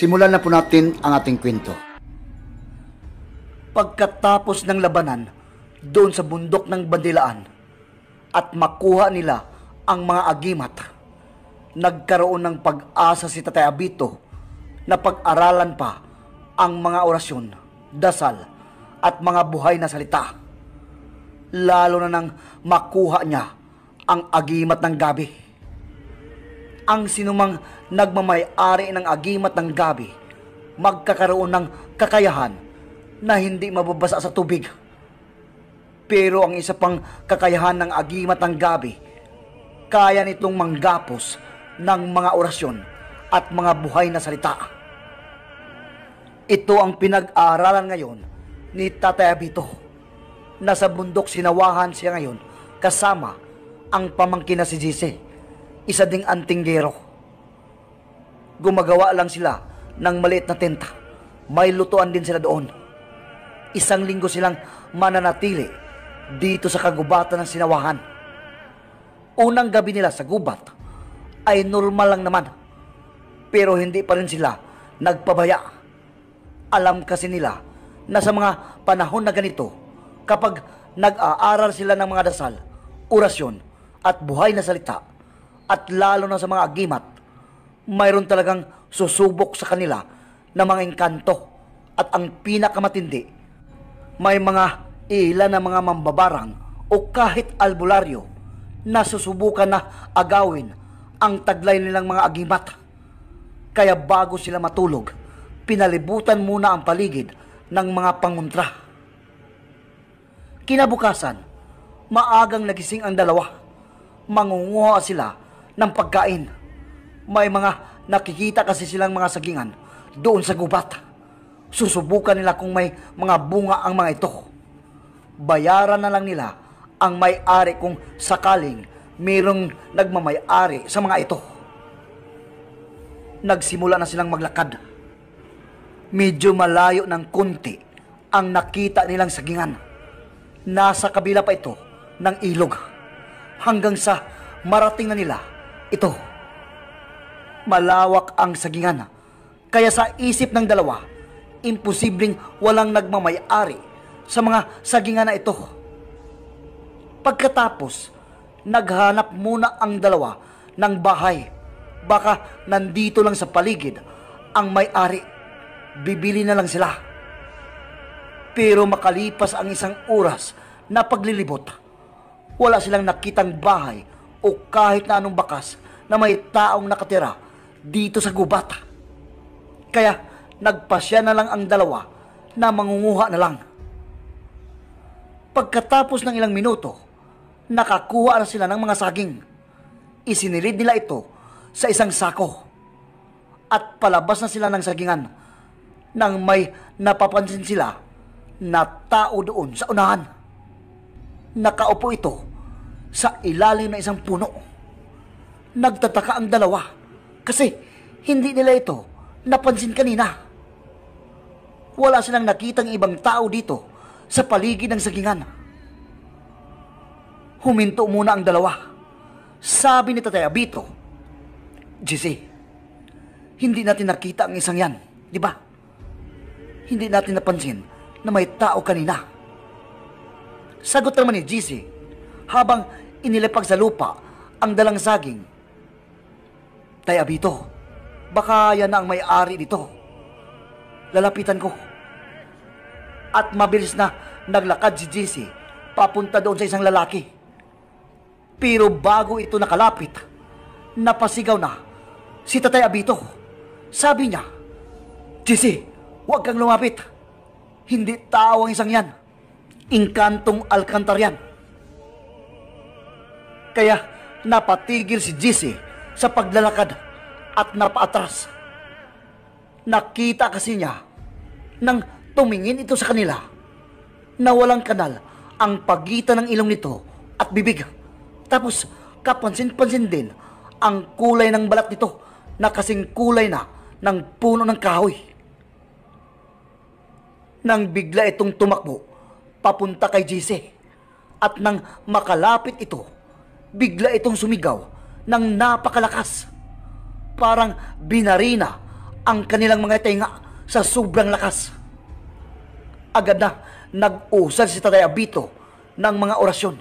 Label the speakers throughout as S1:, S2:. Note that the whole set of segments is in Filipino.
S1: Simulan na po natin ang ating kwento. Pagkatapos ng labanan doon sa bundok ng Bandilaan at makuha nila ang mga agimat, nagkaroon ng pag-asa si Tatay Abito na pag-aralan pa ang mga orasyon, dasal at mga buhay na salita. Lalo na nang makuha niya ang agimat ng gabi ang sinumang nagmamayari ng agimat ng gabi magkakaroon ng kakayahan na hindi mababasa sa tubig. Pero ang isa pang kakayahan ng agimat ng gabi, kaya nitong manggapos ng mga orasyon at mga buhay na salita. Ito ang pinag-aaralan ngayon ni Tatay Abito. Nasa bundok sinawahan siya ngayon kasama ang pamangkin na si Jesse isa ding antinggero. Gumagawa lang sila ng maliit na tenta. May lutuan din sila doon. Isang linggo silang mananatili dito sa kagubatan ng sinawahan. Unang gabi nila sa gubat ay normal lang naman. Pero hindi pa rin sila nagpabaya. Alam kasi nila na sa mga panahon na ganito, kapag nag-aaral sila ng mga dasal, orasyon at buhay na salita, at lalo na sa mga agimat, mayroon talagang susubok sa kanila na mga engkanto at ang pinakamatindi, may mga ilan na mga mambabarang o kahit albularyo na susubukan na agawin ang taglay nilang mga agimat. Kaya bago sila matulog, pinalibutan muna ang paligid ng mga panguntra. Kinabukasan, maagang nagising ang dalawa. Mangunguha sila ng pagkain. May mga nakikita kasi silang mga sagingan doon sa gubat. Susubukan nila kung may mga bunga ang mga ito. Bayaran na lang nila ang may-ari kung sakaling mayroong nagmamay-ari sa mga ito. Nagsimula na silang maglakad. Medyo malayo ng kunti ang nakita nilang sagingan. Nasa kabila pa ito ng ilog hanggang sa marating na nila ito, malawak ang sagingan. Kaya sa isip ng dalawa, imposibleng walang nagmamayari sa mga sagingan ito. Pagkatapos, naghanap muna ang dalawa ng bahay. Baka nandito lang sa paligid ang may-ari. Bibili na lang sila. Pero makalipas ang isang oras na paglilibot, wala silang nakitang bahay o kahit na anong bakas na may taong nakatira dito sa gubat. Kaya nagpasya na lang ang dalawa na mangunguha na lang. Pagkatapos ng ilang minuto, nakakuha na sila ng mga saging. Isinilid nila ito sa isang sako. At palabas na sila ng sagingan nang may napapansin sila na tao doon sa unahan. Nakaupo ito sa ilalim ng isang puno. Nagtataka ang dalawa kasi hindi nila ito napansin kanina. Wala silang nakitang ibang tao dito sa paligid ng sagingan. Huminto muna ang dalawa. Sabi ni Tatay Abito, Jesse, hindi natin nakita ang isang yan, di ba? Hindi natin napansin na may tao kanina. Sagot naman ni Jesse habang inilapag sa lupa ang dalang saging Tay Abito, baka yan na ang may-ari nito. Lalapitan ko. At mabilis na naglakad si JC papunta doon sa isang lalaki. Pero bago ito nakalapit, napasigaw na si Tatay Abito. Sabi niya, JC, huwag kang lumapit. Hindi tao ang isang yan. Inkantong alkantaryan. Kaya napatigil si JC sa paglalakad at napaatras. Nakita kasi niya nang tumingin ito sa kanila na walang kanal ang pagitan ng ilong nito at bibig. Tapos kapansin-pansin din ang kulay ng balat nito na kasing kulay na ng puno ng kahoy. Nang bigla itong tumakbo papunta kay JC at nang makalapit ito, bigla itong sumigaw ng napakalakas. Parang binarina ang kanilang mga tenga sa sobrang lakas. Agad na nag-usad si Tatay Abito ng mga orasyon.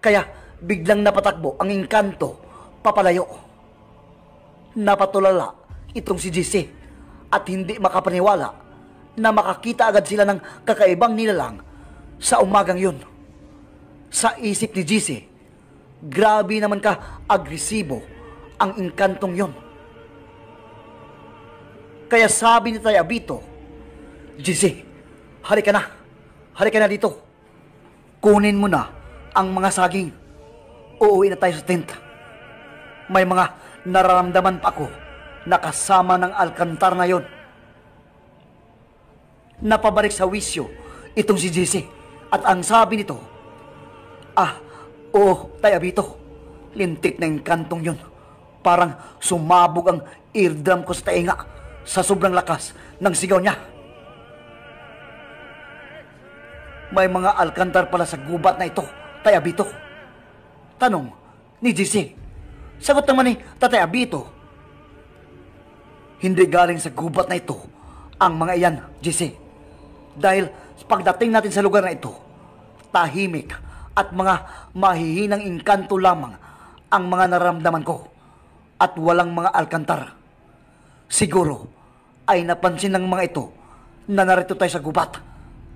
S1: Kaya biglang napatakbo ang engkanto papalayo. Napatulala itong si JC at hindi makapaniwala na makakita agad sila ng kakaibang nilalang sa umagang yun. Sa isip ni JC, Grabe naman ka, agresibo ang inkantong yon. Kaya sabi ni Tay Abito, Jizzy, hali ka na. Hali ka na dito. Kunin mo na ang mga saging. Uuwi na tayo sa tent. May mga nararamdaman pa ako na kasama ng alkantar na yon. Napabalik sa wisyo itong si Jizzy at ang sabi nito, Ah, Oo, oh, Tay Abito. Lintik na yung kantong yun. Parang sumabog ang eardrum ko sa tainga sa sobrang lakas ng sigaw niya. May mga alkantar pala sa gubat na ito, Tay Abito. Tanong ni GC. Sagot naman ni Tatay Abito. Hindi galing sa gubat na ito ang mga iyan, GC. Dahil pagdating natin sa lugar na ito, tahimik at mga mahihinang inkanto lamang ang mga naramdaman ko at walang mga alkantara. Siguro ay napansin ng mga ito na narito tayo sa gubat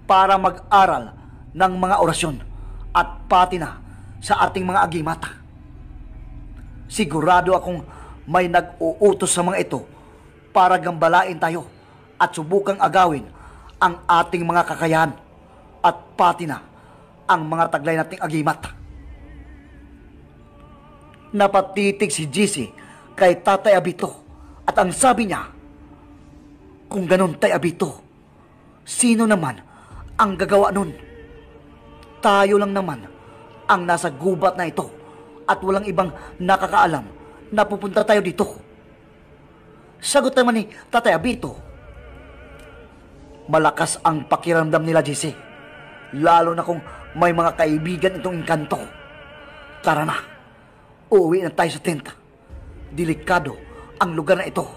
S1: para mag-aral ng mga orasyon at pati na sa ating mga agimat. Sigurado akong may nag-uutos sa mga ito para gambalain tayo at subukang agawin ang ating mga kakayahan at pati na ang mga taglay nating agimat. Napatitig si GC kay Tatay Abito at ang sabi niya, Kung ganun tay Abito, sino naman ang gagawa nun? Tayo lang naman ang nasa gubat na ito at walang ibang nakakaalam na pupunta tayo dito. Sagot naman ni Tatay Abito, Malakas ang pakiramdam nila, JC. Lalo na kung may mga kaibigan itong inkanto. Tara na. Uuwi na tayo sa tenta. Delikado ang lugar na ito.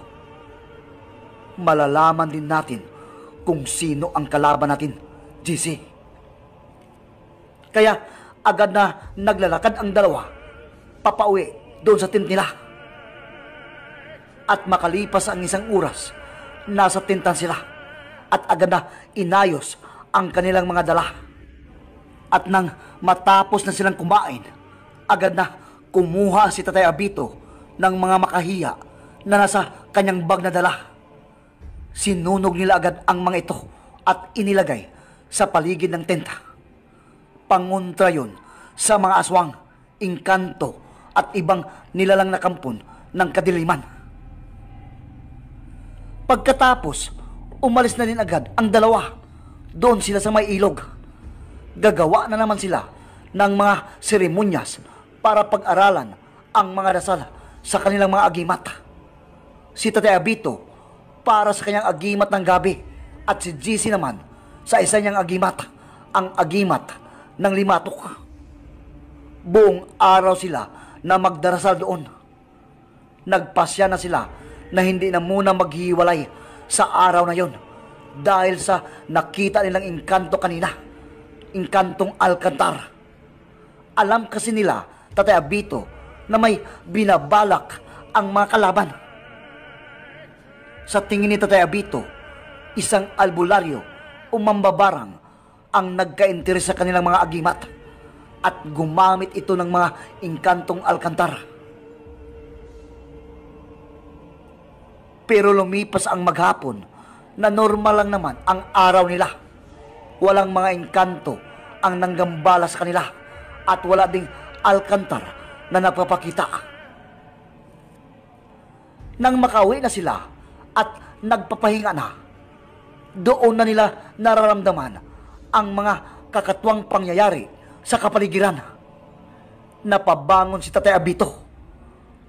S1: Malalaman din natin kung sino ang kalaban natin, GC. Kaya agad na naglalakad ang dalawa papauwi doon sa tent nila. At makalipas ang isang oras, nasa tentan sila at agad na inayos ang kanilang mga dala. At nang matapos na silang kumain, agad na kumuha si Tatay Abito ng mga makahiya na nasa kanyang bag na dala. Sinunog nila agad ang mga ito at inilagay sa paligid ng tenta. Panguntra yun sa mga aswang, inkanto at ibang nilalang na kampon ng kadiliman. Pagkatapos, umalis na din agad ang dalawa. Doon sila sa may ilog gagawa na naman sila ng mga seremonyas para pag-aralan ang mga dasal sa kanilang mga agimat. Si Tatay Abito para sa kanyang agimat ng gabi at si GC naman sa isa niyang agimat, ang agimat ng limatok. Buong araw sila na magdarasal doon. Nagpasya na sila na hindi na muna maghiwalay sa araw na yon dahil sa nakita nilang inkanto kanina inkantong Alcantar. Alam kasi nila, Tatay Abito, na may binabalak ang mga kalaban. Sa tingin ni Tatay Abito, isang albularyo o mambabarang ang nagkainteres sa kanilang mga agimat at gumamit ito ng mga inkantong Alcantar. Pero lumipas ang maghapon na normal lang naman ang araw nila Walang mga engkanto ang nanggambala sa kanila at wala ding alkantar na nagpapakita. Nang makauwi na sila at nagpapahinga na, doon na nila nararamdaman ang mga kakatwang pangyayari sa kapaligiran. Napabangon si Tatay Abito.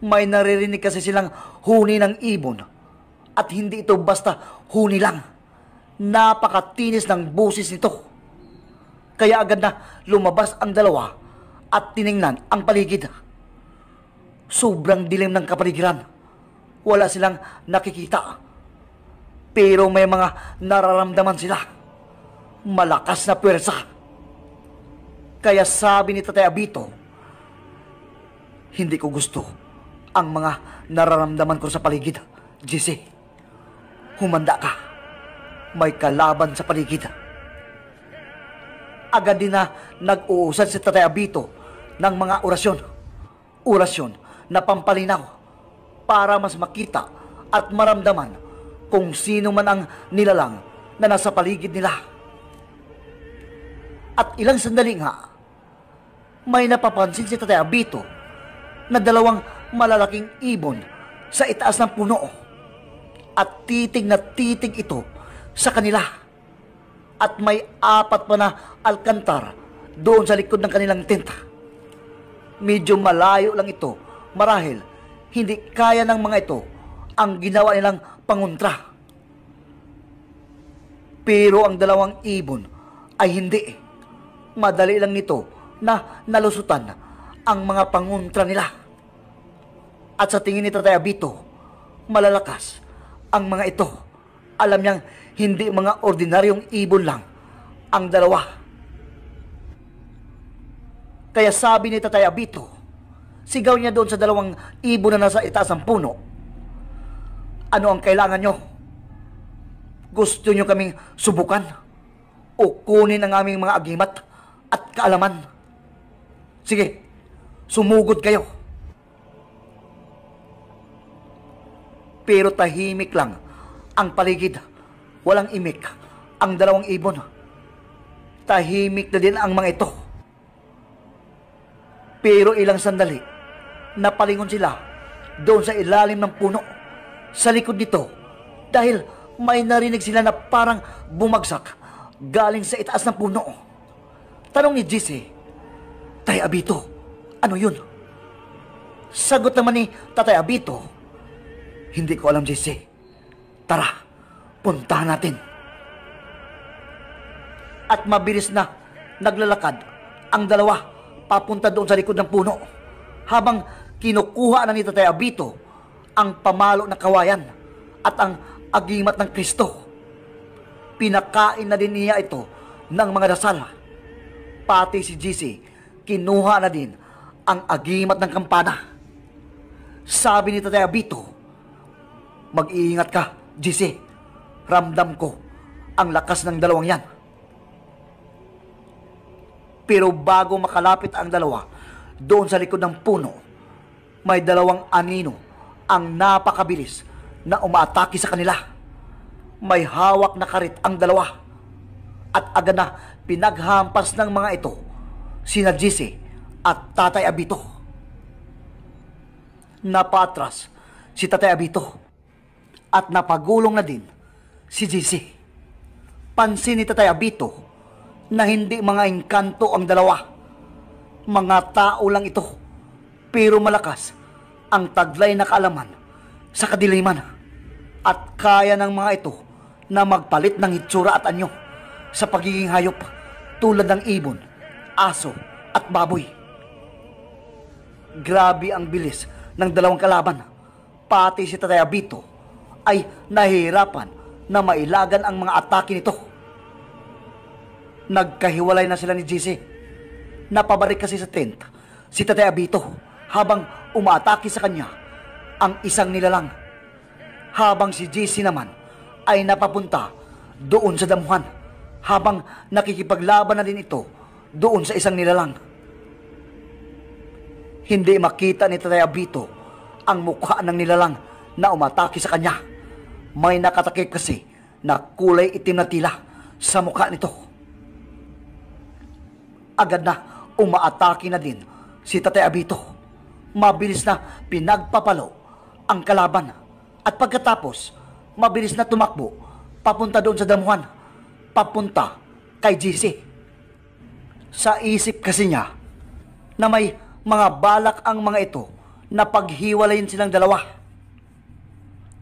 S1: May naririnig kasi silang huni ng ibon at hindi ito basta huni lang Napakatinis ng busis nito. Kaya agad na lumabas ang dalawa at tiningnan ang paligid. Sobrang dilim ng kapaligiran. Wala silang nakikita. Pero may mga nararamdaman sila. Malakas na pwersa. Kaya sabi ni Tatay Abito, hindi ko gusto ang mga nararamdaman ko sa paligid. JC, humanda ka may kalaban sa paligid. Agad din na nag-uusan si Tatay Abito ng mga orasyon. Orasyon na pampalinaw para mas makita at maramdaman kung sino man ang nilalang na nasa paligid nila. At ilang sandali nga, may napapansin si Tatay Abito na dalawang malalaking ibon sa itaas ng puno at titig na titig ito sa kanila. At may apat pa na alkantar doon sa likod ng kanilang tenta. Medyo malayo lang ito, marahil hindi kaya ng mga ito ang ginawa nilang panguntra. Pero ang dalawang ibon ay hindi. Madali lang nito na nalusutan ang mga panguntra nila. At sa tingin ni Tatay Abito, malalakas ang mga ito. Alam niyang hindi mga ordinaryong ibon lang ang dalawa. Kaya sabi ni Tatay Abito, sigaw niya doon sa dalawang ibon na nasa itaas ng puno. Ano ang kailangan nyo? Gusto nyo kaming subukan o kunin ang aming mga agimat at kaalaman? Sige, sumugod kayo. Pero tahimik lang ang paligid Walang imik ang dalawang ibon. Tahimik na din ang mga ito. Pero ilang sandali, napalingon sila doon sa ilalim ng puno sa likod nito dahil may narinig sila na parang bumagsak galing sa itaas ng puno. Tanong ni Jesse, Tay Abito, ano yun? Sagot naman ni Tatay Abito, Hindi ko alam, Jesse. Tara, Puntahan natin. At mabilis na naglalakad ang dalawa papunta doon sa likod ng puno habang kinukuha na ni Tatay Abito ang pamalo na kawayan at ang agimat ng Kristo. Pinakain na din niya ito ng mga dasal. Pati si GC, kinuha na din ang agimat ng kampana. Sabi ni Tatay Abito, mag-iingat ka, GC. Ramdam ko ang lakas ng dalawang yan. Pero bago makalapit ang dalawa, doon sa likod ng puno, may dalawang anino ang napakabilis na umaatake sa kanila. May hawak na karit ang dalawa. At aga na pinaghampas ng mga ito, sina Jesse at Tatay Abito. Napatras si Tatay Abito at napagulong na din Si JC, pansin ni Tatay Abito na hindi mga engkanto ang dalawa. Mga tao lang ito, pero malakas ang taglay na kaalaman sa kadiliman at kaya ng mga ito na magpalit ng hitsura at anyo sa pagiging hayop tulad ng ibon, aso at baboy. Grabe ang bilis ng dalawang kalaban. Pati si Tatay Abito ay nahihirapan na mailagan ang mga atake nito. Nagkahiwalay na sila ni JC. Napabarik kasi sa tent si Tatay Abito habang umaatake sa kanya ang isang nilalang. Habang si JC naman ay napapunta doon sa damuhan habang nakikipaglaban na din ito doon sa isang nilalang. Hindi makita ni Tatay Abito ang mukha ng nilalang na umatake sa kanya. May nakatakip kasi na kulay itim na tila sa mukha nito. Agad na umaatake na din si Tatay Abito. Mabilis na pinagpapalo ang kalaban at pagkatapos mabilis na tumakbo papunta doon sa damuhan, papunta kay GC. Sa isip kasi niya na may mga balak ang mga ito na paghiwalayin silang dalawa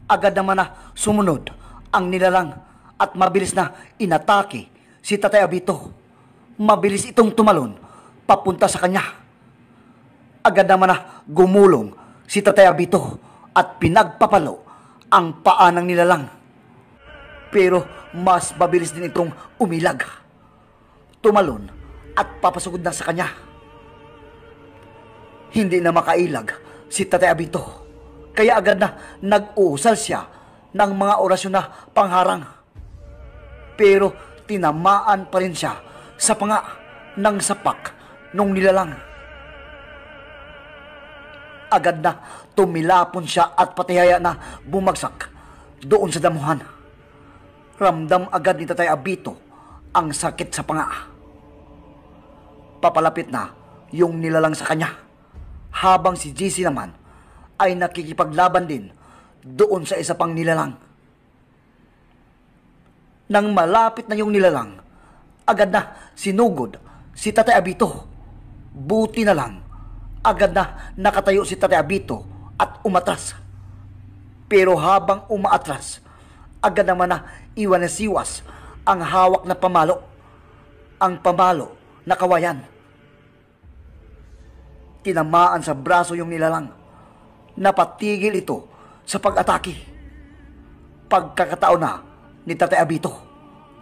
S1: agad naman na sumunod ang nilalang at mabilis na inatake si Tatay Abito. Mabilis itong tumalon papunta sa kanya. Agad naman na gumulong si Tatay Abito at pinagpapalo ang paa ng nilalang. Pero mas mabilis din itong umilag. Tumalon at papasugod na sa kanya. Hindi na makailag si Tatay Abito. Kaya agad na nag-uusal siya ng mga orasyon na pangharang. Pero tinamaan pa rin siya sa panga ng sapak nung nilalang. Agad na tumilapon siya at patihaya na bumagsak doon sa damuhan. Ramdam agad ni Tatay Abito ang sakit sa panga. Papalapit na yung nilalang sa kanya habang si JC naman ay nakikipaglaban din doon sa isa pang nilalang. Nang malapit na yung nilalang, agad na sinugod si Tatay Abito. Buti na lang, agad na nakatayo si Tatay Abito at umatras. Pero habang umaatras, agad naman na siwas ang hawak na pamalo. Ang pamalo na kawayan. Tinamaan sa braso yung nilalang napatigil ito sa pag-atake. Pagkakataon na ni Tatay Abito,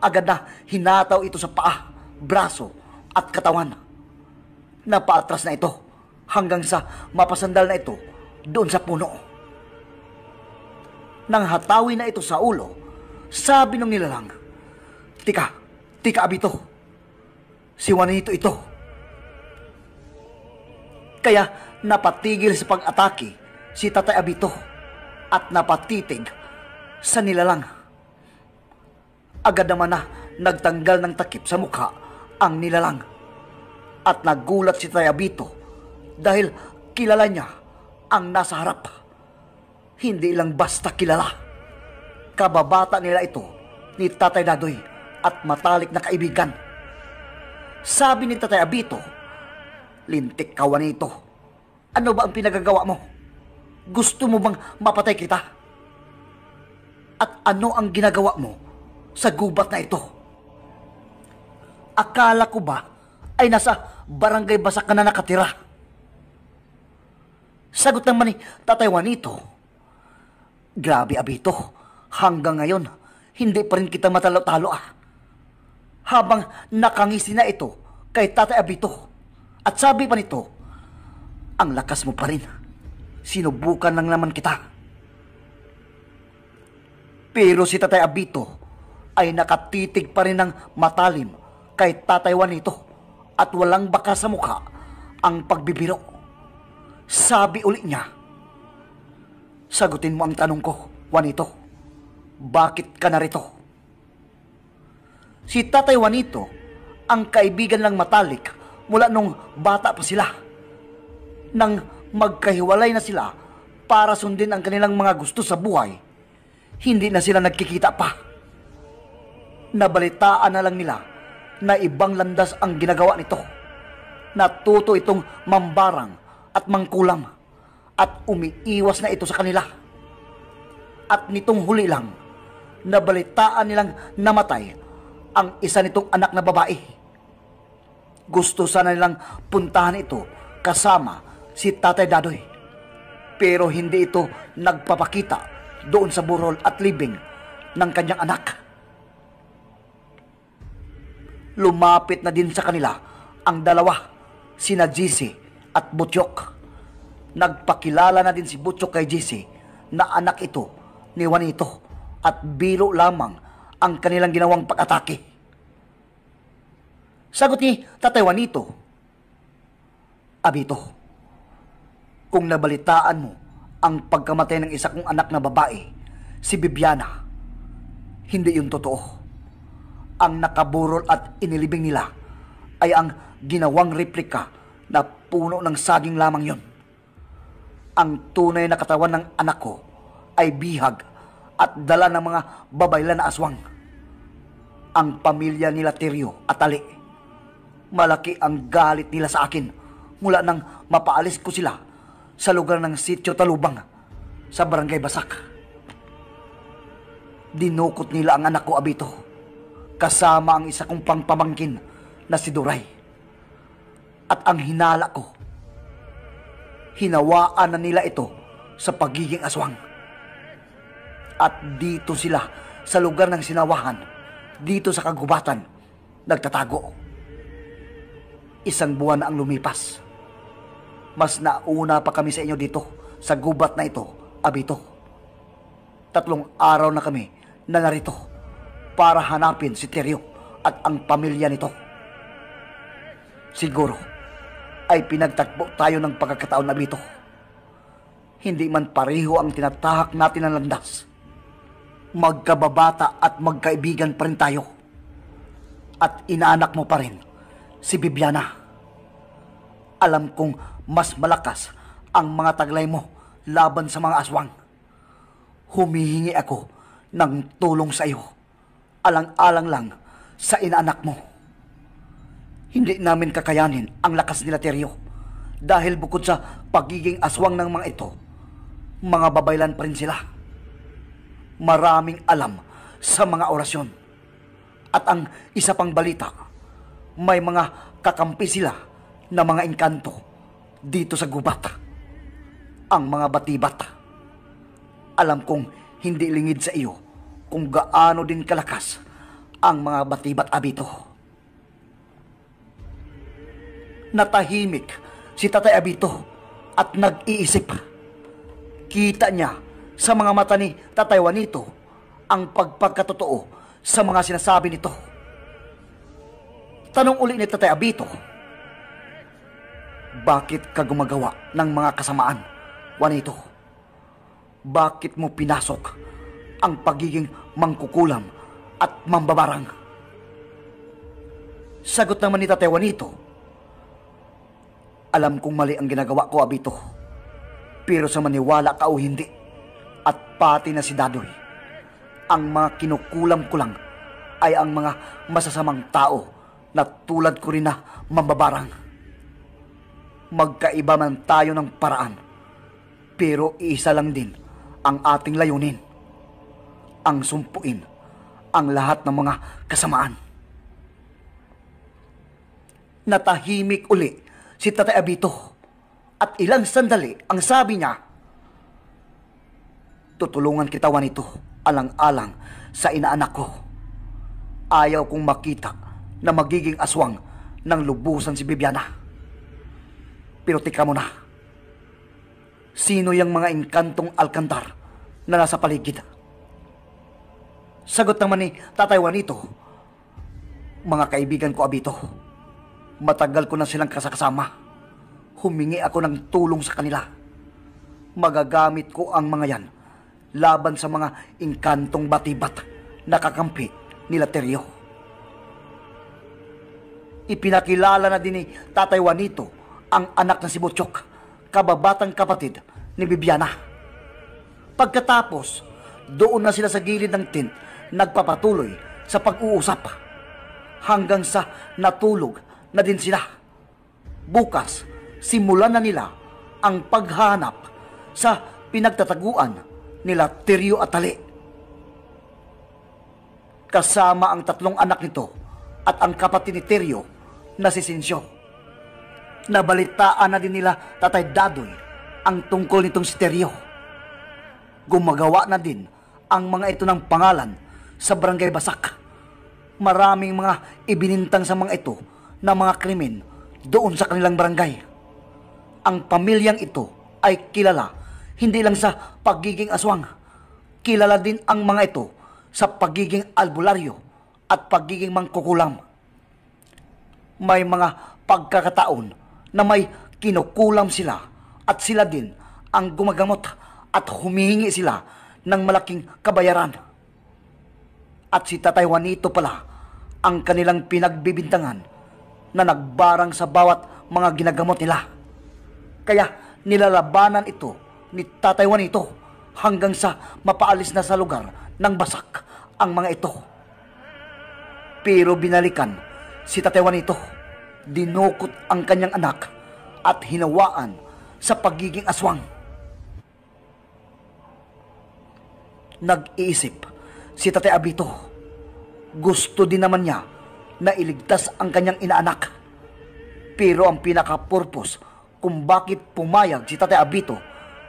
S1: agad na hinataw ito sa paa, braso at katawan. Napaatras na ito hanggang sa mapasandal na ito doon sa puno. Nang hatawin na ito sa ulo, sabi ng nilalang, Tika, tika abito, si Juanito ito. Kaya napatigil sa pag-atake si Tatay Abito at napatitig sa nilalang. Agad naman na nagtanggal ng takip sa mukha ang nilalang. At nagulat si Tatay Abito dahil kilala niya ang nasa harap. Hindi lang basta kilala. Kababata nila ito ni Tatay Dadoy at matalik na kaibigan. Sabi ni Tatay Abito, lintik kawan nito. Ano ba ang pinagagawa mo? Gusto mo bang mapatay kita? At ano ang ginagawa mo sa gubat na ito? Akala ko ba ay nasa barangay basa ka na nakatira? Sagot naman ni Tatay Juanito. Grabe, Abito. Hanggang ngayon, hindi pa rin kita matalo-talo ah. Habang nakangisi na ito kay Tatay Abito. At sabi pa nito, ang lakas mo pa rin sinubukan lang naman kita. Pero si Tatay Abito ay nakatitig pa rin ng matalim kay Tatay Juanito at walang baka sa mukha ang pagbibiro. Sabi uli niya, Sagutin mo ang tanong ko, Juanito. Bakit ka narito? Si Tatay Juanito ang kaibigan ng matalik mula nung bata pa sila. Nang magkahiwalay na sila para sundin ang kanilang mga gusto sa buhay. Hindi na sila nagkikita pa. Nabalitaan na lang nila na ibang landas ang ginagawa nito. Natuto itong mambarang at mangkulam at umiiwas na ito sa kanila. At nitong huli lang, nabalitaan nilang namatay ang isa nitong anak na babae. Gusto sana nilang puntahan ito kasama si Tatay Dadoy. Pero hindi ito nagpapakita doon sa burol at libing ng kanyang anak. Lumapit na din sa kanila ang dalawa, sina Jesse at Butyok. Nagpakilala na din si Butyok kay Jesse na anak ito ni Juanito at biro lamang ang kanilang ginawang pag-atake. Sagot ni Tatay Juanito, Abito, kung nabalitaan mo ang pagkamatay ng isa kong anak na babae, si Bibiana. Hindi yung totoo. Ang nakaburol at inilibing nila ay ang ginawang replika na puno ng saging lamang yon. Ang tunay na katawan ng anak ko ay bihag at dala ng mga babaylan na aswang. Ang pamilya nila Teryo at Ali. Malaki ang galit nila sa akin mula nang mapaalis ko sila sa lugar ng Sityo Talubang sa Barangay Basak. Dinukot nila ang anak ko Abito kasama ang isa kong pangpamangkin na si Duray. At ang hinala ko, hinawaan na nila ito sa pagiging aswang. At dito sila sa lugar ng sinawahan, dito sa kagubatan, nagtatago. Isang buwan na ang lumipas mas nauna pa kami sa inyo dito, sa gubat na ito, abito. Tatlong araw na kami na narito para hanapin si Terio at ang pamilya nito. Siguro ay pinagtakbo tayo ng pagkakataon na bito. Hindi man pareho ang tinatahak natin ng landas. Magkababata at magkaibigan pa rin tayo. At inaanak mo pa rin si Bibiana. Alam kong mas malakas ang mga taglay mo laban sa mga aswang. Humihingi ako ng tulong sa iyo, alang-alang lang sa inaanak mo. Hindi namin kakayanin ang lakas nila Teryo dahil bukod sa pagiging aswang ng mga ito, mga babaylan pa rin sila. Maraming alam sa mga orasyon. At ang isa pang balita, may mga kakampi sila na mga engkanto dito sa gubat. Ang mga batibat. Alam kong hindi lingid sa iyo kung gaano din kalakas ang mga batibat abito. Natahimik si Tatay Abito at nag-iisip. Kita niya sa mga mata ni Tatay Juanito ang pagpagkatotoo sa mga sinasabi nito. Tanong uli ni Tatay Abito, bakit ka gumagawa ng mga kasamaan, Juanito? Bakit mo pinasok ang pagiging mangkukulam at mambabarang? Sagot naman ni Tate Juanito, Alam kong mali ang ginagawa ko, Abito. Pero sa maniwala ka o hindi, at pati na si Dadoy, ang mga kinukulam ko lang ay ang mga masasamang tao na tulad ko rin na mambabarang. Magkaiba man tayo ng paraan, pero isa lang din ang ating layunin. Ang sumpuin ang lahat ng mga kasamaan. Natahimik uli si Tatay Abito at ilang sandali ang sabi niya, Tutulungan kita wanito alang-alang sa inaanak ko. Ayaw kong makita na magiging aswang ng lubusan si Bibiana. Pero tika mo na. Sino yung mga inkantong alkantar na nasa paligid? Sagot naman ni Tatay Juanito, mga kaibigan ko abito, matagal ko na silang kasakasama. Humingi ako ng tulong sa kanila. Magagamit ko ang mga yan laban sa mga inkantong batibat na kakampi nila Teryo. Ipinakilala na din ni Tatay Juanito ang anak na si Butchok, kababatang kapatid ni Bibiana. Pagkatapos, doon na sila sa gilid ng tent nagpapatuloy sa pag-uusap hanggang sa natulog na din sila. Bukas, simulan na nila ang paghanap sa pinagtataguan nila Tiryo at Tali. Kasama ang tatlong anak nito at ang kapatid ni Tiryo na si Sinsyo. Nabalitaan na din nila Tatay Dadoy ang tungkol nitong si Gumagawa na din ang mga ito ng pangalan sa Barangay Basak. Maraming mga ibinintang sa mga ito na mga krimen doon sa kanilang barangay. Ang pamilyang ito ay kilala hindi lang sa pagiging aswang. Kilala din ang mga ito sa pagiging albularyo at pagiging mangkukulam. May mga pagkakataon na may kinukulam sila at sila din ang gumagamot at humihingi sila ng malaking kabayaran. At si Tatay Juanito pala ang kanilang pinagbibintangan na nagbarang sa bawat mga ginagamot nila. Kaya nilalabanan ito ni Tatay Juanito hanggang sa mapaalis na sa lugar ng basak ang mga ito. Pero binalikan si Tatay Juanito dinukot ang kanyang anak at hinawaan sa pagiging aswang. Nag-iisip si Tate Abito. Gusto din naman niya na iligtas ang kanyang inaanak. Pero ang pinaka-purpose kung bakit pumayag si Tate Abito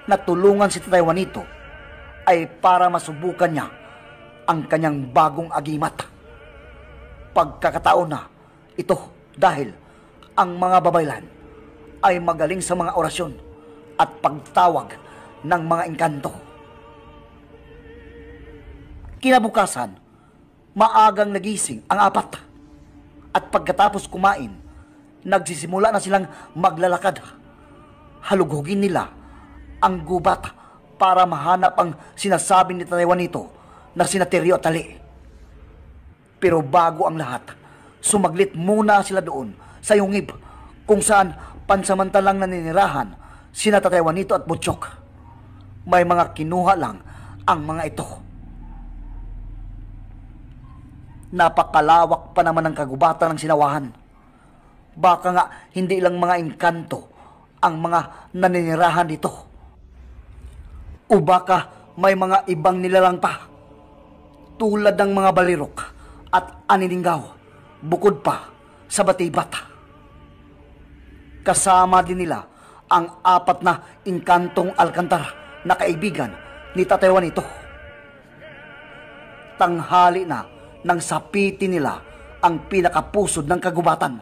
S1: na tulungan si Tate Juanito ay para masubukan niya ang kanyang bagong agimat. Pagkakataon na ito dahil ang mga babaylan ay magaling sa mga orasyon at pagtawag ng mga engkanto. Kinabukasan, maagang nagising ang apat at pagkatapos kumain, nagsisimula na silang maglalakad. Halugugin nila ang gubat para mahanap ang sinasabi ni Taiwan nito na sinateryo at tali. Pero bago ang lahat, sumaglit muna sila doon sa yungib kung saan pansamantalang naninirahan sina Tatay at Butchok. May mga kinuha lang ang mga ito. Napakalawak pa naman ang kagubatan ng sinawahan. Baka nga hindi lang mga engkanto ang mga naninirahan dito. O baka may mga ibang nilalang pa. Tulad ng mga balirok at aniningaw bukod pa sa batibata. Kasama din nila ang apat na inkantong alkantara na kaibigan ni Tatewan ito. Tanghali na nang sapitin nila ang pinakapusod ng kagubatan.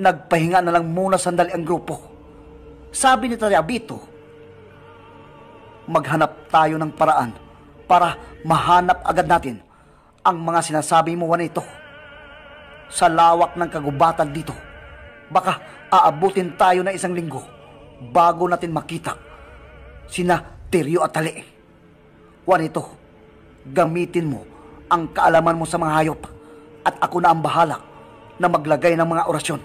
S1: Nagpahinga na lang muna sandali ang grupo. Sabi ni Tatay Abito, maghanap tayo ng paraan para mahanap agad natin ang mga sinasabi mo, ito Sa lawak ng kagubatan dito, baka aabutin tayo na isang linggo bago natin makita sina Teryo at Tali. Juanito, gamitin mo ang kaalaman mo sa mga hayop at ako na ang bahala na maglagay ng mga orasyon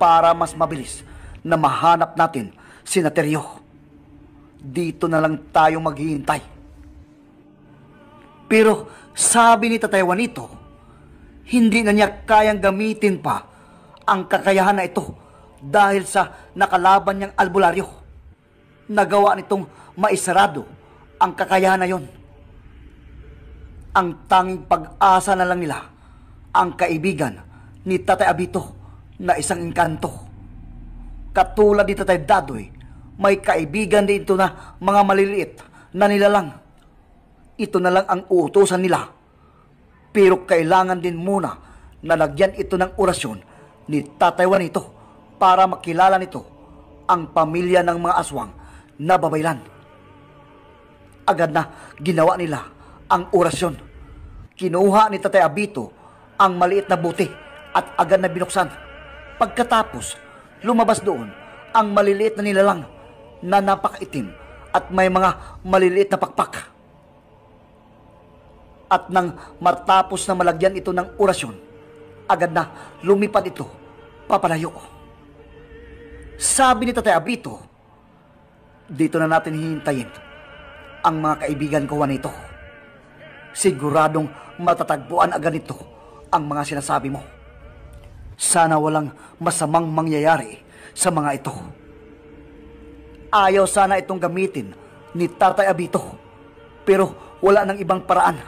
S1: para mas mabilis na mahanap natin sina Teryo. Dito na lang tayo maghihintay. Pero sabi ni Tatay Juanito, hindi na niya kayang gamitin pa ang kakayahan na ito dahil sa nakalaban niyang albularyo. Nagawa nitong maisarado ang kakayahan na yon. Ang tanging pag-asa na lang nila ang kaibigan ni Tatay Abito na isang inkanto. Katulad ni Tatay Dadoy, may kaibigan din na mga maliliit na nilalang. Ito na lang ang uutosan nila. Pero kailangan din muna na lagyan ito ng orasyon ni Tatay Juanito para makilala nito ang pamilya ng mga aswang na babaylan. Agad na ginawa nila ang orasyon. Kinuha ni Tatay Abito ang maliit na buti at agad na binuksan. Pagkatapos, lumabas doon ang maliliit na nilalang na napakaitim at may mga maliliit na pakpak. At nang matapos na malagyan ito ng orasyon, agad na lumipad ito papalayo. Sabi ni Tatay Abito, dito na natin hihintayin ang mga kaibigan ko nito. Siguradong matatagpuan agad nito ang mga sinasabi mo. Sana walang masamang mangyayari sa mga ito. Ayaw sana itong gamitin ni Tatay Abito. Pero wala nang ibang paraan.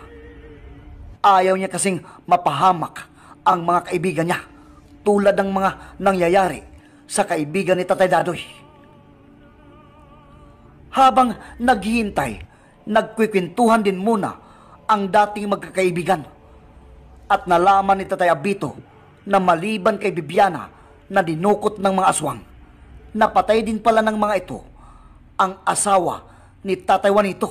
S1: Ayaw niya kasing mapahamak ang mga kaibigan niya tulad ng mga nangyayari sa kaibigan ni Tatay Dadoy. Habang naghihintay, nagkwikwentuhan din muna ang dating magkakaibigan at nalaman ni Tatay Abito na maliban kay Bibiana na dinukot ng mga aswang, napatay din pala ng mga ito ang asawa ni Tatay Juanito.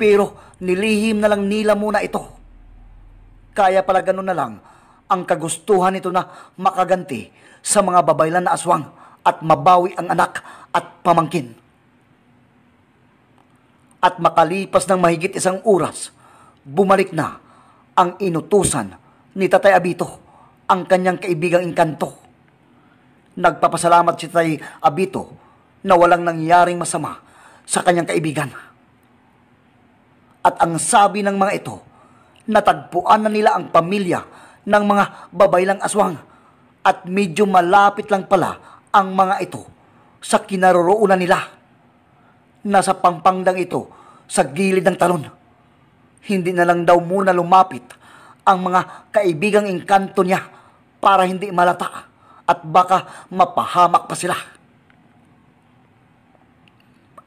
S1: Pero nilihim na lang nila muna ito. Kaya pala ganun na lang ang kagustuhan nito na makaganti sa mga babaylan na aswang at mabawi ang anak at pamangkin. At makalipas ng mahigit isang oras, bumalik na ang inutusan ni Tatay Abito, ang kanyang kaibigang inkanto. Nagpapasalamat si Tatay Abito na walang nangyaring masama sa kanyang kaibigan. At ang sabi ng mga ito, natagpuan na nila ang pamilya ng mga babaylang aswang at medyo malapit lang pala ang mga ito sa kinaroroonan nila. Nasa pampangdang ito sa gilid ng talon. Hindi na lang daw muna lumapit ang mga kaibigang inkanto niya para hindi malata at baka mapahamak pa sila.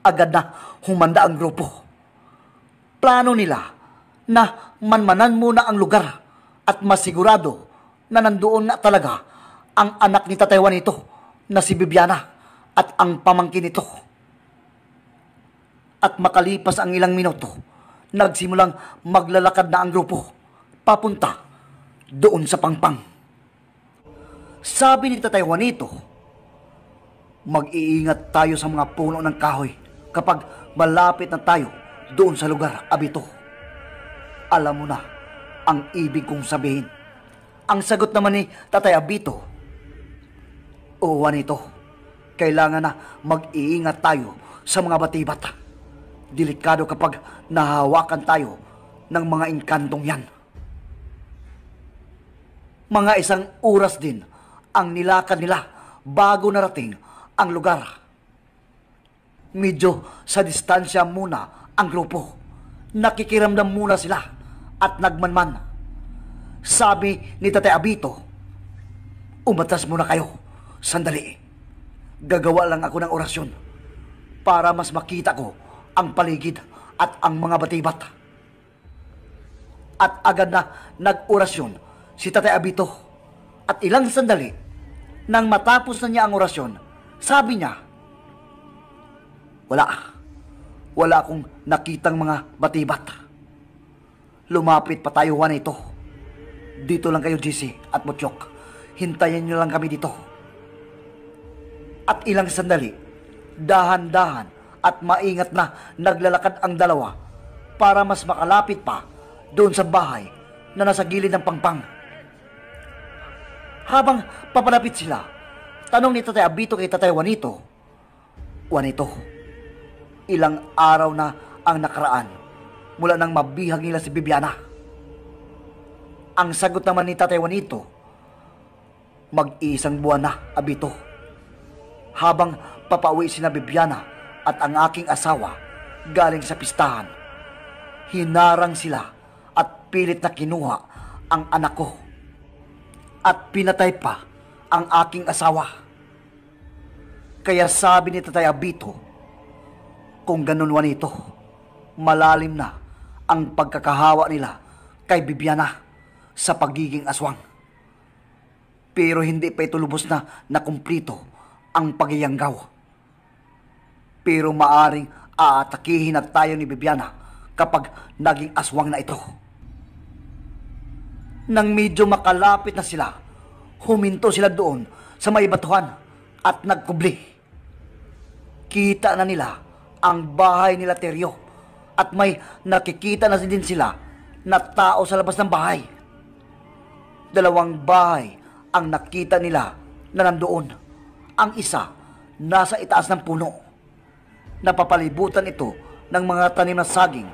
S1: Agad na humanda ang grupo. Plano nila na manmanan muna ang lugar at masigurado na nandoon na talaga ang anak ni Tatay Juanito na si Bibiana at ang pamangkin nito. At makalipas ang ilang minuto, nagsimulang maglalakad na ang grupo papunta doon sa pangpang. Sabi ni Tatay Juanito, mag-iingat tayo sa mga puno ng kahoy kapag malapit na tayo doon sa lugar, Abito. Alam mo na, ang ibig kong sabihin. Ang sagot naman ni Tatay Abito, Oo, Juanito, kailangan na mag-iingat tayo sa mga batibat. Delikado kapag nahawakan tayo ng mga inkantong yan. Mga isang oras din ang nilakad nila bago narating ang lugar. Medyo sa distansya muna ang grupo. Nakikiramdam muna sila at nagmanman. Sabi ni Tatay Abito, umatas muna kayo, sandali. Gagawa lang ako ng orasyon para mas makita ko ang paligid at ang mga batibat. At agad na nag-orasyon si Tatay Abito. At ilang sandali, nang matapos na niya ang orasyon, sabi niya, Wala. Wala akong nakitang mga batibat. Lumapit pa tayo, Juanito. Dito lang kayo, GC at Mutyok. Hintayin nyo lang kami dito. At ilang sandali, dahan-dahan at maingat na naglalakad ang dalawa para mas makalapit pa doon sa bahay na nasa gilid ng pangpang. Habang papalapit sila, tanong ni Tatay Abito kay Tatay Juanito, Juanito, ilang araw na ang nakaraan mula nang mabihag nila si Bibiana. Ang sagot naman ni Tatay Juanito, mag-isang buwan na, abito. Habang papauwi si na Bibiana at ang aking asawa galing sa pistahan, hinarang sila at pilit na kinuha ang anak ko. At pinatay pa ang aking asawa. Kaya sabi ni Tatay Abito, kung ganun wa nito, malalim na ang pagkakahawa nila kay Bibiana sa pagiging aswang. Pero hindi pa ito lubos na nakumplito ang pagyayanggaw. Pero maaring aatakihin na tayo ni Bibiana kapag naging aswang na ito. Nang medyo makalapit na sila, huminto sila doon sa may batuhan at nagkubli. Kita na nila ang bahay nila Teryo at may nakikita na din sila na tao sa labas ng bahay. Dalawang bahay ang nakita nila na nandoon. Ang isa nasa itaas ng puno. Napapalibutan ito ng mga tanim na saging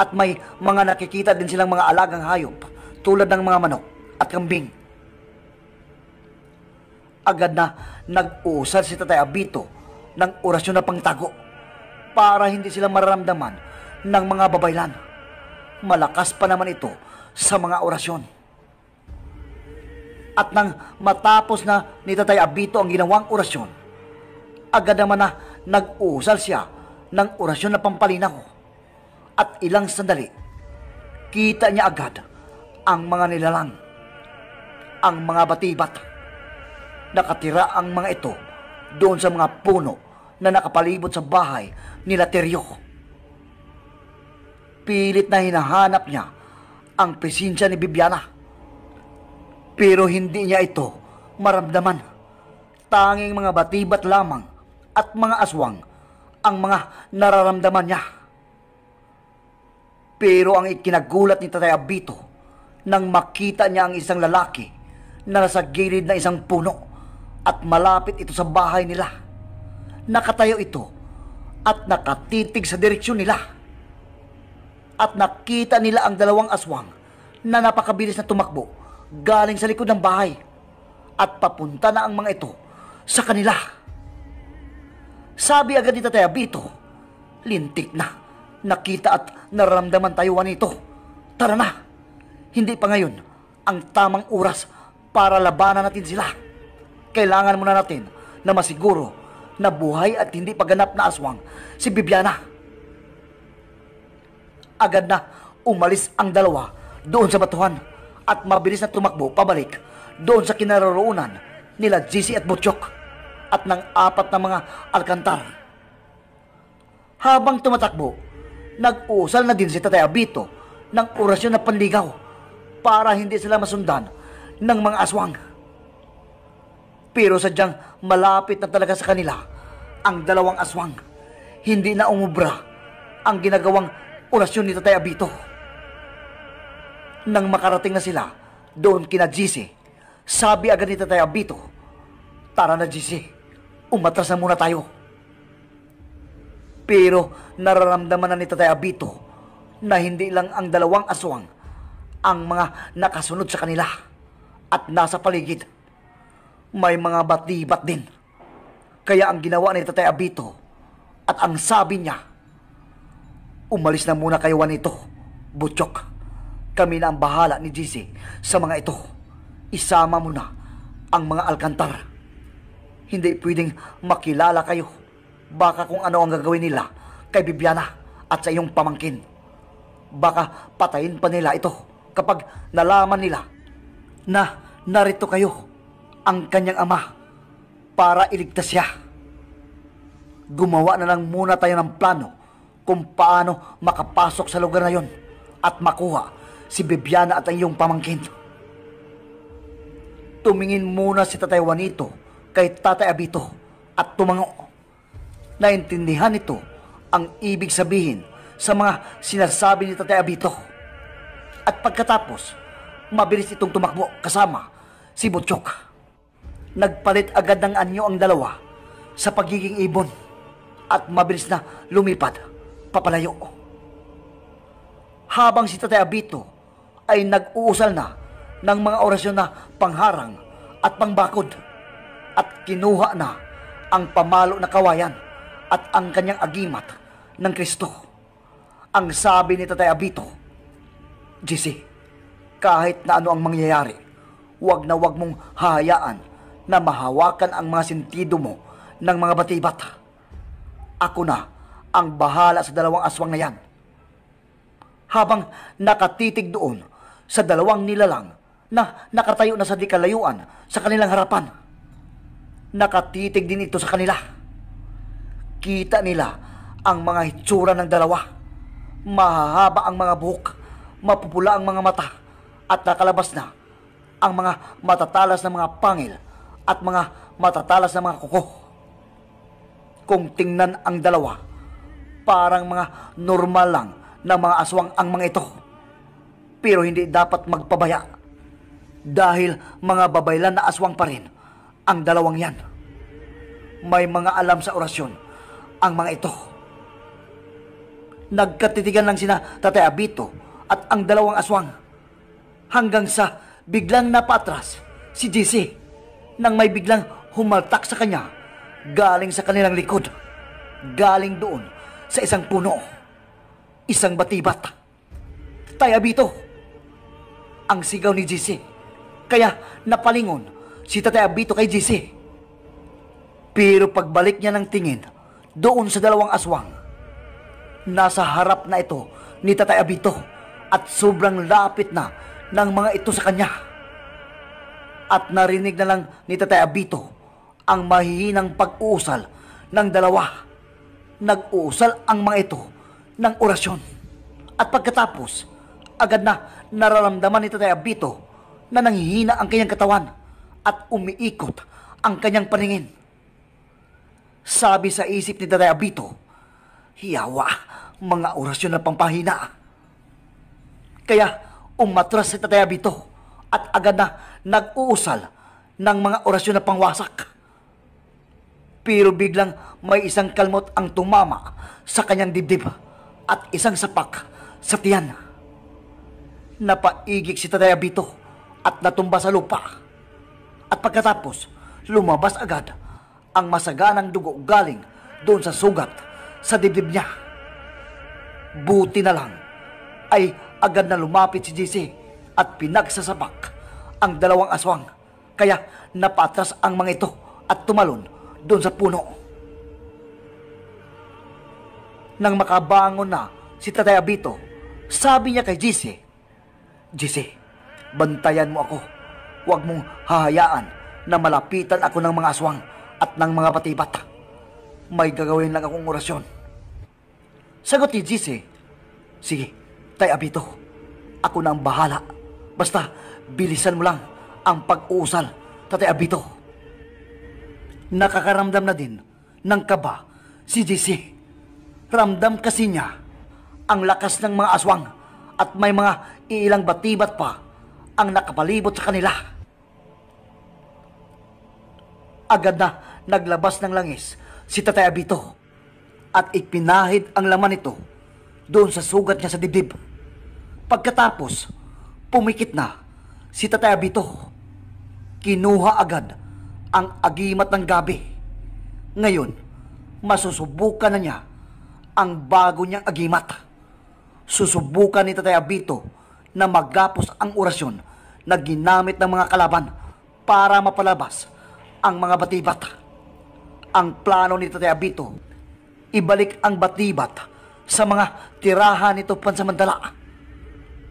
S1: at may mga nakikita din silang mga alagang hayop tulad ng mga manok at kambing. Agad na nag uusal si Tatay Abito ng orasyon na pangtago para hindi sila mararamdaman ng mga babaylan. Malakas pa naman ito sa mga orasyon. At nang matapos na ni Tatay Abito ang ginawang orasyon, agad naman na nag-uusal siya ng orasyon na pampalinaw. At ilang sandali, kita niya agad ang mga nilalang, ang mga batibat. Nakatira ang mga ito doon sa mga puno na nakapalibot sa bahay nila Teryo pilit na hinahanap niya ang presensya ni Bibiana. Pero hindi niya ito maramdaman. Tanging mga batibat lamang at mga aswang ang mga nararamdaman niya. Pero ang ikinagulat ni Tatay Abito nang makita niya ang isang lalaki na nasa gilid na isang puno at malapit ito sa bahay nila. Nakatayo ito at nakatitig sa direksyon nila at nakita nila ang dalawang aswang na napakabilis na tumakbo galing sa likod ng bahay at papunta na ang mga ito sa kanila. Sabi agad ni Tatay Abito, lintik na. Nakita at nararamdaman tayo nito. Tara na. Hindi pa ngayon ang tamang oras para labanan natin sila. Kailangan muna natin na masiguro na buhay at hindi paganap na aswang si Bibiana agad na umalis ang dalawa doon sa batuhan at mabilis na tumakbo pabalik doon sa kinaroroonan nila GC at Butchok at ng apat na mga alkantar. Habang tumatakbo, nag-usal na din si Tatay Abito ng orasyon na panligaw para hindi sila masundan ng mga aswang. Pero sadyang malapit na talaga sa kanila ang dalawang aswang. Hindi na umubra ang ginagawang orasyon ni Tatay Abito. Nang makarating na sila doon kina GC, sabi agad ni Tatay Abito, Tara na GC, umatras na muna tayo. Pero nararamdaman na ni Tatay Abito na hindi lang ang dalawang aswang ang mga nakasunod sa kanila at nasa paligid. May mga batibat din. Kaya ang ginawa ni Tatay Abito at ang sabi niya Umalis na muna kayo nito, Butchok. Kami na ang bahala ni GC sa mga ito. Isama mo na ang mga alkantar. Hindi pwedeng makilala kayo. Baka kung ano ang gagawin nila kay Bibiana at sa iyong pamangkin. Baka patayin pa nila ito kapag nalaman nila na narito kayo ang kanyang ama para iligtas siya. Gumawa na lang muna tayo ng plano kung paano makapasok sa lugar na yon at makuha si Bibiana at ang iyong pamangkin. Tumingin muna si Tatay Juanito kay Tatay Abito at tumango. Naintindihan ito ang ibig sabihin sa mga sinasabi ni Tatay Abito. At pagkatapos, mabilis itong tumakbo kasama si Butchok. Nagpalit agad ng anyo ang dalawa sa pagiging ibon at mabilis na lumipad papalayo. Habang si Tatay Abito ay nag-uusal na ng mga orasyon na pangharang at pangbakod at kinuha na ang pamalo na kawayan at ang kanyang agimat ng Kristo. Ang sabi ni Tatay Abito, JC, kahit na ano ang mangyayari, wag na wag mong hayaan na mahawakan ang mga sentido mo ng mga batibat. Ako na ang bahala sa dalawang aswang na yan. Habang nakatitig doon sa dalawang nilalang na nakatayo na sa dikalayuan sa kanilang harapan. Nakatitig din ito sa kanila. Kita nila ang mga hitsura ng dalawa. Mahahaba ang mga buhok, mapupula ang mga mata, at nakalabas na ang mga matatalas na mga pangil at mga matatalas na mga kuko. Kung tingnan ang dalawa, parang mga normal lang na mga aswang ang mga ito. Pero hindi dapat magpabaya dahil mga babaylan na aswang pa rin ang dalawang yan. May mga alam sa orasyon ang mga ito. Nagkatitigan lang sina Tatay Abito at ang dalawang aswang hanggang sa biglang napatras si JC nang may biglang humaltak sa kanya galing sa kanilang likod. Galing doon sa isang puno, isang batibat. Tayo abito, ang sigaw ni GC. Kaya napalingon si Tatay Abito kay GC. Pero pagbalik niya ng tingin doon sa dalawang aswang, nasa harap na ito ni Tatay Abito at sobrang lapit na ng mga ito sa kanya. At narinig na lang ni Tatay Abito ang mahihinang pag-usal ng dalawa nag-uusal ang mga ito ng orasyon. At pagkatapos, agad na nararamdaman ni Tatay Abito na nanghihina ang kanyang katawan at umiikot ang kanyang paningin. Sabi sa isip ni Tatay Abito, Hiyawa, mga orasyon na pampahina. Kaya umatras si Tatay Abito at agad na nag-uusal ng mga orasyon na pangwasak pero biglang may isang kalmot ang tumama sa kanyang dibdib at isang sapak sa tiyan. Napaigik si Tatay Abito at natumba sa lupa. At pagkatapos, lumabas agad ang masaganang dugo galing doon sa sugat sa dibdib niya. Buti na lang ay agad na lumapit si JC at pinagsasabak ang dalawang aswang. Kaya napatras ang mga ito at tumalon doon sa puno. Nang makabangon na si Tatay Abito, sabi niya kay Jise, Jise, bantayan mo ako. Huwag mong hahayaan na malapitan ako ng mga aswang at ng mga patibat. May gagawin lang akong orasyon. Sagot ni Jise, Sige, Tay Abito, ako na ang bahala. Basta, bilisan mo lang ang pag-uusal, Tatay Abito. Nakakaramdam na din ng kaba si JC. Ramdam kasi niya ang lakas ng mga aswang at may mga ilang batibat pa ang nakapalibot sa kanila. Agad na naglabas ng langis si Tatay Abito at ipinahid ang laman nito doon sa sugat niya sa dibdib. Pagkatapos, pumikit na si Tatay Abito. Kinuha agad ang agimat ng gabi. Ngayon, masusubukan na niya ang bago niyang agimat. Susubukan ni Tatay Abito na maggapos ang orasyon na ginamit ng mga kalaban para mapalabas ang mga batibat. Ang plano ni Tatay Abito, ibalik ang batibat sa mga tirahan nito pansamantala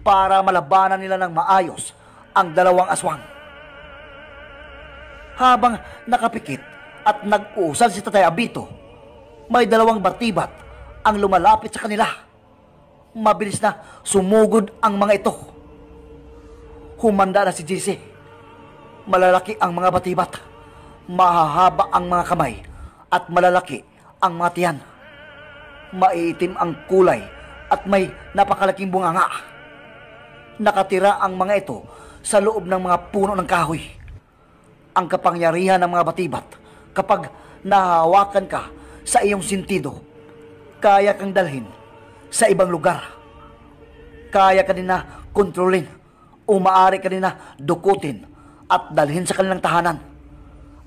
S1: para malabanan nila ng maayos ang dalawang aswang habang nakapikit at nag-uusan si Tatay Abito. May dalawang batibat ang lumalapit sa kanila. Mabilis na sumugod ang mga ito. Humanda na si JC. Malalaki ang mga batibat. Mahahaba ang mga kamay at malalaki ang mga tiyan. Maiitim ang kulay at may napakalaking bunganga. Nakatira ang mga ito sa loob ng mga puno ng kahoy ang kapangyarihan ng mga batibat kapag nahawakan ka sa iyong sintido. Kaya kang dalhin sa ibang lugar. Kaya ka na kontrolin umaari maaari ka na dukutin at dalhin sa kanilang tahanan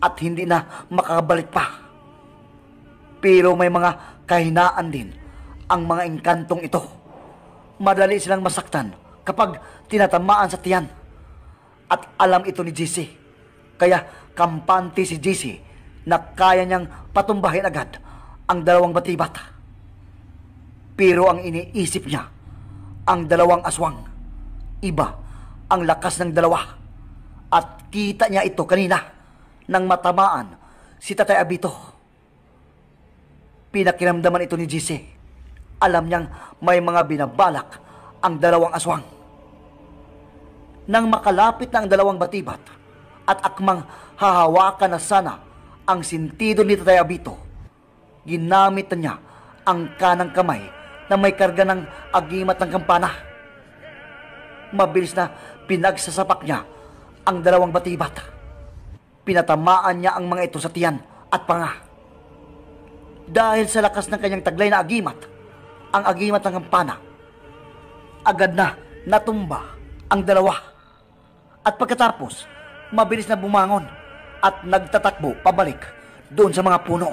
S1: at hindi na makakabalik pa. Pero may mga kahinaan din ang mga engkantong ito. Madali silang masaktan kapag tinatamaan sa tiyan. At alam ito ni JC kaya kampante si JC na kaya niyang patumbahin agad ang dalawang batibat. Pero ang iniisip niya, ang dalawang aswang. Iba ang lakas ng dalawa. At kita niya ito kanina nang matamaan si Tatay Abito. Pinakiramdaman ito ni JC. Alam niyang may mga binabalak ang dalawang aswang. Nang makalapit na ang dalawang batibat, at akmang hahawakan na sana ang sintido ni Tatay Abito. Ginamit na niya ang kanang kamay na may karga ng agimat ng kampana. Mabilis na pinagsasapak niya ang dalawang batibat. Pinatamaan niya ang mga ito sa tiyan at panga. Dahil sa lakas ng kanyang taglay na agimat, ang agimat ng kampana, agad na natumba ang dalawa. At pagkatapos, mabilis na bumangon at nagtatakbo pabalik doon sa mga puno.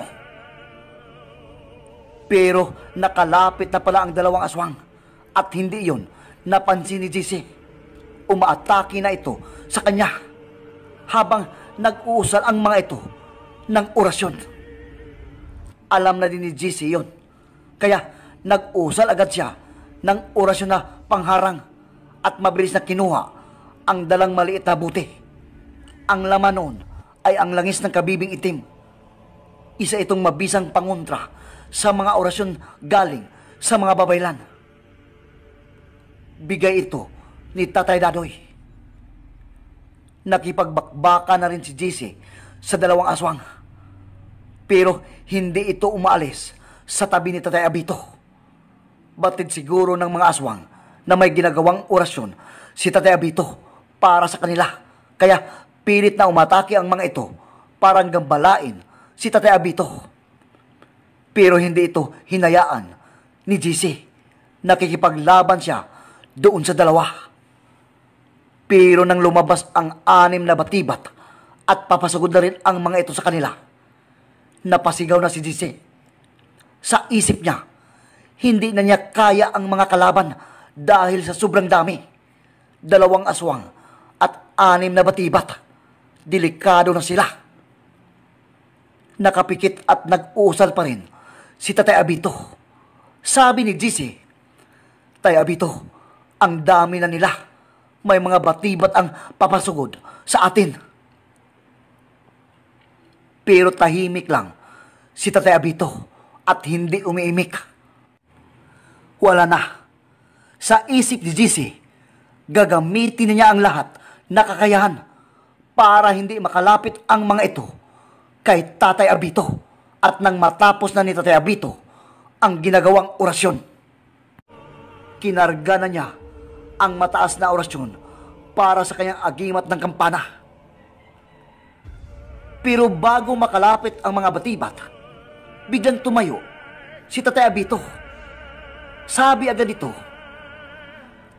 S1: Pero nakalapit na pala ang dalawang aswang at hindi yon napansin ni JC. Umaatake na ito sa kanya habang nag-uusal ang mga ito ng orasyon. Alam na din ni JC yon. Kaya nag-usal agad siya ng orasyon na pangharang at mabilis na kinuha ang dalang maliit na buti. Ang laman noon ay ang langis ng kabibing itim. Isa itong mabisang pangontra sa mga orasyon galing sa mga babaylan. Bigay ito ni Tatay Dadoy. Nakipagbakbaka na rin si JC sa dalawang aswang. Pero hindi ito umaalis sa tabi ni Tatay Abito. Batid siguro ng mga aswang na may ginagawang orasyon si Tatay Abito para sa kanila. Kaya Pilit na umatake ang mga ito parang gambalain si Tatay Abito. Pero hindi ito hinayaan ni JC. Nakikipaglaban siya doon sa dalawa. Pero nang lumabas ang anim na batibat at papasugod na rin ang mga ito sa kanila, napasigaw na si JC. Sa isip niya, hindi na niya kaya ang mga kalaban dahil sa sobrang dami. Dalawang aswang at anim na batibat delikado na sila. Nakapikit at nag-uusal pa rin si Tatay Abito. Sabi ni Gise, Tay Abito, ang dami na nila. May mga batibat ang papasugod sa atin. Pero tahimik lang si Tatay Abito at hindi umiimik. Wala na. Sa isip ni Gise, gagamitin niya ang lahat na kakayahan para hindi makalapit ang mga ito kay Tatay Abito at nang matapos na ni Tatay Abito ang ginagawang orasyon. Kinarga na niya ang mataas na orasyon para sa kanyang agimat ng kampana. Pero bago makalapit ang mga batibat, biglang tumayo si Tatay Abito. Sabi agad ito,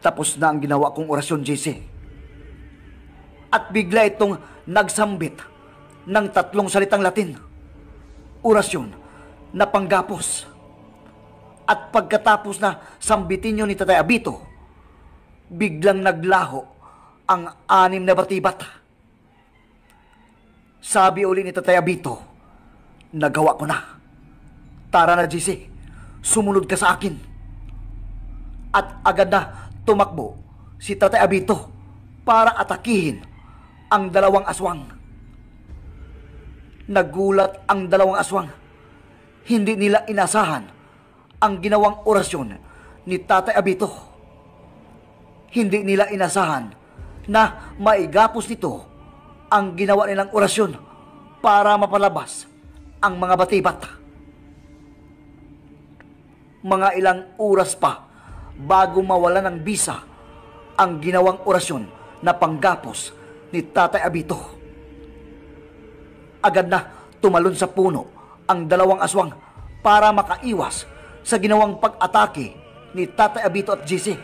S1: tapos na ang ginawa kong orasyon, JC at bigla itong nagsambit ng tatlong salitang Latin. Orasyon na panggapos. At pagkatapos na sambitin yun ni Tatay Abito, biglang naglaho ang anim na batibat. Sabi uli ni Tatay Abito, nagawa ko na. Tara na, GC. Sumunod ka sa akin. At agad na tumakbo si Tatay Abito para atakihin ang dalawang aswang. Nagulat ang dalawang aswang. Hindi nila inasahan ang ginawang orasyon ni Tatay Abito. Hindi nila inasahan na maigapos nito ang ginawa nilang orasyon para mapalabas ang mga batibat. Mga ilang oras pa bago mawala ng bisa ang ginawang orasyon na panggapos ni Tatay Abito. Agad na tumalon sa puno ang dalawang aswang para makaiwas sa ginawang pag-atake ni Tatay Abito at GC.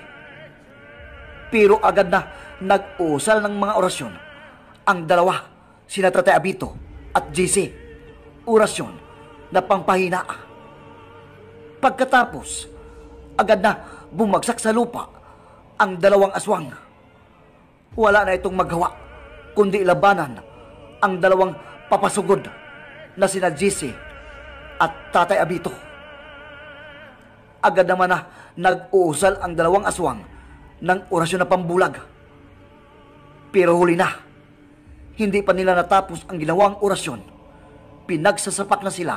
S1: Pero agad na nag-usal ng mga orasyon ang dalawa, sina Tatay Abito at GC. Orasyon na pangpahina. Pagkatapos, agad na bumagsak sa lupa ang dalawang aswang. Wala na itong magawa kundi labanan ang dalawang papasugod na sina GC at Tatay Abito. Agad naman na nag-uusal ang dalawang aswang ng orasyon na pambulag. Pero huli na, hindi pa nila natapos ang ginawang orasyon. Pinagsasapak na sila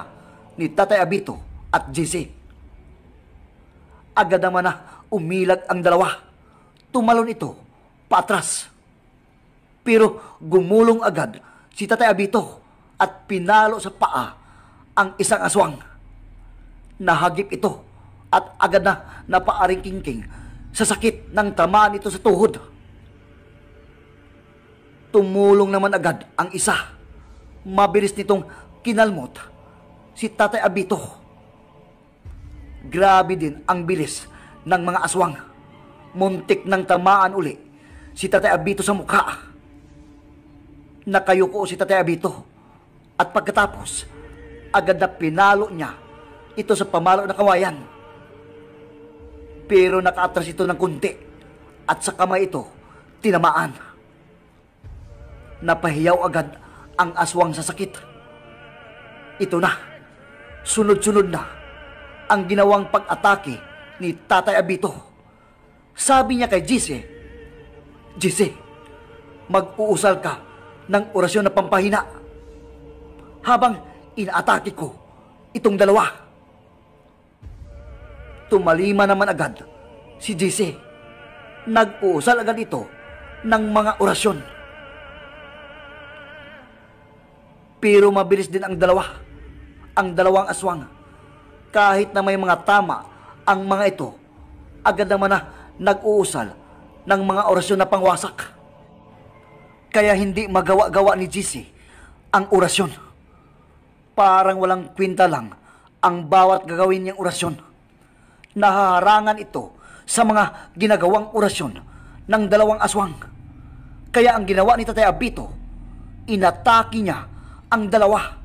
S1: ni Tatay Abito at GC. Agad naman na umilag ang dalawa. Tumalon ito patras. Pero gumulong agad si Tatay Abito at pinalo sa paa ang isang aswang. Nahagip ito at agad na napaaring kingking sa sakit ng tama nito sa tuhod. Tumulong naman agad ang isa. Mabilis nitong kinalmot si Tatay Abito. Grabe din ang bilis ng mga aswang. Muntik ng tamaan uli si Tatay Abito sa mukha. Nakayuko si Tatay Abito. At pagkatapos, agad na pinalo niya ito sa pamalo ng kawayan. Pero nakaatras ito ng kunti at sa kamay ito tinamaan. Napahiyaw agad ang aswang sa sakit. Ito na, sunod-sunod na ang ginawang pag-atake ni Tatay Abito. Sabi niya kay Jise, Jise, mag-uusal ka ng orasyon na pampahina habang inaatake ko itong dalawa. Tumalima naman agad si JC. Nag-uusal agad ito ng mga orasyon. Pero mabilis din ang dalawa, ang dalawang aswang. Kahit na may mga tama ang mga ito, agad naman na nag-uusal ng mga orasyon na pangwasak. Kaya hindi magawa-gawa ni GC ang orasyon. Parang walang kwinta lang ang bawat gagawin niyang orasyon. Nahaharangan ito sa mga ginagawang orasyon ng dalawang aswang. Kaya ang ginawa ni Tatay Abito, inataki niya ang dalawa.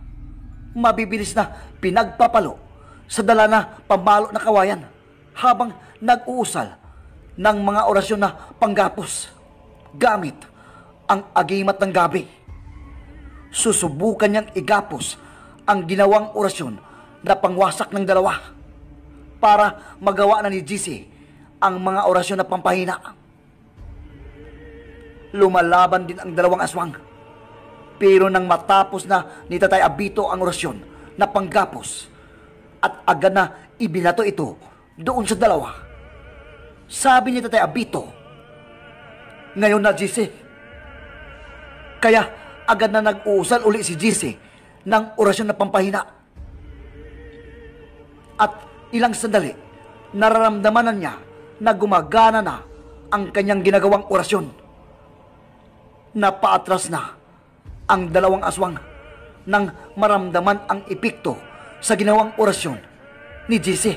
S1: Mabibilis na pinagpapalo sa dala na pamalo na kawayan habang nag-uusal ng mga orasyon na panggapos gamit ang agimat ng gabi. Susubukan niyang igapos ang ginawang orasyon na pangwasak ng dalawa para magawa na ni GC ang mga orasyon na pampahina. Lumalaban din ang dalawang aswang. Pero nang matapos na ni Tatay Abito ang orasyon na panggapos at agad na ibinato ito doon sa dalawa. Sabi ni Tatay Abito, Ngayon na, GC, kaya agad na nag-uusal uli si Jesse ng orasyon na pampahina. At ilang sandali, nararamdaman niya na gumagana na ang kanyang ginagawang orasyon. Napaatras na ang dalawang aswang nang maramdaman ang epekto sa ginawang orasyon ni Jesse.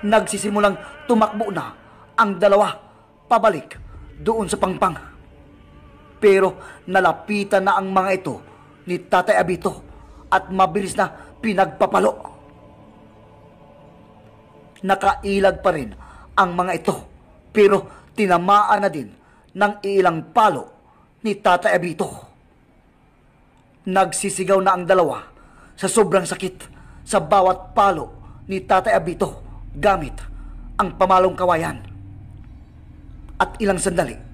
S1: Nagsisimulang tumakbo na ang dalawa pabalik doon sa pangpang. Pero nalapitan na ang mga ito ni Tatay Abito at mabilis na pinagpapalo. Nakailag pa rin ang mga ito pero tinamaan na din ng ilang palo ni Tatay Abito. Nagsisigaw na ang dalawa sa sobrang sakit sa bawat palo ni Tatay Abito gamit ang pamalong kawayan. At ilang sandali,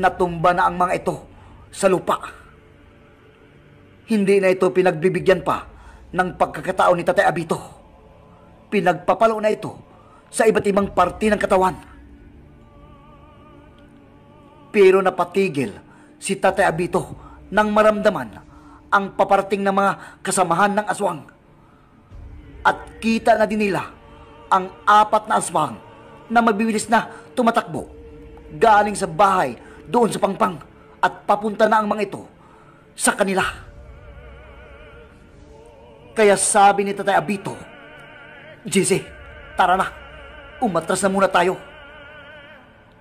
S1: natumba na ang mga ito sa lupa. Hindi na ito pinagbibigyan pa ng pagkakataon ni Tatay Abito. Pinagpapalo na ito sa iba't ibang parte ng katawan. Pero napatigil si Tatay Abito nang maramdaman ang paparating ng mga kasamahan ng aswang. At kita na din nila ang apat na aswang na mabibilis na tumatakbo galing sa bahay doon sa Pangpang at papunta na ang mga ito sa kanila. Kaya sabi ni Tatay Abito, Jesse, tara na, umatras na muna tayo.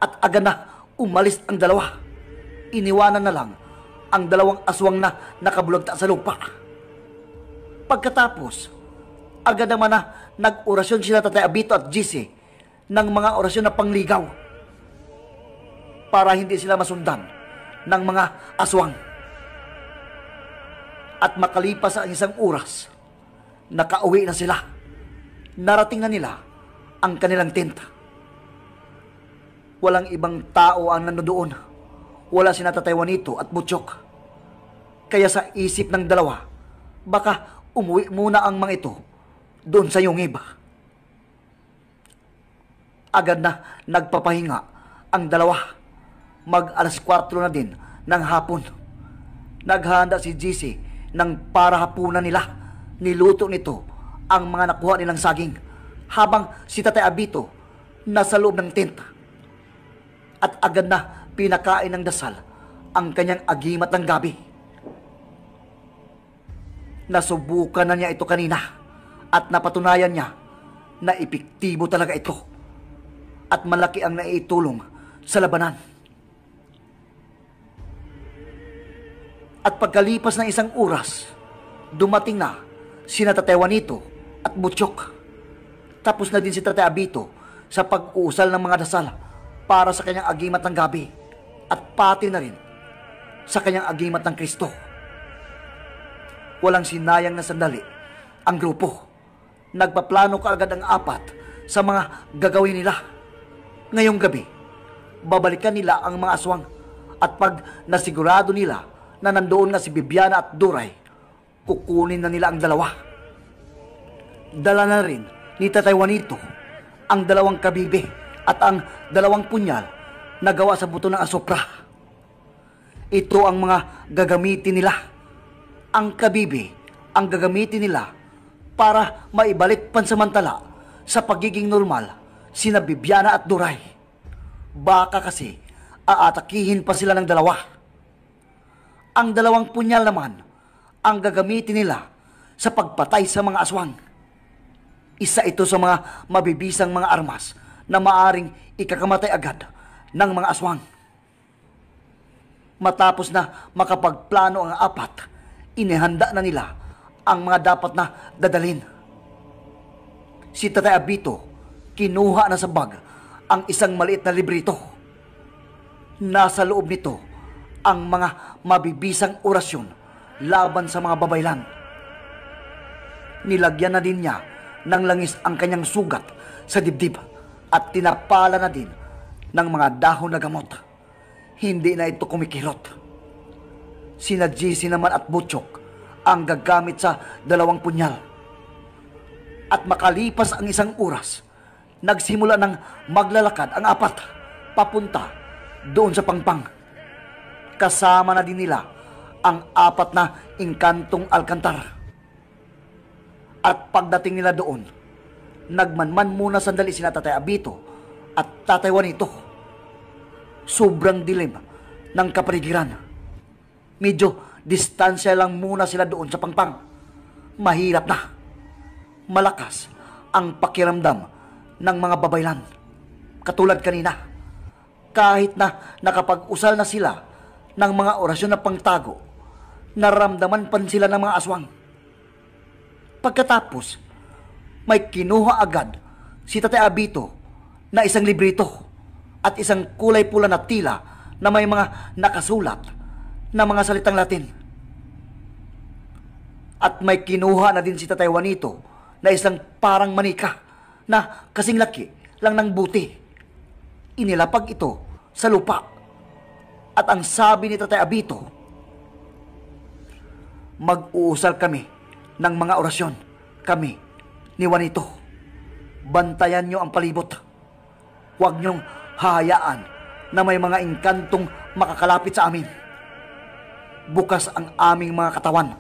S1: At agad na umalis ang dalawa. Iniwanan na lang ang dalawang aswang na nakabulagta sa lupa. Pagkatapos, agad naman na nag-orasyon sila Tatay Abito at Jesse ng mga orasyon na pangligaw para hindi sila masundan ng mga aswang. At makalipas ang isang oras, nakauwi na sila. Narating na nila ang kanilang tenta. Walang ibang tao ang nanodoon. Wala si Natataywanito at Butchok. Kaya sa isip ng dalawa, baka umuwi muna ang mga ito doon sa yung iba. Agad na nagpapahinga ang dalawa mag alas 4 na din ng hapon. Naghanda si GC ng hapunan nila. Niluto nito ang mga nakuha nilang saging habang si Tatay Abito nasa loob ng tent. At agad na pinakain ng dasal ang kanyang agimat ng gabi. Nasubukan na niya ito kanina at napatunayan niya na epektibo talaga ito at malaki ang naitulong sa labanan. At pagkalipas ng isang oras, dumating na sina Tatay Juanito at Butchok. Tapos na din si Tatay Abito sa pag-uusal ng mga dasal para sa kanyang agimat ng gabi at pati na rin sa kanyang agimat ng Kristo. Walang sinayang na sandali ang grupo. Nagpaplano kaagad ang apat sa mga gagawin nila. Ngayong gabi, babalikan nila ang mga aswang at pag nasigurado nila na nandoon na si Bibiana at Duray, kukunin na nila ang dalawa. Dala na rin ni Tatay Juanito ang dalawang kabibe at ang dalawang punyal na gawa sa buto ng asopra. Ito ang mga gagamitin nila. Ang kabibe ang gagamitin nila para maibalik pansamantala sa pagiging normal sina Bibiana at Duray. Baka kasi aatakihin pa sila ng dalawa. Ang dalawang punyal naman ang gagamitin nila sa pagpatay sa mga aswang. Isa ito sa mga mabibisang mga armas na maaring ikakamatay agad ng mga aswang. Matapos na makapagplano ang apat, inihanda na nila ang mga dapat na dadalin. Si Tatay Abito, kinuha na sa bag ang isang maliit na librito. Nasa loob nito ang mga mabibisang orasyon laban sa mga babaylan. Nilagyan na din niya ng langis ang kanyang sugat sa dibdib at tinapala na din ng mga dahon na gamot. Hindi na ito kumikirot. Sina GC naman at Butchok ang gagamit sa dalawang punyal. At makalipas ang isang oras, nagsimula ng maglalakad ang apat papunta doon sa pangpang. -pang kasama na din nila ang apat na inkantong alkantar. At pagdating nila doon, nagmanman muna sandali sila Tatay Abito at Tatay Juanito. Sobrang dilim ng kapaligiran. Medyo distansya lang muna sila doon sa pangpang. Mahirap na. Malakas ang pakiramdam ng mga babaylan. Katulad kanina, kahit na nakapag-usal na sila ng mga orasyon na pangtago, naramdaman pa sila ng mga aswang. Pagkatapos, may kinuha agad si Tate Abito na isang librito at isang kulay pula na tila na may mga nakasulat na mga salitang Latin. At may kinuha na din si Tatay Juanito na isang parang manika na kasing laki lang ng buti. Inilapag ito sa lupa at ang sabi ni Tatay Abito, mag-uusal kami ng mga orasyon kami ni Juanito. Bantayan nyo ang palibot. Huwag nyong hahayaan na may mga inkantong makakalapit sa amin. Bukas ang aming mga katawan.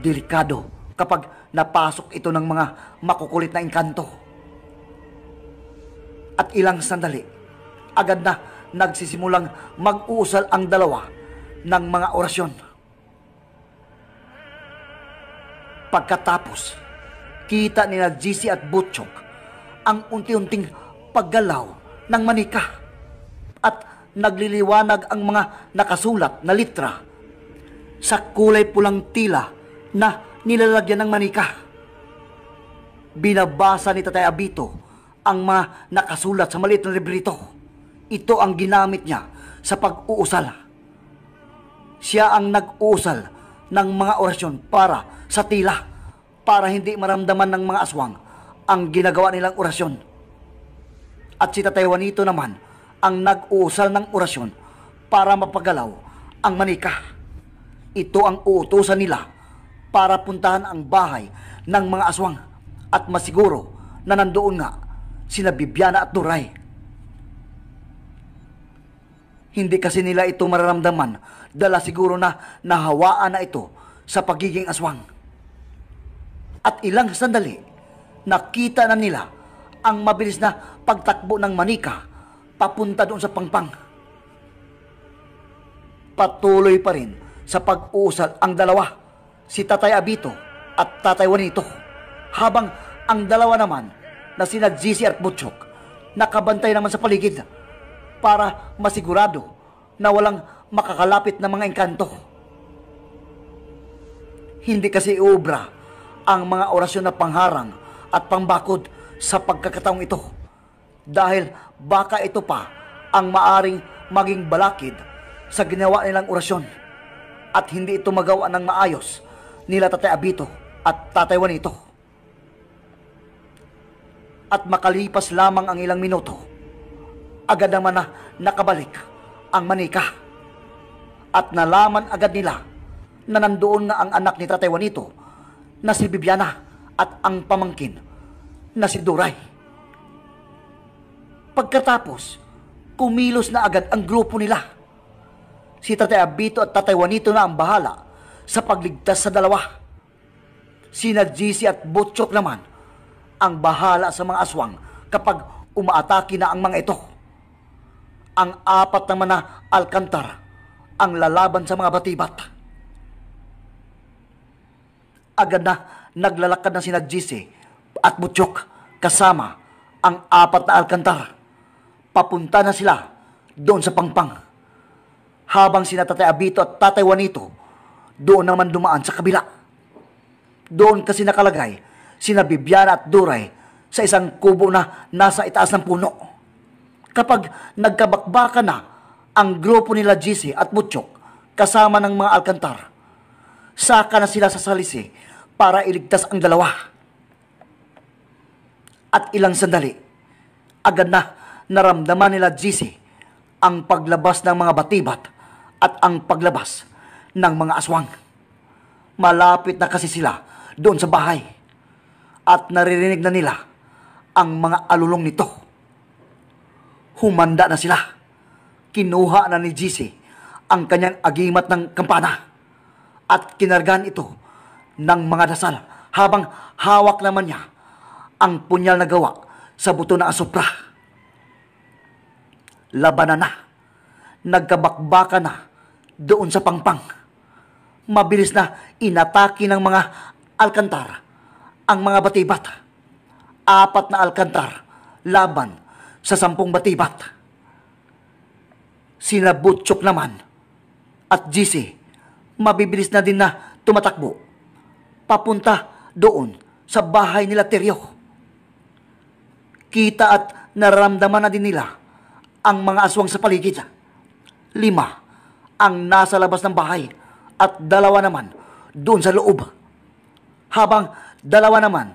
S1: Delikado kapag napasok ito ng mga makukulit na inkanto. At ilang sandali, agad na nagsisimulang mag uusal ang dalawa ng mga orasyon. Pagkatapos, kita ni Nagjisi at Butchok ang unti-unting paggalaw ng manika at nagliliwanag ang mga nakasulat na litra sa kulay pulang tila na nilalagyan ng manika. Binabasa ni Tatay Abito ang mga nakasulat sa maliit na librito ito ang ginamit niya sa pag-uusal. Siya ang nag-uusal ng mga orasyon para sa tila, para hindi maramdaman ng mga aswang ang ginagawa nilang orasyon. At si Tatay Juanito naman ang nag-uusal ng orasyon para mapagalaw ang manika. Ito ang uutusan nila para puntahan ang bahay ng mga aswang at masiguro na nandoon nga sina Bibiana at Duray. Hindi kasi nila ito mararamdaman dala siguro na nahawaan na ito sa pagiging aswang. At ilang sandali, nakita na nila ang mabilis na pagtakbo ng manika papunta doon sa pangpang. Patuloy pa rin sa pag-uusal ang dalawa, si Tatay Abito at Tatay Juanito, habang ang dalawa naman na sina Gigi at Butchok nakabantay naman sa paligid para masigurado na walang makakalapit na mga engkanto. Hindi kasi iubra ang mga orasyon na pangharang at pangbakod sa pagkakataong ito dahil baka ito pa ang maaring maging balakid sa ginawa nilang orasyon at hindi ito magawa ng maayos nila Tatay Abito at Tatay Juanito. At makalipas lamang ang ilang minuto, agad naman na nakabalik ang manika. At nalaman agad nila na nandoon nga ang anak ni Tatay Juanito na si Bibiana at ang pamangkin na si Duray. Pagkatapos, kumilos na agad ang grupo nila. Si Tatay Abito at Tatay Juanito na ang bahala sa pagligtas sa dalawa. Sina GC at Butchok naman ang bahala sa mga aswang kapag umaatake na ang mga ito ang apat na mana alkantara ang lalaban sa mga batibat. Agad na naglalakad na sina Gise at Butchok kasama ang apat na alkantara. Papunta na sila doon sa pangpang. Habang sina Tatay Abito at Tatay Juanito doon naman dumaan sa kabila. Doon kasi nakalagay sina Bibiana at Duray sa isang kubo na nasa itaas ng puno kapag nagkabakbaka na ang grupo nila GC at Butchok kasama ng mga Alcantar. saka na sila sasalisi para iligtas ang dalawa. At ilang sandali, agad na naramdaman nila GC ang paglabas ng mga batibat at ang paglabas ng mga aswang. Malapit na kasi sila doon sa bahay at naririnig na nila ang mga alulong nito humanda na sila. Kinuha na ni Jesse ang kanyang agimat ng kampana at kinargan ito ng mga dasal habang hawak naman niya ang punyal na gawa sa buto na asopra. Labanan na. Nagkabakbaka na doon sa pangpang. Mabilis na inatake ng mga alkantar ang mga batibat. Apat na alkantar laban sa sampung batibat. Sina Butchok naman at GC, mabibilis na din na tumatakbo. Papunta doon sa bahay nila Teryo. Kita at nararamdaman na din nila ang mga aswang sa paligid. Lima ang nasa labas ng bahay at dalawa naman doon sa loob. Habang dalawa naman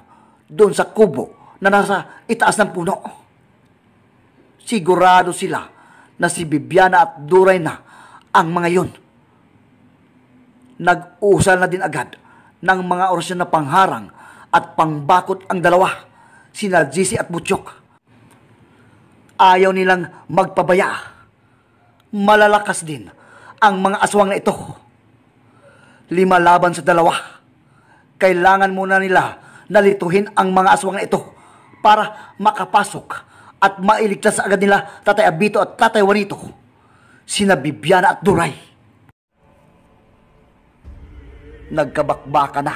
S1: doon sa kubo na nasa itaas ng puno sigurado sila na si Bibiana at Duray na ang mga yon. Nag-usal na din agad ng mga orasyon na pangharang at pangbakot ang dalawa, sina Jisi at Butchok. Ayaw nilang magpabaya. Malalakas din ang mga aswang na ito. Lima laban sa dalawa. Kailangan muna nila nalituhin ang mga aswang na ito para makapasok at mailigtas agad nila Tatay Abito at Tatay Juanito, sina Bibiana at Duray. Nagkabakbaka na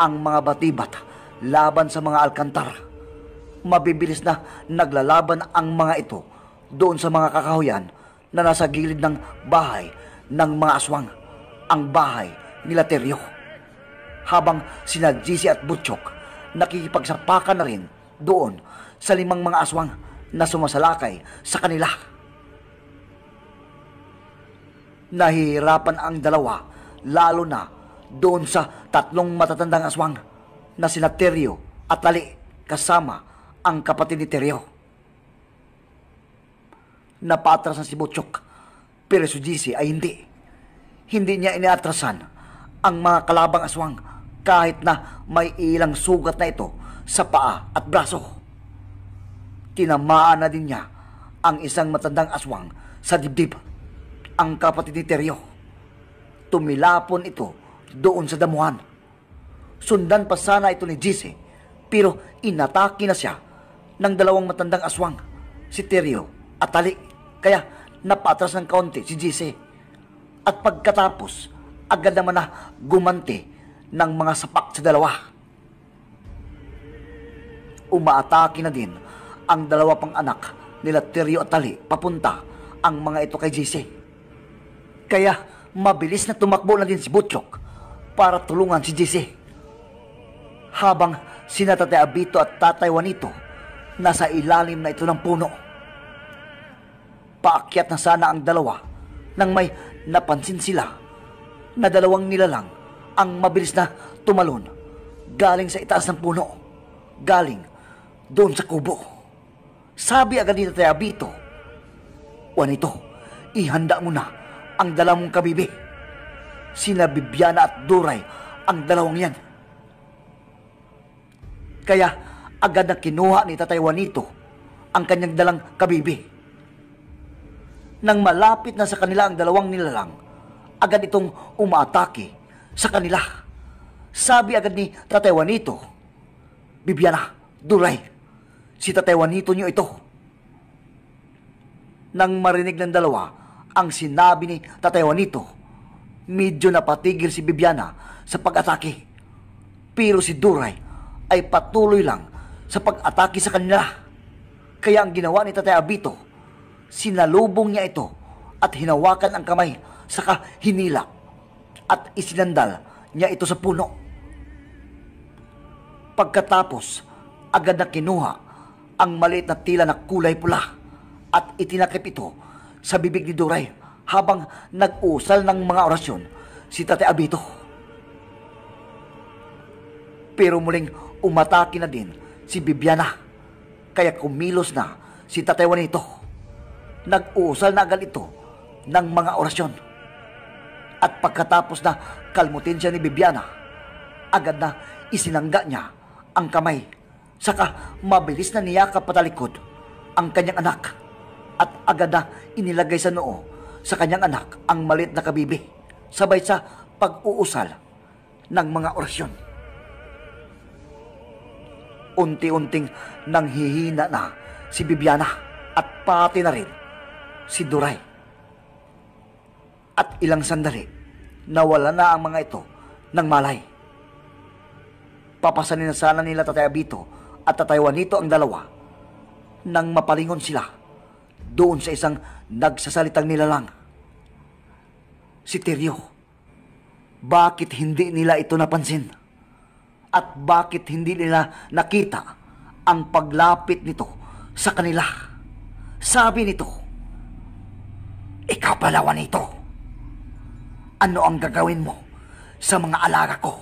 S1: ang mga batibat laban sa mga alkantar. Mabibilis na naglalaban ang mga ito doon sa mga kakahuyan na nasa gilid ng bahay ng mga aswang, ang bahay nila Teryo. Habang sina Gisi at Butchok nakikipagsapakan na rin doon sa limang mga aswang na sumasalakay sa kanila. Nahihirapan ang dalawa lalo na doon sa tatlong matatandang aswang na sina Teryo at Lali kasama ang kapatid ni Teryo. Napatrasan si Butchok pero si Jesse ay hindi. Hindi niya inaatrasan ang mga kalabang aswang kahit na may ilang sugat na ito sa paa at braso tinamaan na din niya ang isang matandang aswang sa dibdib. Ang kapatid ni Teryo. Tumilapon ito doon sa damuhan. Sundan pa sana ito ni Jise pero inatake na siya ng dalawang matandang aswang, si Teryo at Tali. Kaya napatras ng kaunti si Jise. At pagkatapos, agad naman na gumante ng mga sapak sa dalawa. Umaatake na din ang dalawa pang anak nila Teryo at Tali papunta ang mga ito kay JC. Kaya mabilis na tumakbo na din si Butchok para tulungan si JC. Habang sina Tatay Abito at Tatay Juanito nasa ilalim na ito ng puno. Paakyat na sana ang dalawa nang may napansin sila na dalawang nilalang ang mabilis na tumalon galing sa itaas ng puno, galing doon sa kubo. Sabi agad ni Tatay Abito, Juanito, ihanda mo na ang dalawang kabibi. Sina Bibiana at Duray ang dalawang yan. Kaya agad na kinuha ni Tatay Juanito ang kanyang dalang kabibi. Nang malapit na sa kanila ang dalawang nilalang, agad itong umaatake sa kanila. Sabi agad ni Tatay Juanito, Bibiana, Duray, si Tatay Juanito nyo ito. Nang marinig ng dalawa ang sinabi ni Tatay Juanito, medyo napatigil si Bibiana sa pag-atake. Pero si Duray ay patuloy lang sa pag-atake sa kanila. Kaya ang ginawa ni Tatay Abito, sinalubong niya ito at hinawakan ang kamay saka hinila at isinandal niya ito sa puno. Pagkatapos, agad na kinuha ang maliit na tila na kulay pula at itinakip ito sa bibig ni Duray habang nag-usal ng mga orasyon si Tate Abito. Pero muling umatake na din si Bibiana kaya kumilos na si Tate Juanito. Nag-usal na agad ito ng mga orasyon. At pagkatapos na kalmutin siya ni Bibiana, agad na isinangga niya ang kamay Saka mabilis na niya kapatalikod ang kanyang anak at agad na inilagay sa noo sa kanyang anak ang malit na kabibi sabay sa pag-uusal ng mga orasyon. Unti-unting nanghihina na si Bibiana at pati na rin si Duray. At ilang sandali, nawala na ang mga ito ng malay. Papasanin na sana nila Tatay Abito at tatayuan nito ang dalawa nang mapalingon sila doon sa isang nagsasalitang nilalang. Si Teryo, bakit hindi nila ito napansin? At bakit hindi nila nakita ang paglapit nito sa kanila? Sabi nito, Ikaw palawan nito. Ano ang gagawin mo sa mga alaga ko?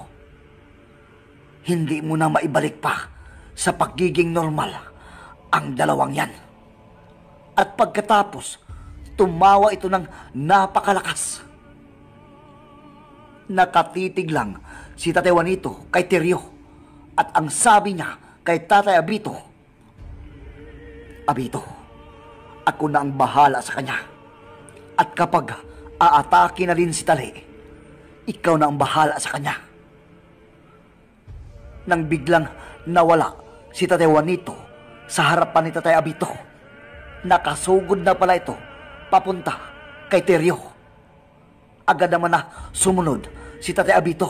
S1: Hindi mo na maibalik pa sa pagiging normal ang dalawang yan. At pagkatapos, tumawa ito ng napakalakas. Nakatitig lang si Tatay Juanito kay Teryo at ang sabi niya kay Tatay Abito, Abito, ako na ang bahala sa kanya. At kapag aatake na rin si Tali, ikaw na ang bahala sa kanya. Nang biglang nawala si Tatay Juanito sa harapan ni Tatay Abito. Nakasugod na pala ito papunta kay Teryo. Agad naman na sumunod si Tatay Abito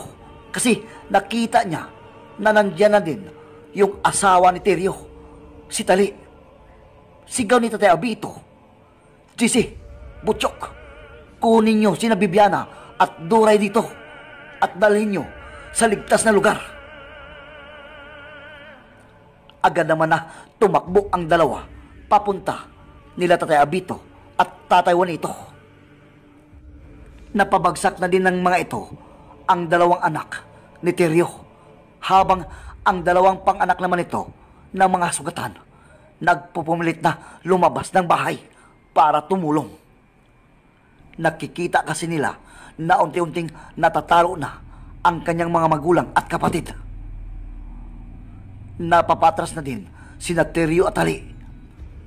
S1: kasi nakita niya na nandiyan na din yung asawa ni Teryo, si Tali. Sigaw ni Tatay Abito, Jisi, Butchok, kunin niyo si Bibiana at Duray dito at dalhin niyo sa ligtas na lugar agad naman na tumakbo ang dalawa papunta nila Tatay Abito at Tatay Juanito. Napabagsak na din ng mga ito ang dalawang anak ni Teryo habang ang dalawang pang-anak naman ito ng mga sugatan nagpupumilit na lumabas ng bahay para tumulong. Nakikita kasi nila na unti-unting natatalo na ang kanyang mga magulang at kapatid napapatras na din sina Terrio at Ali.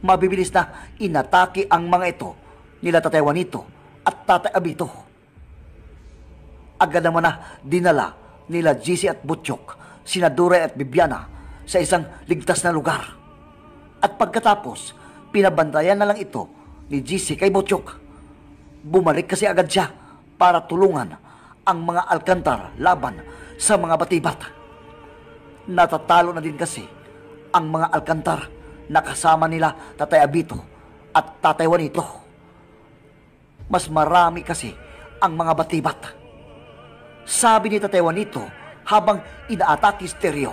S1: Mabibilis na inatake ang mga ito nila Tatay Juanito at Tatay Abito. Agad naman na dinala nila GC at Butyok, sina Duray at Bibiana sa isang ligtas na lugar. At pagkatapos, pinabantayan na lang ito ni GC kay Butyok. Bumalik kasi agad siya para tulungan ang mga Alcantar laban sa mga batibat. Natatalo na din kasi ang mga alkantar na kasama nila Tatay Abito at Tatay Juanito. Mas marami kasi ang mga batibat. Sabi ni Tatay Juanito habang inaatake si Teryo.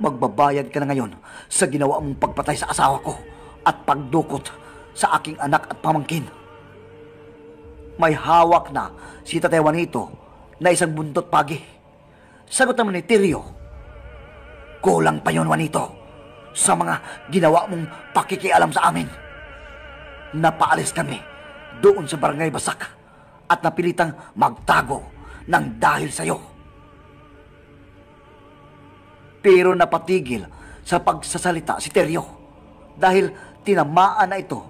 S1: Magbabayad ka na ngayon sa ginawa mong pagpatay sa asawa ko at pagdukot sa aking anak at pamangkin. May hawak na si Tatay Juanito na isang buntot pagi Sagot naman ni Tirio. Kulang pa yun, Juanito, sa mga ginawa mong pakikialam sa amin. Napaalis kami doon sa barangay Basak at napilitang magtago ng dahil sa'yo. Pero napatigil sa pagsasalita si Teryo dahil tinamaan na ito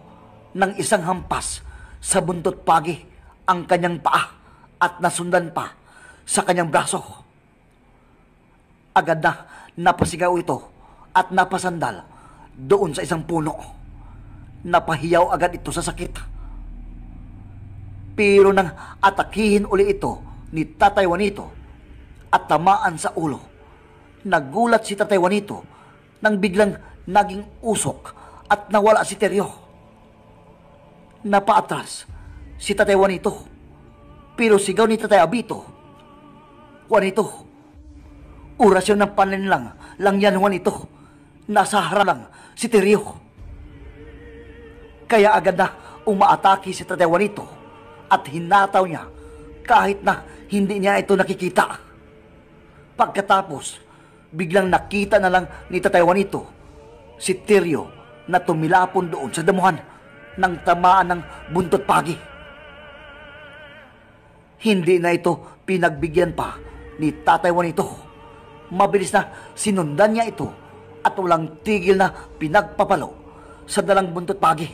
S1: ng isang hampas sa buntot pagi ang kanyang paa at nasundan pa sa kanyang braso. Agad na napasigaw ito at napasandal doon sa isang puno. Napahiyaw agad ito sa sakit. Pero nang atakihin uli ito ni Tatay Juanito at tamaan sa ulo, nagulat si Tatay Juanito nang biglang naging usok at nawala si Teryo. Napaatras si Tatay Juanito pero sigaw ni Tatay Abito, Juanito, Orasyon ng panlinlang lang lang yan Juan ito. Nasa harap lang si Terio. Kaya agad na umaatake si Tatay Juanito at hinataw niya kahit na hindi niya ito nakikita. Pagkatapos, biglang nakita na lang ni Tatay Juanito si Terio na tumilapon doon sa damuhan ng tamaan ng buntot pagi. Hindi na ito pinagbigyan pa ni Tatay Juanito mabilis na sinundan niya ito at walang tigil na pinagpapalo sa dalang buntot pagi.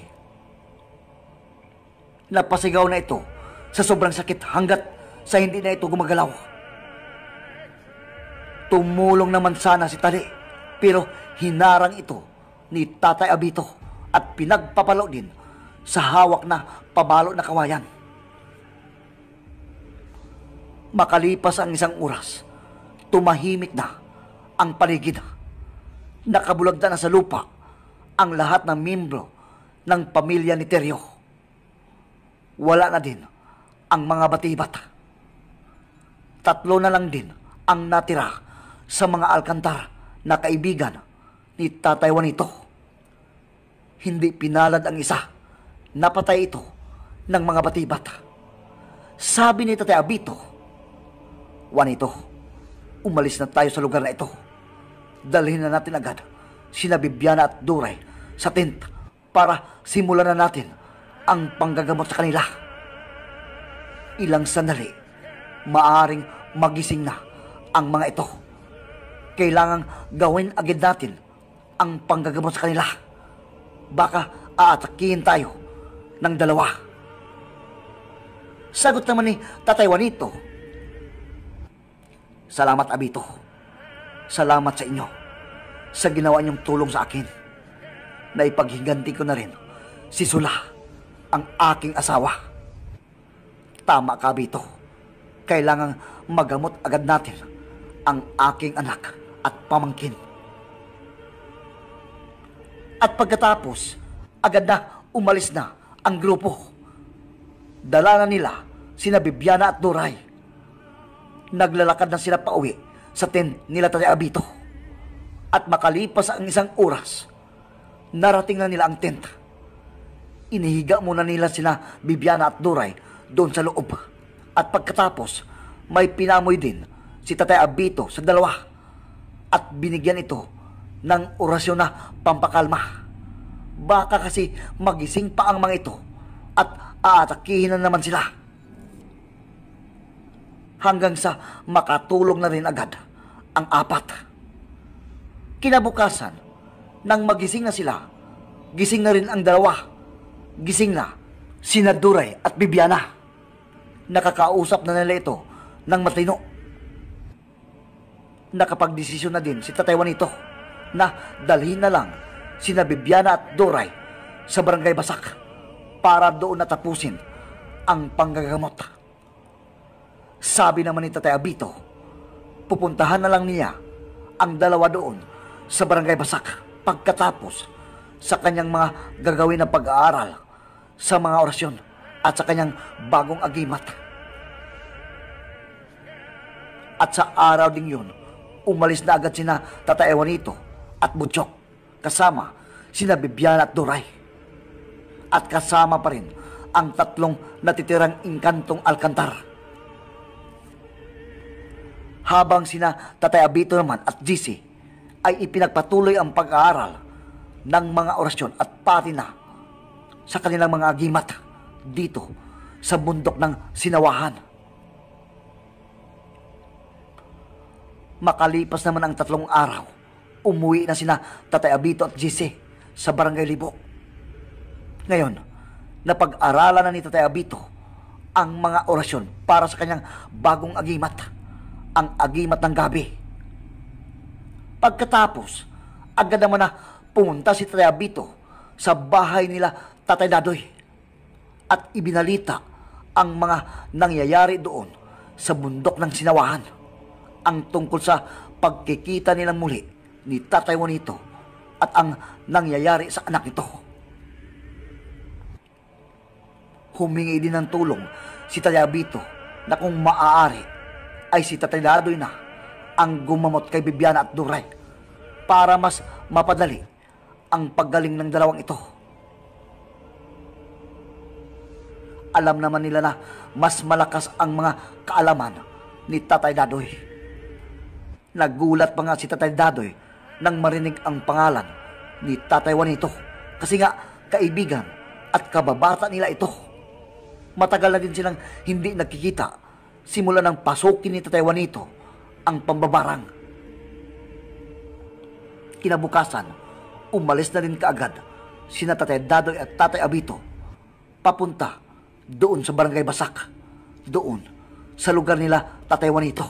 S1: Napasigaw na ito sa sobrang sakit hanggat sa hindi na ito gumagalaw. Tumulong naman sana si Tali pero hinarang ito ni Tatay Abito at pinagpapalo din sa hawak na pabalo na kawayan. Makalipas ang isang oras, Tumahimik na ang paligid. Nakabulagda na sa lupa ang lahat ng mimbro ng pamilya ni Teryo. Wala na din ang mga batibat. Tatlo na lang din ang natira sa mga alkantar na kaibigan ni Tatay Juanito. Hindi pinalad ang isa. Napatay ito ng mga batibat. Sabi ni Tatay Abito, Juanito, Umalis na tayo sa lugar na ito. Dalhin na natin agad sina Bibiana at Duray sa tent para simulan na natin ang panggagamot sa kanila. Ilang sandali, maaring magising na ang mga ito. Kailangang gawin agad natin ang panggagamot sa kanila. Baka aatakihin tayo ng dalawa. Sagot naman ni Tatay Juanito Salamat, Abito. Salamat sa inyo sa ginawa niyong tulong sa akin. Naipaghiganti ko na rin si Sula, ang aking asawa. Tama ka, Abito. Kailangang magamot agad natin ang aking anak at pamangkin. At pagkatapos, agad na umalis na ang grupo. Dala na nila sina Bibiana at Doray naglalakad na sila pauwi sa tent nila Tatay Abito. At makalipas ang isang oras, narating na nila ang tent. Inihiga muna nila sila Bibiana at Duray doon sa loob. At pagkatapos, may pinamoy din si Tatay Abito sa dalawa at binigyan ito ng orasyon na pampakalma. Baka kasi magising pa ang mga ito at aatakihin na naman sila hanggang sa makatulog na rin agad ang apat. Kinabukasan, nang magising na sila, gising na rin ang dalawa. Gising na si Naduray at Bibiana. Nakakausap na nila ito ng matino. Nakapagdesisyon na din si Tatay Juanito na dalhin na lang sina Bibiana at Doray sa Barangay Basak para doon natapusin ang panggagamot. Sabi naman ni Tatay Abito, pupuntahan na lang niya ang dalawa doon sa Barangay Basak pagkatapos sa kanyang mga gagawin na pag-aaral sa mga orasyon at sa kanyang bagong agimat. At sa araw ding yun, umalis na agad sina Tatay Juanito at Butchok kasama sina Bibiana at Duray. At kasama pa rin ang tatlong natitirang inkantong Alcantara habang sina Tatay Abito naman at GC ay ipinagpatuloy ang pag-aaral ng mga orasyon at pati na sa kanilang mga agimat dito sa bundok ng sinawahan. Makalipas naman ang tatlong araw, umuwi na sina Tatay Abito at GC sa Barangay Libo. Ngayon, napag-aralan na ni Tatay Abito ang mga orasyon para sa kanyang bagong agimat ang agimat ng gabi. Pagkatapos, agad naman na pumunta si Triabito sa bahay nila Tatay Dadoy at ibinalita ang mga nangyayari doon sa bundok ng sinawahan ang tungkol sa pagkikita nilang muli ni Tatay Juanito at ang nangyayari sa anak nito. Humingi din ng tulong si Triabito na kung maaari ay si Tatay Ladoy na ang gumamot kay Bibiana at Duray para mas mapadali ang paggaling ng dalawang ito. Alam naman nila na mas malakas ang mga kaalaman ni Tatay Dadoy. Nagulat pa nga si Tatay Dadoy nang marinig ang pangalan ni Tatay Juanito kasi nga kaibigan at kababata nila ito. Matagal na din silang hindi nakikita simula ng pasukin ni Tatay Juanito ang pambabarang. Kinabukasan, umalis na rin kaagad sina Tatay Dadoy at Tatay Abito papunta doon sa Barangay Basak, doon sa lugar nila Tatay Juanito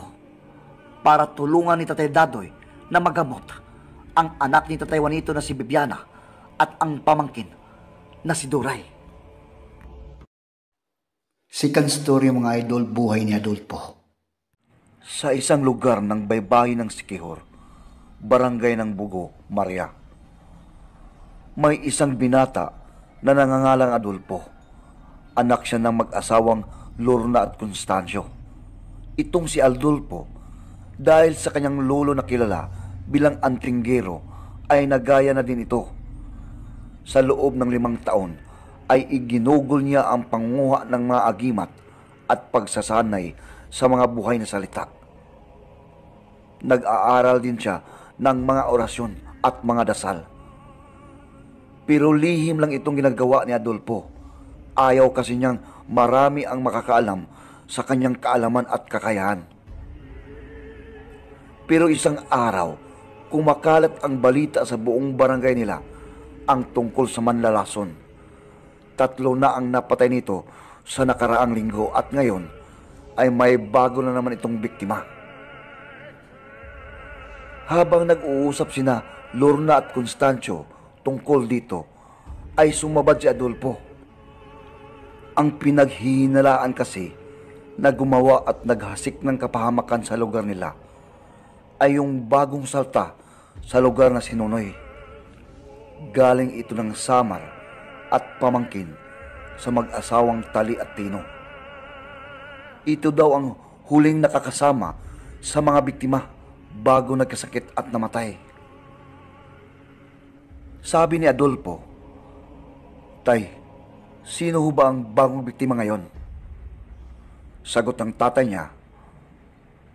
S1: para tulungan ni Tatay Dadoy na magamot ang anak ni Tatay Juanito na si Bibiana at ang pamangkin na si Duray. Second story mga idol, buhay ni Adolfo. Sa isang lugar ng baybayin ng Sikihor, barangay ng Bugo, Maria. May isang binata na nangangalang Adolfo. Anak siya ng mag-asawang Lorna at Constancio. Itong si Adolfo, dahil sa kanyang lolo na kilala bilang antinggero, ay nagaya na din ito. Sa loob ng limang taon, ay iginugol niya ang panguha ng mga agimat at pagsasanay sa mga buhay na salitak. Nag-aaral din siya ng mga orasyon at mga dasal. Pero lihim lang itong ginagawa ni Adolfo. Ayaw kasi niyang marami ang makakaalam sa kanyang kaalaman at kakayahan. Pero isang araw, kumakalat ang balita sa buong barangay nila ang tungkol sa manlalason tatlo na ang napatay nito sa nakaraang linggo at ngayon ay may bago na naman itong biktima. Habang nag-uusap sina Lorna at Constancio tungkol dito, ay sumabad si Adolfo. Ang pinaghihinalaan kasi na gumawa at naghasik ng kapahamakan sa lugar nila ay yung bagong salta sa lugar na sinunoy. Galing ito ng Samar at pamangkin sa mag-asawang Tali at Tino. Ito daw ang huling nakakasama sa mga biktima bago nagkasakit at namatay. Sabi ni Adolfo, Tay, sino ho ba ang bagong biktima ngayon? Sagot ng tatay niya,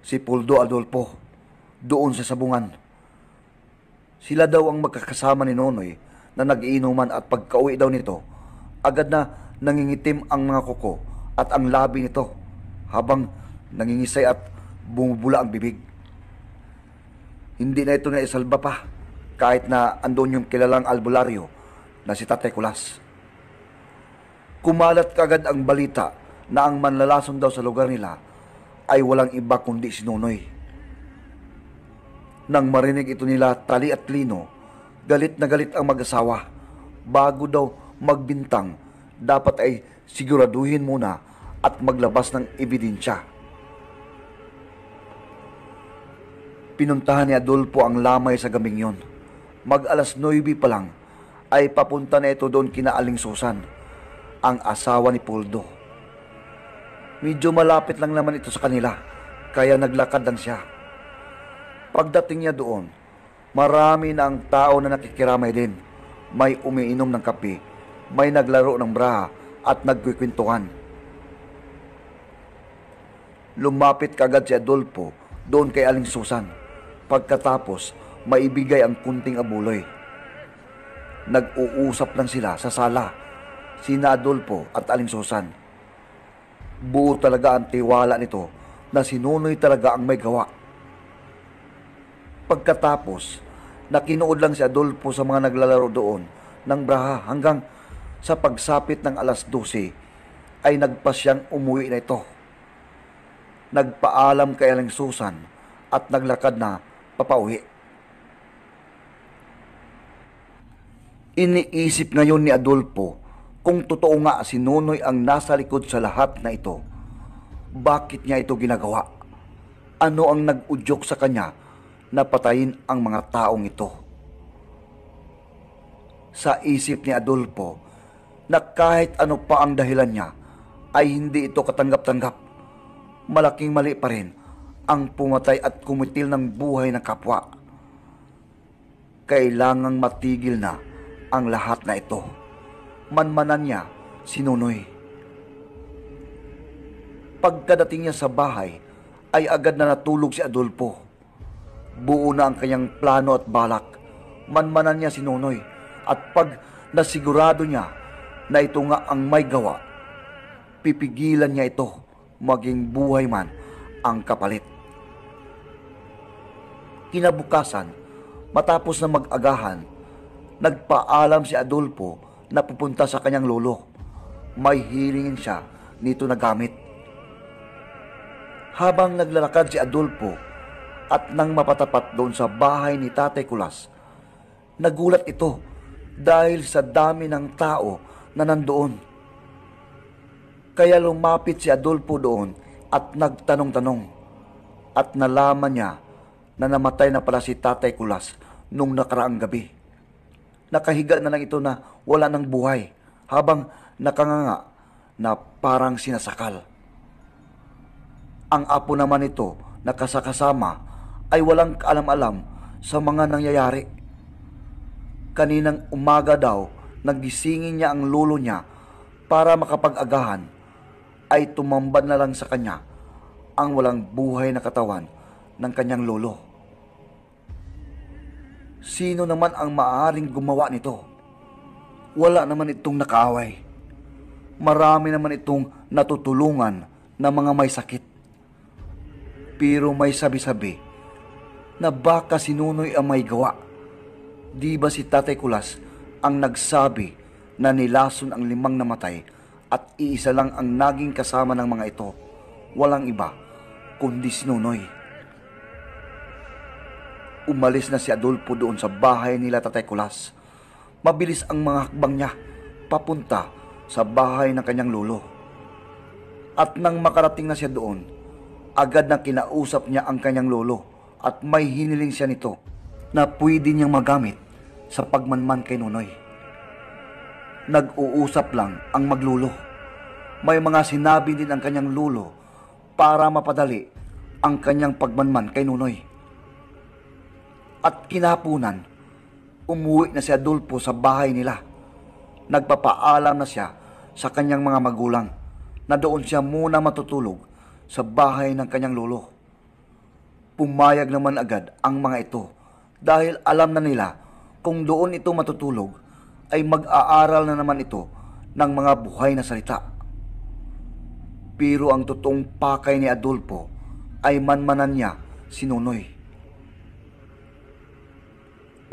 S1: si Puldo Adolfo, doon sa sabungan. Sila daw ang magkakasama ni Nonoy na nagiinuman at pagkauwi daw nito, agad na nangingitim ang mga kuko at ang labi nito habang nangingisay at bumubula ang bibig. Hindi na ito na isalba pa kahit na andon yung kilalang albularyo na si Tate Kulas. Kumalat kagad ang balita na ang manlalason daw sa lugar nila ay walang iba kundi si Nonoy. Nang marinig ito nila, Tali at Lino Galit na galit ang mag-asawa. Bago daw magbintang, dapat ay siguraduhin muna at maglabas ng ebidensya. Pinuntahan ni Adolfo ang lamay sa gaming yon. Mag alas 9 pa lang ay papunta na ito doon kina Aling Susan, ang asawa ni Poldo. Medyo malapit lang naman ito sa kanila, kaya naglakad lang siya. Pagdating niya doon, Marami na ang tao na nakikiramay din. May umiinom ng kape, may naglaro ng braha at nagkikwentuhan. Lumapit kagad si Adolfo doon kay Aling Susan. Pagkatapos, maibigay ang kunting abuloy. Nag-uusap lang sila sa sala, sina Adolfo at Aling Susan. Buo talaga ang tiwala nito na sinunoy talaga ang may gawa Pagkatapos, na nakinuod lang si Adolfo sa mga naglalaro doon ng Braha hanggang sa pagsapit ng alas 12 ay nagpasyang umuwi na ito. Nagpaalam kay Aling Susan at naglakad na papauwi. Iniisip ngayon ni Adolfo kung totoo nga si Nonoy ang nasa likod sa lahat na ito. Bakit niya ito ginagawa? Ano ang nag-udyok sa kanya na patayin ang mga taong ito. Sa isip ni Adolfo na kahit ano pa ang dahilan niya ay hindi ito katanggap-tanggap. Malaking mali pa rin ang pumatay at kumitil ng buhay ng kapwa. Kailangang matigil na ang lahat na ito. Manmanan niya si Nunoy. Pagkadating niya sa bahay, ay agad na natulog si Adolfo. Buo na ang kanyang plano at balak. Manmanan niya si Nonoy at pag nasigurado niya na ito nga ang may gawa, pipigilan niya ito maging buhay man ang kapalit. Kinabukasan, matapos na mag-agahan, nagpaalam si Adolfo na pupunta sa kanyang lolo. May hilingin siya nito na gamit. Habang naglalakad si Adolfo, at nang mapatapat doon sa bahay ni Tatay Kulas. Nagulat ito dahil sa dami ng tao na nandoon. Kaya lumapit si Adolfo doon at nagtanong-tanong at nalaman niya na namatay na pala si Tatay Kulas nung nakaraang gabi. Nakahiga na lang ito na wala ng buhay habang nakanganga na parang sinasakal. Ang apo naman ito nakasakasama ay walang alam alam sa mga nangyayari. Kaninang umaga daw, nagisingin niya ang lolo niya para makapag-agahan ay tumamban na lang sa kanya ang walang buhay na katawan ng kanyang lolo. Sino naman ang maaring gumawa nito? Wala naman itong nakaaway. Marami naman itong natutulungan na mga may sakit. Pero may sabi-sabi na baka si Nunoy ang may gawa. Di ba si Tatay Kulas ang nagsabi na nilason ang limang namatay at iisa lang ang naging kasama ng mga ito? Walang iba kundi si Nunoy. Umalis na si Adolfo doon sa bahay nila Tatay Kulas. Mabilis ang mga hakbang niya papunta sa bahay ng kanyang lolo. At nang makarating na siya doon, agad na kinausap niya ang kanyang lolo at may hiniling siya nito na pwede niyang magamit sa pagmanman kay Nonoy. Nag-uusap lang ang maglulo. May mga sinabi din ang kanyang lulo para mapadali ang kanyang pagmanman kay Nunoy. At kinapunan, umuwi na si Adolfo sa bahay nila. Nagpapaalam na siya sa kanyang mga magulang na doon siya muna matutulog sa bahay ng kanyang lolo. Pumayag naman agad ang mga ito dahil alam na nila kung doon ito matutulog ay mag-aaral na naman ito ng mga buhay na salita. Pero ang totoong pakay ni Adolfo ay manmanan niya si Nonoy.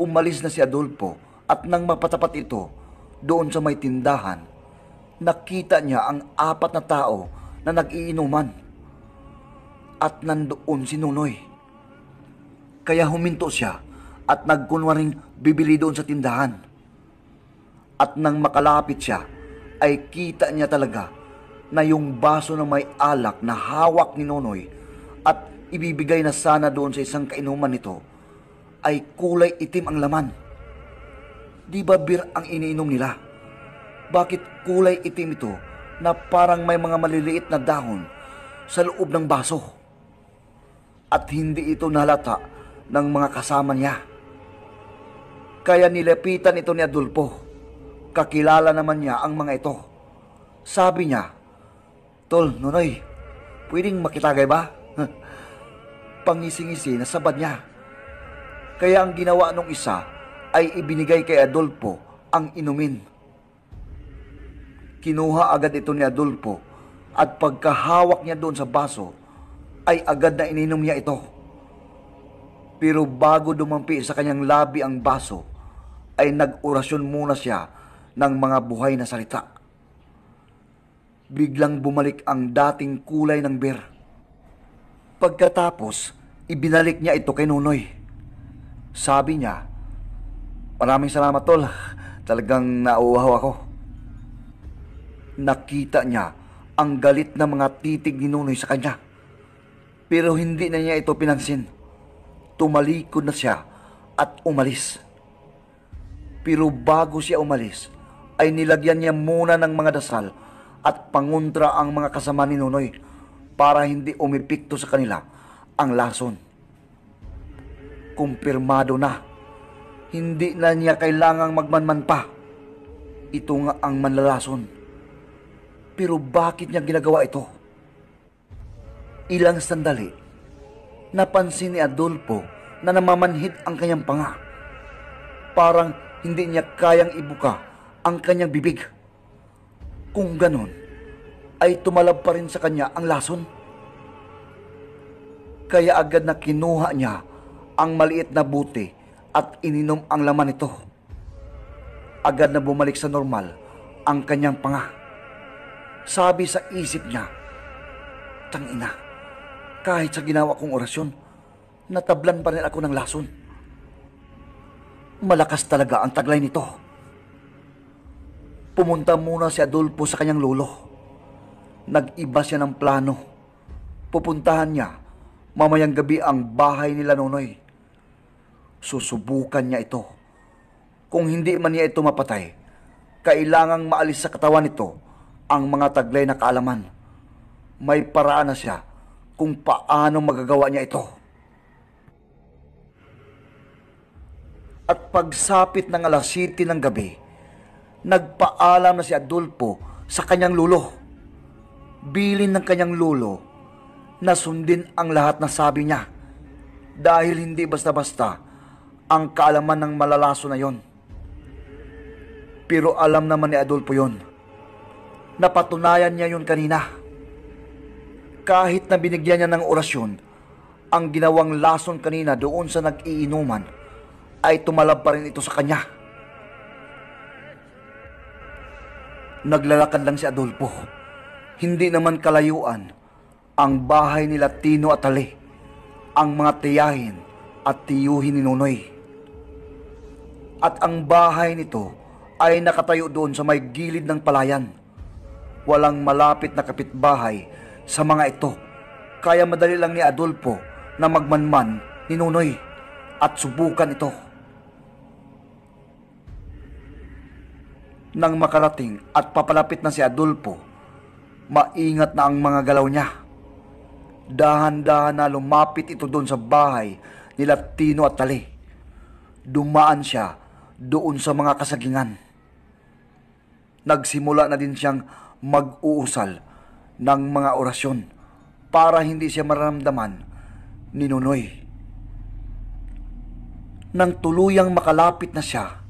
S1: Umalis na si Adolfo at nang mapatapat ito doon sa may tindahan, nakita niya ang apat na tao na nag-iinuman at nandoon si Nonoy. Kaya huminto siya at nagkunwaring bibili doon sa tindahan. At nang makalapit siya, ay kita niya talaga na yung baso na may alak na hawak ni Nonoy at ibibigay na sana doon sa isang kainuman nito ay kulay itim ang laman. Di ba beer ang iniinom nila? Bakit kulay itim ito na parang may mga maliliit na dahon sa loob ng baso? At hindi ito nalata ng mga kasama niya. Kaya nilapitan ito ni Adulfo. Kakilala naman niya ang mga ito. Sabi niya, Tol, Nonoy, pwedeng makitagay ba? Pangisingisi na sabad niya. Kaya ang ginawa nung isa ay ibinigay kay Adolfo ang inumin. Kinuha agad ito ni Adolfo at pagkahawak niya doon sa baso ay agad na ininom niya ito. Pero bago dumampi sa kanyang labi ang baso, ay nag-orasyon muna siya ng mga buhay na salita. Biglang bumalik ang dating kulay ng beer. Pagkatapos, ibinalik niya ito kay Nunoy. Sabi niya, Maraming salamat, Tol. Talagang nauuhaw ako. Nakita niya ang galit na mga titig ni Nunoy sa kanya. Pero hindi na niya ito pinansin tumalikod na siya at umalis. Pero bago siya umalis, ay nilagyan niya muna ng mga dasal at panguntra ang mga kasama ni Nonoy para hindi umipikto sa kanila ang lason. Kumpirmado na, hindi na niya kailangang magmanman pa. Ito nga ang manlalason. Pero bakit niya ginagawa ito? Ilang sandali napansin ni Adolfo na namamanhit ang kanyang panga. Parang hindi niya kayang ibuka ang kanyang bibig. Kung ganon, ay tumalab pa rin sa kanya ang lason. Kaya agad na kinuha niya ang maliit na buti at ininom ang laman nito. Agad na bumalik sa normal ang kanyang panga. Sabi sa isip niya, Tangina. ina kahit sa ginawa kong orasyon, natablan pa rin ako ng lason. Malakas talaga ang taglay nito. Pumunta muna si Adolfo sa kanyang lolo. Nag-iba siya ng plano. Pupuntahan niya mamayang gabi ang bahay nila Nonoy. Susubukan niya ito. Kung hindi man niya ito mapatay, kailangang maalis sa katawan nito ang mga taglay na kaalaman. May paraan na siya kung paano magagawa niya ito. At pagsapit ng alas 7 ng gabi, nagpaalam na si Adolfo sa kanyang lulo. Bilin ng kanyang lulo na sundin ang lahat na sabi niya dahil hindi basta-basta ang kaalaman ng malalaso na yon. Pero alam naman ni Adolfo yon. Napatunayan niya yon kanina kahit na binigyan niya ng orasyon, ang ginawang lason kanina doon sa nag-iinuman ay tumalab pa rin ito sa kanya. Naglalakad lang si Adolfo. Hindi naman kalayuan ang bahay ni Latino at Ali, ang mga tiyahin at tiyuhin ni Nonoy. At ang bahay nito ay nakatayo doon sa may gilid ng palayan. Walang malapit na kapitbahay sa mga ito. Kaya madali lang ni Adolfo na magmanman ni Nunoy at subukan ito. Nang makarating at papalapit na si Adolfo, maingat na ang mga galaw niya. Dahan-dahan na lumapit ito doon sa bahay ni Latino at Tali. Dumaan siya doon sa mga kasagingan. Nagsimula na din siyang mag-uusal ng mga orasyon para hindi siya maramdaman ni Nunoy. Nang tuluyang makalapit na siya,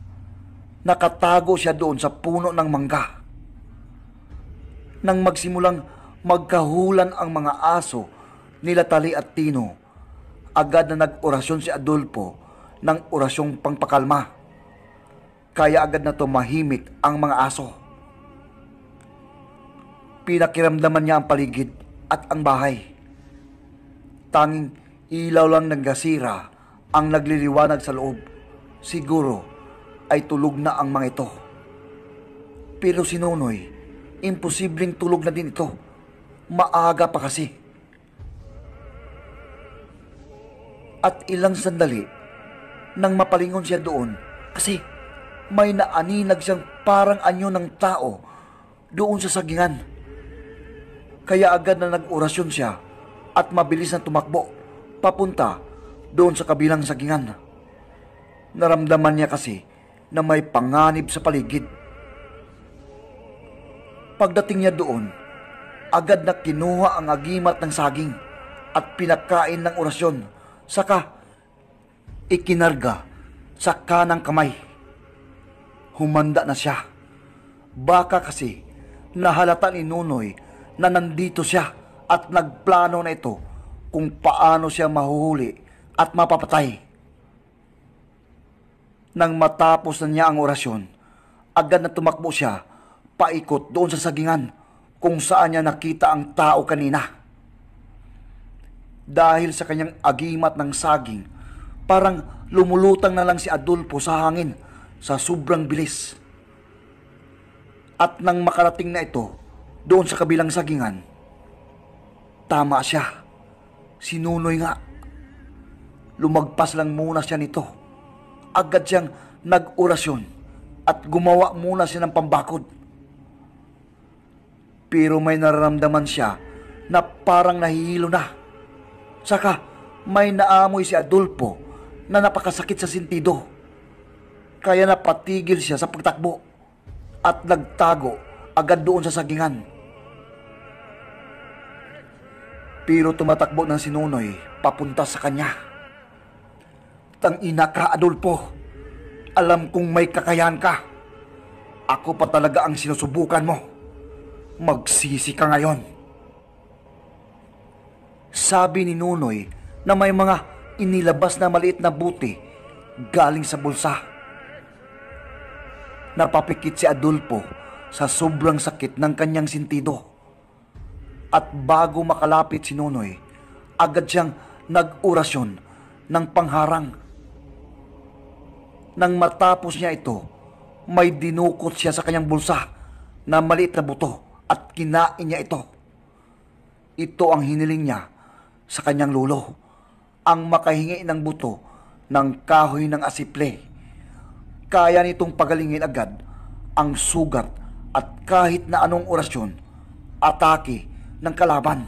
S1: nakatago siya doon sa puno ng mangga. Nang magsimulang magkahulan ang mga aso nila Tali at Tino, agad na nag-orasyon si Adolfo ng orasyong pangpakalma. Kaya agad na tumahimik ang mga aso. Pinakiramdaman niya ang paligid at ang bahay. Tanging ilaw lang ng gasira ang nagliliwanag sa loob. Siguro ay tulog na ang mga ito. Pero si Nonoy, imposibleng tulog na din ito. Maaga pa kasi. At ilang sandali, nang mapalingon siya doon kasi may naaninag siyang parang anyo ng tao doon sa sagingan. Kaya agad na nag-orasyon siya at mabilis na tumakbo papunta doon sa kabilang sagingan. Naramdaman niya kasi na may panganib sa paligid. Pagdating niya doon, agad na kinuha ang agimat ng saging at pinakain ng orasyon, saka ikinarga sa kanang kamay. Humanda na siya. Baka kasi nahalata ni Nunoy na nandito siya at nagplano na ito kung paano siya mahuhuli at mapapatay. Nang matapos na niya ang orasyon, agad na tumakbo siya paikot doon sa sagingan kung saan niya nakita ang tao kanina. Dahil sa kanyang agimat ng saging, parang lumulutang na lang si Adolfo sa hangin sa sobrang bilis. At nang makarating na ito doon sa kabilang sagingan. Tama siya. Sinunoy nga. Lumagpas lang muna siya nito. Agad siyang nag-orasyon at gumawa muna siya ng pambakod. Pero may nararamdaman siya na parang nahihilo na. Saka may naamoy si Adolfo na napakasakit sa sintido. Kaya napatigil siya sa pagtakbo at nagtago agad doon sa sagingan Pero tumatakbo ng sinunoy papunta sa kanya. Tang ina ka, Adolfo. Alam kong may kakayahan ka. Ako pa talaga ang sinusubukan mo. Magsisi ka ngayon. Sabi ni Nunoy na may mga inilabas na maliit na buti galing sa bulsa. Napapikit si Adolfo sa sobrang sakit ng kanyang sintido. At bago makalapit si Nonoy, agad siyang nag-orasyon ng pangharang. Nang matapos niya ito, may dinukot siya sa kanyang bulsa na maliit na buto at kinain niya ito. Ito ang hiniling niya sa kanyang lolo, ang makahingi ng buto ng kahoy ng asiple. Kaya nitong pagalingin agad ang sugat at kahit na anong orasyon, atake ng kalaban.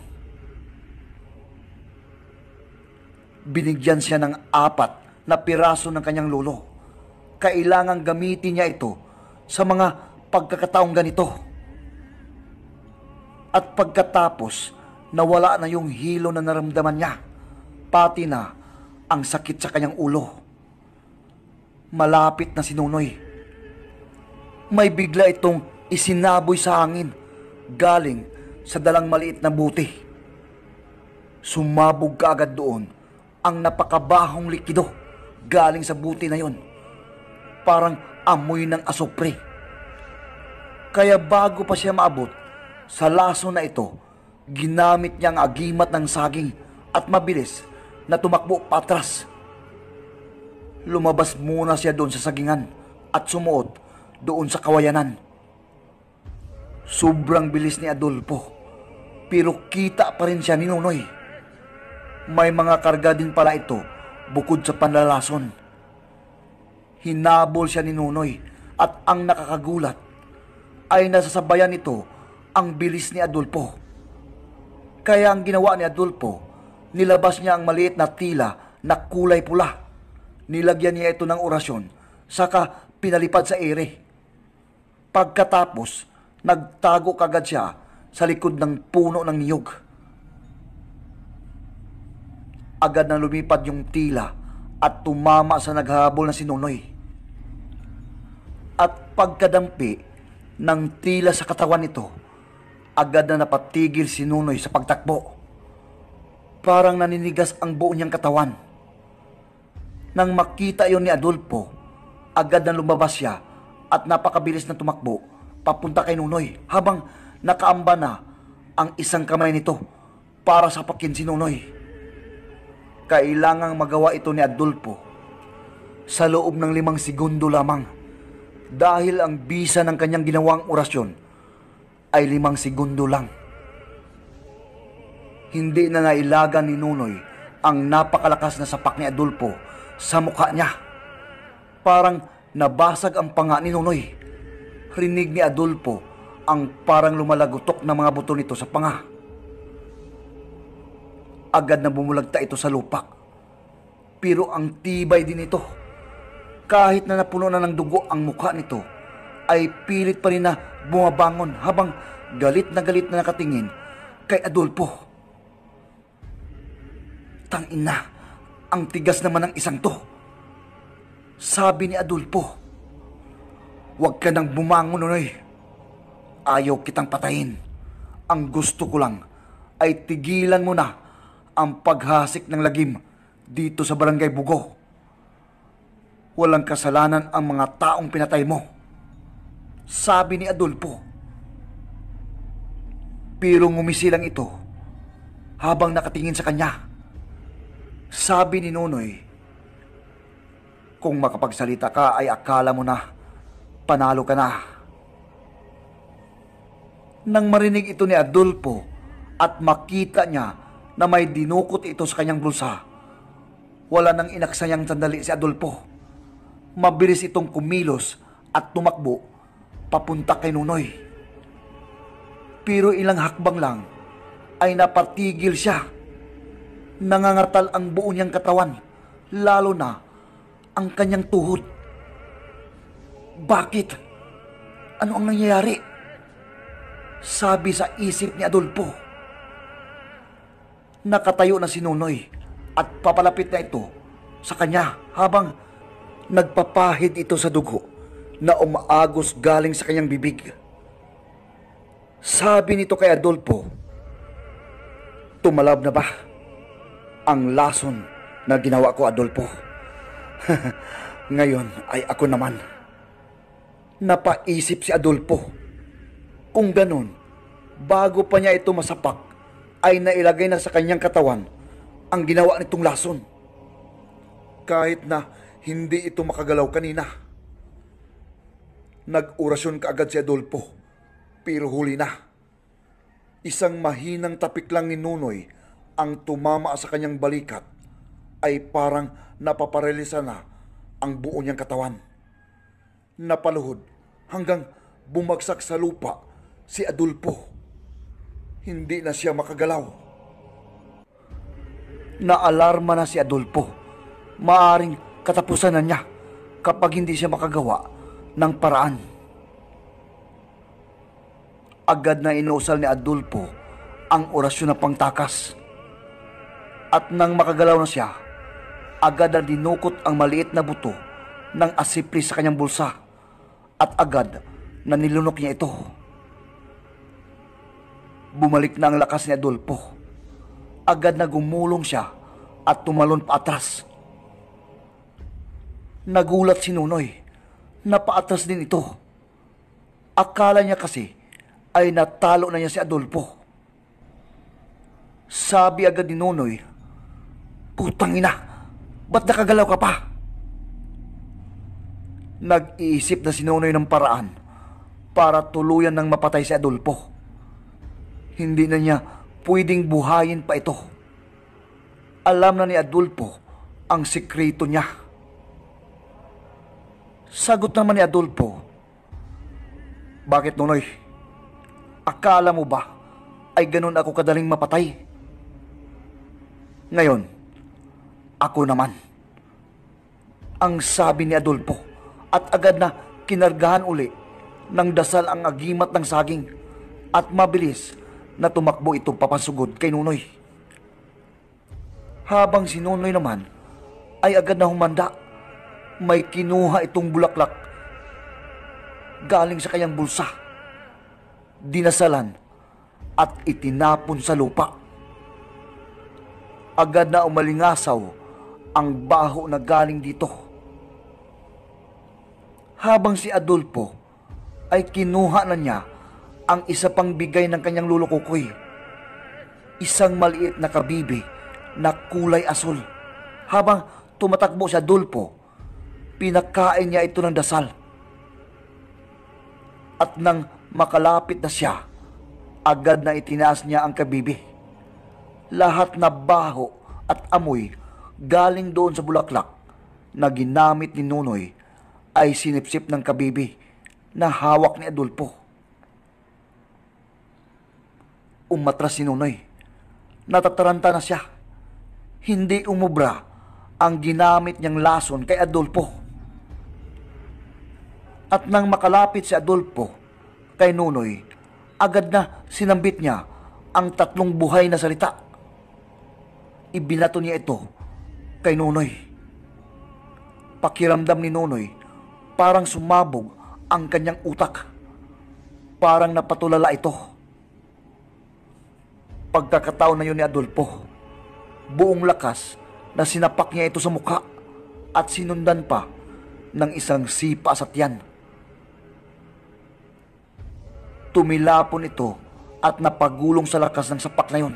S1: Binigyan siya ng apat na piraso ng kanyang lolo. Kailangan gamitin niya ito sa mga pagkakataong ganito. At pagkatapos, nawala na yung hilo na naramdaman niya, pati na ang sakit sa kanyang ulo. Malapit na si Nunoy. May bigla itong isinaboy sa hangin galing sa dalang maliit na buti. Sumabog kaagad doon ang napakabahong likido galing sa buti na yon. Parang amoy ng asopre. Kaya bago pa siya maabot, sa laso na ito, ginamit niya ang agimat ng saging at mabilis na tumakbo patras. Lumabas muna siya doon sa sagingan at sumuot doon sa kawayanan. Sobrang bilis ni Adolfo pero kita pa rin siya ni Nonoy. May mga karga din pala ito bukod sa panlalason. Hinabol siya ni Nonoy at ang nakakagulat ay nasasabayan nito ang bilis ni Adolfo. Kaya ang ginawa ni Adolfo, nilabas niya ang maliit na tila na kulay pula. Nilagyan niya ito ng orasyon, saka pinalipad sa ere. Pagkatapos, nagtago kagad siya sa likod ng puno ng niyog. Agad na lumipad yung tila at tumama sa naghahabol na sinunoy. At pagkadampi ng tila sa katawan nito, agad na napatigil si Nunoy sa pagtakbo. Parang naninigas ang buo niyang katawan. Nang makita yon ni Adolfo, agad na lumabas siya at napakabilis na tumakbo papunta kay Nunoy habang nakaamba na ang isang kamay nito para sa pakin Kailangang magawa ito ni Adolfo sa loob ng limang segundo lamang dahil ang bisa ng kanyang ginawang orasyon ay limang segundo lang. Hindi na nailagan ni Nunoy ang napakalakas na sapak ni Adolfo sa mukha niya. Parang nabasag ang panga ni Nunoy. Rinig ni Adolfo ang parang lumalagutok na mga buto nito sa panga. Agad na bumulagta ito sa lupa. Pero ang tibay din ito. Kahit na napuno na ng dugo ang mukha nito, ay pilit pa rin na bumabangon habang galit na galit na nakatingin kay Adolfo. Tang ina, ang tigas naman ng isang to. Sabi ni Adolfo, huwag ka nang bumangon, Nonoy. Ayaw kitang patayin. Ang gusto ko lang ay tigilan mo na ang paghasik ng lagim dito sa barangay Bugo. Walang kasalanan ang mga taong pinatay mo. Sabi ni Adolfo. Pero ngumisi lang ito habang nakatingin sa kanya. Sabi ni Nonoy, kung makapagsalita ka ay akala mo na panalo ka na. Nang marinig ito ni Adolfo at makita niya na may dinukot ito sa kanyang bulsa, wala nang inaksayang sandali si Adolfo. Mabilis itong kumilos at tumakbo papunta kay Nunoy. Pero ilang hakbang lang ay napartigil siya. Nangangatal ang buo niyang katawan, lalo na ang kanyang tuhod. Bakit? Ano ang nangyayari? Sabi sa isip ni Adolfo. Nakatayo na si Nonoy at papalapit na ito sa kanya habang nagpapahid ito sa dugo na umaagos galing sa kanyang bibig. Sabi nito kay Adolfo, Tumalab na ba ang lason na ginawa ko, Adolfo? Ngayon ay ako naman. Napaisip si Adolfo kung ganun, bago pa niya ito masapak, ay nailagay na sa kanyang katawan ang
S2: ginawa nitong lason. Kahit na hindi ito makagalaw kanina. Nag-orasyon kaagad si Adolfo, pero huli na. Isang mahinang tapik lang ni Nunoy ang tumama sa kanyang balikat ay parang napaparelisa na ang buo niyang katawan. Napaluhod hanggang bumagsak sa lupa si Adulpo. Hindi na siya makagalaw.
S1: Naalarma na si Adulpo. Maaring katapusan na niya kapag hindi siya makagawa ng paraan. Agad na inusal ni Adulpo ang orasyon na pangtakas. At nang makagalaw na siya, agad na dinukot ang maliit na buto ng asipli sa kanyang bulsa at agad na nilunok niya ito. Bumalik na ang lakas ni Adolfo. Agad na gumulong siya at tumalon pa atras. Nagulat si Nunoy. Napaatras din ito. Akala niya kasi ay natalo na niya si Adolfo. Sabi agad ni Nunoy, Putang ina, ba't nakagalaw ka pa? Nag-iisip na si Nunoy ng paraan para tuluyan ng mapatay si Adolfo. Hindi na niya pwedeng buhayin pa ito. Alam na ni Adolfo ang sikreto niya. Sagot naman ni Adolfo, Bakit Nonoy? Akala mo ba ay ganun ako kadaling mapatay? Ngayon, ako naman. Ang sabi ni Adolfo at agad na kinargahan uli ng dasal ang agimat ng saging at mabilis na tumakbo itong papasugod kay Nunoy. Habang si Nunoy naman ay agad na humanda, may kinuha itong bulaklak galing sa kanyang bulsa, dinasalan at itinapon sa lupa. Agad na umalingasaw ang baho na galing dito. Habang si Adolfo ay kinuha na niya ang isa pang bigay ng kanyang lolo kukoy. Isang maliit na kabibi na kulay asul. Habang tumatakbo siya dulpo, pinakain niya ito ng dasal. At nang makalapit na siya, agad na itinaas niya ang kabibi. Lahat na baho at amoy galing doon sa bulaklak na ginamit ni Nunoy ay sinipsip ng kabibi na hawak ni Adolfo umatras si Nunoy. Natataranta na siya. Hindi umubra ang ginamit niyang lason kay Adolfo. At nang makalapit si Adolfo kay Nunoy, agad na sinambit niya ang tatlong buhay na salita. Ibinato niya ito kay Nunoy. Pakiramdam ni Nunoy, parang sumabog ang kanyang utak. Parang napatulala ito pagkakataon na yun ni Adolfo. Buong lakas na sinapak niya ito sa mukha at sinundan pa ng isang sipa sa tiyan. Tumilapon ito at napagulong sa lakas ng sapak na yun.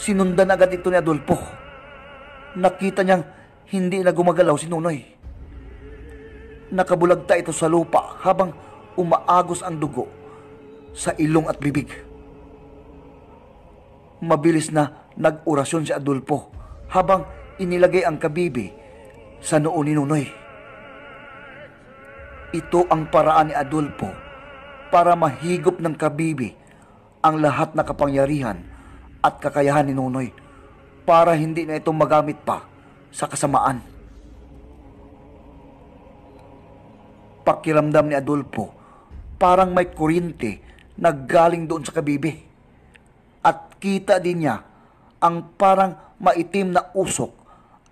S1: Sinundan agad ito ni Adolfo. Nakita niyang hindi na gumagalaw si Nunoy. Nakabulagta ito sa lupa habang umaagos ang dugo sa ilong at bibig mabilis na nag-orasyon si Adulfo habang inilagay ang kabibi sa noo ni Nunoy. Ito ang paraan ni Adulfo para mahigop ng kabibi ang lahat na kapangyarihan at kakayahan ni Nunoy para hindi na ito magamit pa sa kasamaan. Pakiramdam ni Adolfo parang may kuryente na galing doon sa kabibi. Kita din niya ang parang maitim na usok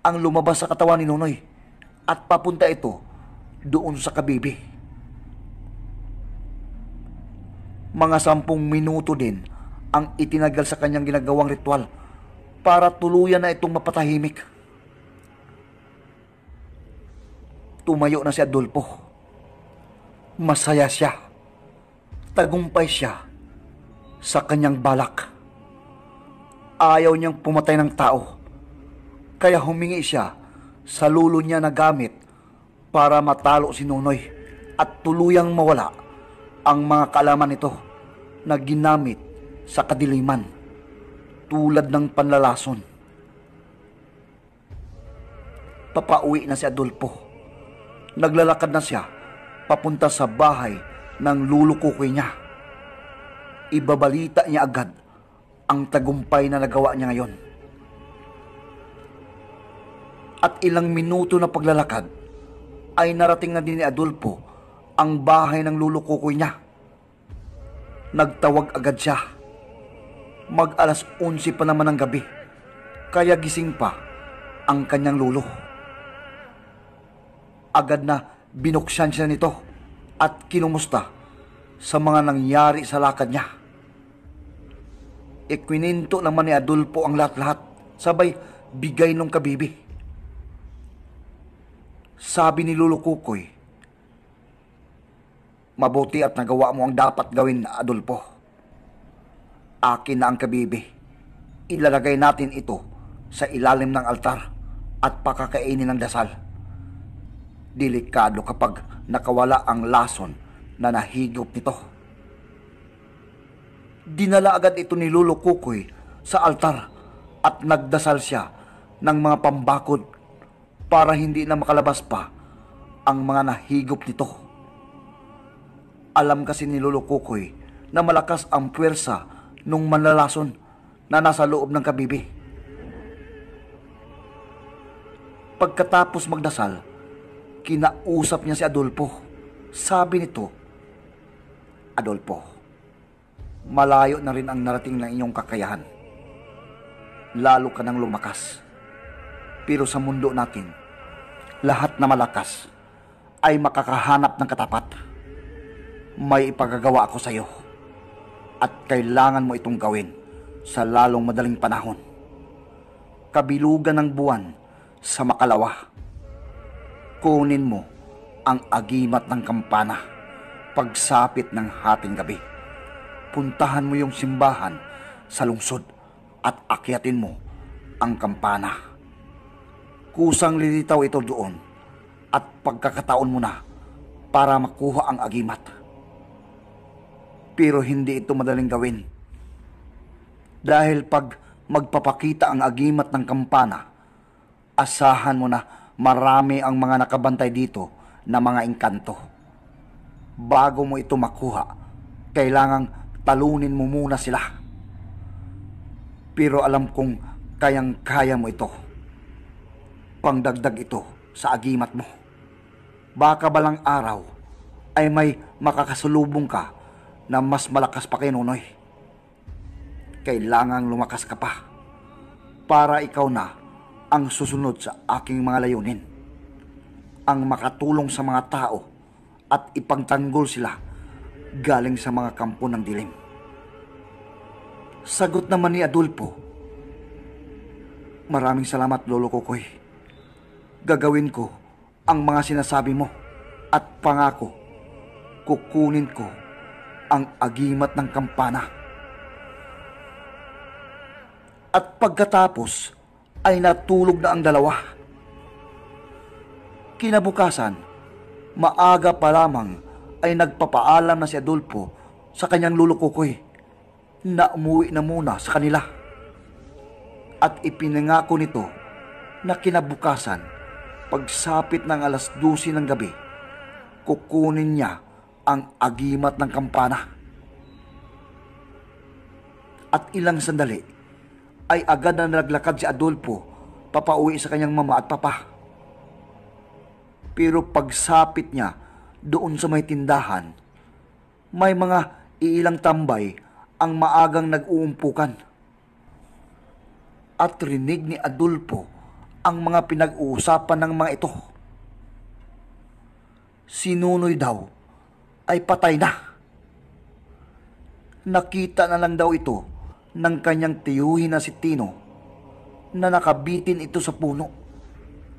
S1: ang lumabas sa katawan ni Nonoy at papunta ito doon sa kabibi. Mga sampung minuto din ang itinagal sa kanyang ginagawang ritual para tuluyan na itong mapatahimik. Tumayo na si Adolfo. Masaya siya. Tagumpay siya sa kanyang balak. Ayaw niyang pumatay ng tao. Kaya humingi siya sa lulo niya na gamit para matalo si Nonoy at tuluyang mawala ang mga kalaman nito na ginamit sa kadiliman tulad ng panlalason. Papauwi na si Adolfo. Naglalakad na siya papunta sa bahay ng lulukukoy niya. Ibabalita niya agad ang tagumpay na nagawa niya ngayon. At ilang minuto na paglalakad ay narating na din ni Adolfo ang bahay ng lulo kukoy niya. Nagtawag agad siya. Mag alas 11 pa naman ng gabi. Kaya gising pa ang kanyang lulo. Agad na binuksan siya nito at kinumusta sa mga nangyari sa lakad niya ikwinento naman ni Adulpo ang lahat-lahat. Sabay, bigay nung kabibi. Sabi ni Lolo Kukoy, Mabuti at nagawa mo ang dapat gawin, Adulpo. Akin na ang kabibi. Ilalagay natin ito sa ilalim ng altar at pakakainin ng dasal. Delikado kapag nakawala ang lason na nahigop nito. Dinala agad ito ni Lolo Kukoy sa altar at nagdasal siya ng mga pambakod para hindi na makalabas pa ang mga nahigop nito. Alam kasi ni Lolo Kukoy na malakas ang puwersa nung manlalason na nasa loob ng kabibi. Pagkatapos magdasal, kinausap niya si Adolfo. Sabi nito, Adolfo, malayo na rin ang narating ng inyong kakayahan. Lalo ka nang lumakas. Pero sa mundo natin, lahat na malakas ay makakahanap ng katapat. May ipagagawa ako sa iyo at kailangan mo itong gawin sa lalong madaling panahon. Kabilugan ng buwan sa makalawa. Kunin mo ang agimat ng kampana pagsapit ng hating gabi puntahan mo yung simbahan sa lungsod at akyatin mo ang kampana. Kusang lilitaw ito doon at pagkakataon mo na para makuha ang agimat. Pero hindi ito madaling gawin. Dahil pag magpapakita ang agimat ng kampana, asahan mo na marami ang mga nakabantay dito na mga engkanto. Bago mo ito makuha, kailangang palunin mo muna sila. Pero alam kong kayang-kaya mo ito. Pangdagdag ito sa agimat mo. Baka balang araw ay may makakasulubong ka na mas malakas pa kay Nonoy. Kailangang lumakas ka pa para ikaw na ang susunod sa aking mga layunin. Ang makatulong sa mga tao at ipagtanggol sila galing sa mga kampo ng dilim. Sagot naman ni Adolfo. Maraming salamat, Lolo Kokoy. Gagawin ko ang mga sinasabi mo at pangako kukunin ko ang agimat ng kampana. At pagkatapos ay natulog na ang dalawa. Kinabukasan, maaga pa lamang ay nagpapaalam na si Adolfo sa kanyang lolo Kukoy na umuwi na muna sa kanila. At ipinangako nito na kinabukasan pagsapit ng alas 12 ng gabi kukunin niya ang agimat ng kampana. At ilang sandali ay agad na naglakad si Adolfo papauwi sa kanyang mama at papa. Pero pagsapit niya doon sa may tindahan, may mga iilang tambay ang maagang nag-uumpukan. At rinig ni Adulpo ang mga pinag-uusapan ng mga ito. Si Nunoy daw ay patay na. Nakita na lang daw ito ng kanyang tiyuhin na si Tino na nakabitin ito sa puno.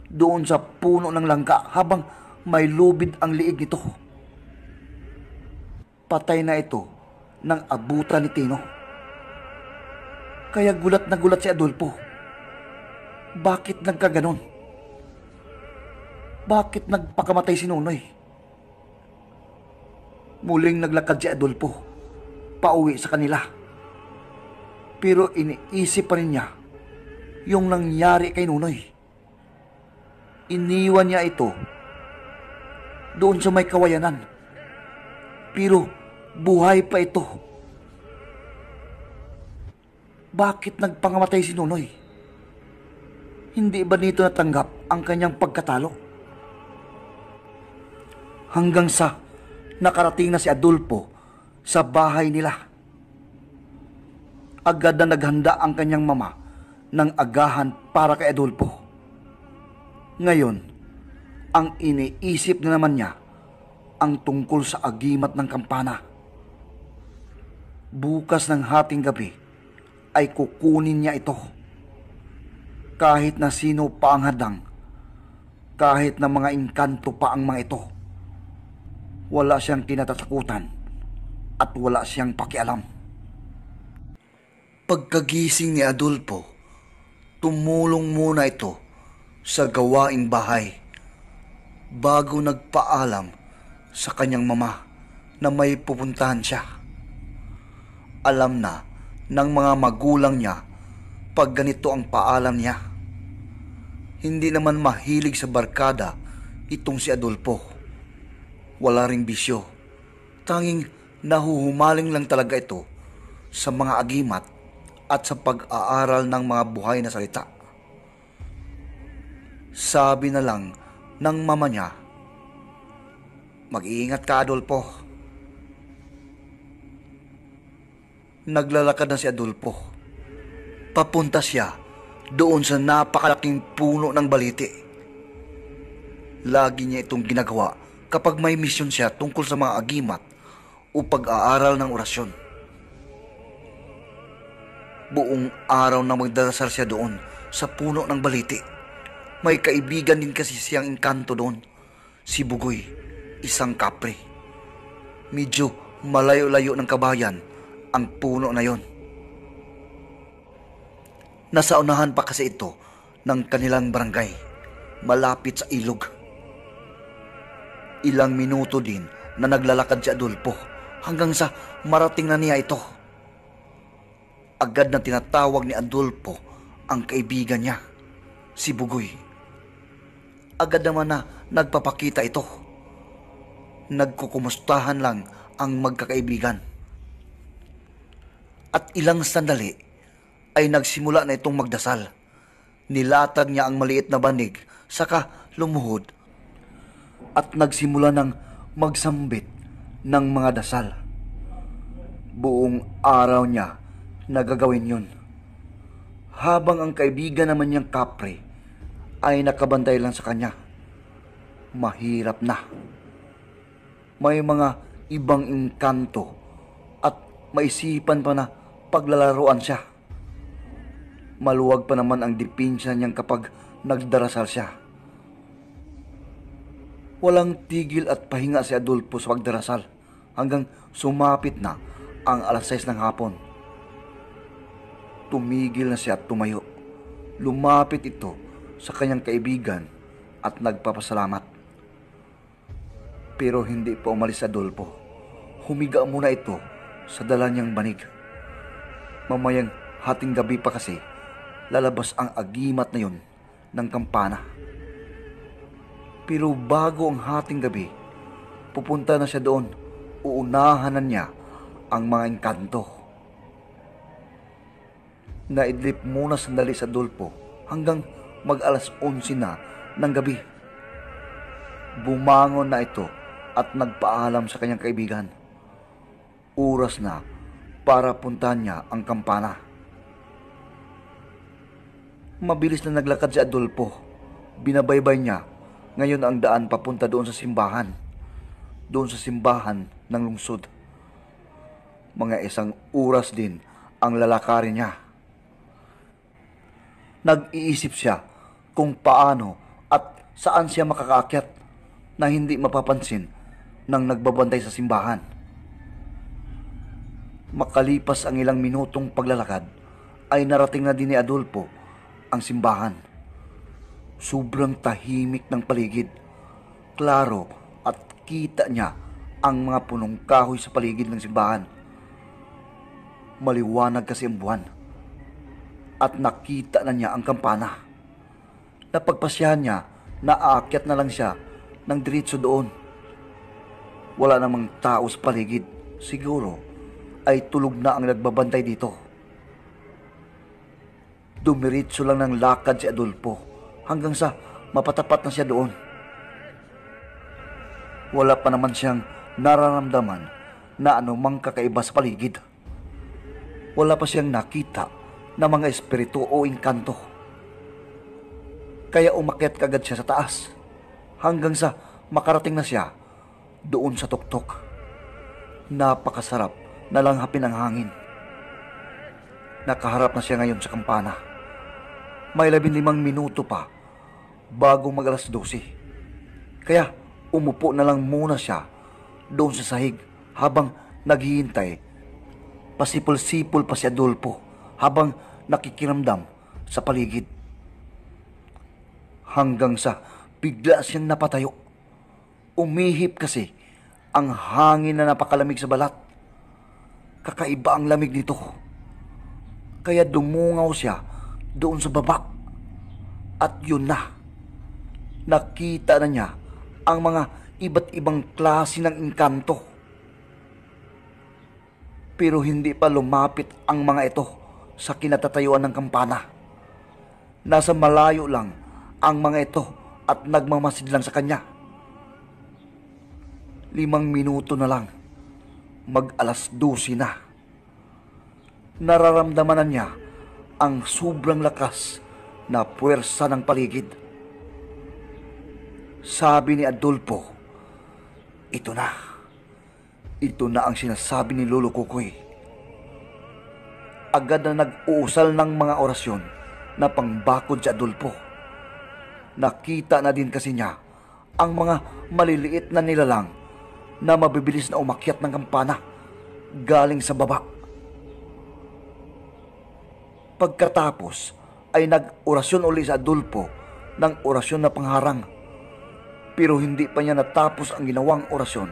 S1: Doon sa puno ng langka habang may lubid ang liig nito. Patay na ito ng abutan ni Tino. Kaya gulat na gulat si Adolfo. Bakit nagkaganon? Bakit nagpakamatay si Nonoy? Muling naglakad si Adolfo pauwi sa kanila. Pero iniisip pa rin niya yung nangyari kay Nonoy. Iniwan niya ito doon sa may kawayanan. Pero buhay pa ito. Bakit nagpangamatay si Nonoy? Hindi ba nito natanggap ang kanyang pagkatalo? Hanggang sa nakarating na si Adolfo sa bahay nila. Agad na naghanda ang kanyang mama ng agahan para kay Adolfo. Ngayon, ang iniisip na naman niya ang tungkol sa agimat ng kampana. Bukas ng hating gabi ay kukunin niya ito. Kahit na sino pa ang hadang, kahit na mga inkanto pa ang mga ito, wala siyang kinatatakutan at wala siyang pakialam. Pagkagising ni Adolfo, tumulong muna ito sa gawaing bahay bago nagpaalam sa kanyang mama na may pupuntahan siya. Alam na ng mga magulang niya pag ganito ang paalam niya. Hindi naman mahilig sa barkada itong si Adolfo. Wala ring bisyo. Tanging nahuhumaling lang talaga ito sa mga agimat at sa pag-aaral ng mga buhay na salita. Sabi na lang ng mama niya. Mag-iingat ka, Adolfo. Naglalakad na si Adolfo. Papunta siya doon sa napakalaking puno ng baliti. Lagi niya itong ginagawa kapag may misyon siya tungkol sa mga agimat o pag-aaral ng orasyon. Buong araw na magdarasal siya doon sa puno ng baliti may kaibigan din kasi siyang inkanto doon. Si Bugoy, isang kapre. Medyo malayo-layo ng kabayan ang puno na yon. Nasa unahan pa kasi ito ng kanilang barangay, malapit sa ilog. Ilang minuto din na naglalakad si Adolfo hanggang sa marating na niya ito. Agad na tinatawag ni Adolfo ang kaibigan niya, si Bugoy agad naman na nagpapakita ito. Nagkukumustahan lang ang magkakaibigan. At ilang sandali ay nagsimula na itong magdasal. Nilatag niya ang maliit na banig, saka lumuhod at nagsimula ng magsambit ng mga dasal. Buong araw niya nagagawin yun. Habang ang kaibigan naman niyang kapre ay nakabantay lang sa kanya. Mahirap na. May mga ibang inkanto at maisipan pa na paglalaruan siya. Maluwag pa naman ang dipinsa niyang kapag nagdarasal siya. Walang tigil at pahinga si Adolfo sa pagdarasal hanggang sumapit na ang alas 6 ng hapon. Tumigil na siya at tumayo. Lumapit ito sa kanyang kaibigan at nagpapasalamat. Pero hindi pa umalis sa Dolpo. Humiga muna ito sa dala niyang banig. Mamayang hating gabi pa kasi, lalabas ang agimat na yun ng kampana. Pero bago ang hating gabi, pupunta na siya doon. Uunahan na niya ang mga engkanto. Naidlip muna sandali sa dulpo hanggang mag alas 11 na ng gabi. Bumangon na ito at nagpaalam sa kanyang kaibigan. Uras na para puntahan niya ang kampana. Mabilis na naglakad si Adolfo. Binabaybay niya ngayon ang daan papunta doon sa simbahan. Doon sa simbahan ng lungsod. Mga isang oras din ang lalakarin niya. Nag-iisip siya kung paano at saan siya makakaakyat na hindi mapapansin ng nagbabantay sa simbahan. Makalipas ang ilang minutong paglalakad, ay narating na din ni Adolfo ang simbahan. Sobrang tahimik ng paligid. Klaro at kita niya ang mga punong kahoy sa paligid ng simbahan. Maliwanag kasi ang buwan at nakita na niya ang kampana. Napagpasyahan niya na aakyat na lang siya ng diretso doon. Wala namang tao sa paligid. Siguro ay tulog na ang nagbabantay dito. Dumiritso lang ng lakad si Adolfo hanggang sa mapatapat na siya doon. Wala pa naman siyang nararamdaman na anumang kakaiba sa paligid. Wala pa siyang nakita ng mga espiritu o inkanto. Kaya umakyat kagad siya sa taas hanggang sa makarating na siya doon sa tuktok. Napakasarap na langhapin ang hangin. Nakaharap na siya ngayon sa kampana. May labinlimang minuto pa bago mag alas 12. Kaya umupo na lang muna siya doon sa sahig habang naghihintay. Pasipol-sipol pa si Adolfo habang nakikiramdam sa paligid. Hanggang sa bigla siyang napatayo. Umihip kasi ang hangin na napakalamig sa balat. Kakaiba ang lamig nito. Kaya dumungaw siya doon sa baba. At yun na. Nakita na niya ang mga iba't ibang klase ng inkanto. Pero hindi pa lumapit ang mga ito sa kinatatayuan ng kampana. Nasa malayo lang ang mga ito at nagmamasid lang sa kanya. Limang minuto na lang, mag alas dusi na. Nararamdaman na niya ang sobrang lakas na puwersa ng paligid. Sabi ni Adolfo, ito na. Ito na ang sinasabi ni Lolo Kukoy agad na nag-uusal ng mga orasyon na pangbakod si Adolfo. Nakita na din kasi niya ang mga maliliit na nilalang na mabibilis na umakyat ng kampana galing sa baba. Pagkatapos ay nag-orasyon uli sa Adolfo ng orasyon na pangharang pero hindi pa niya natapos ang ginawang orasyon.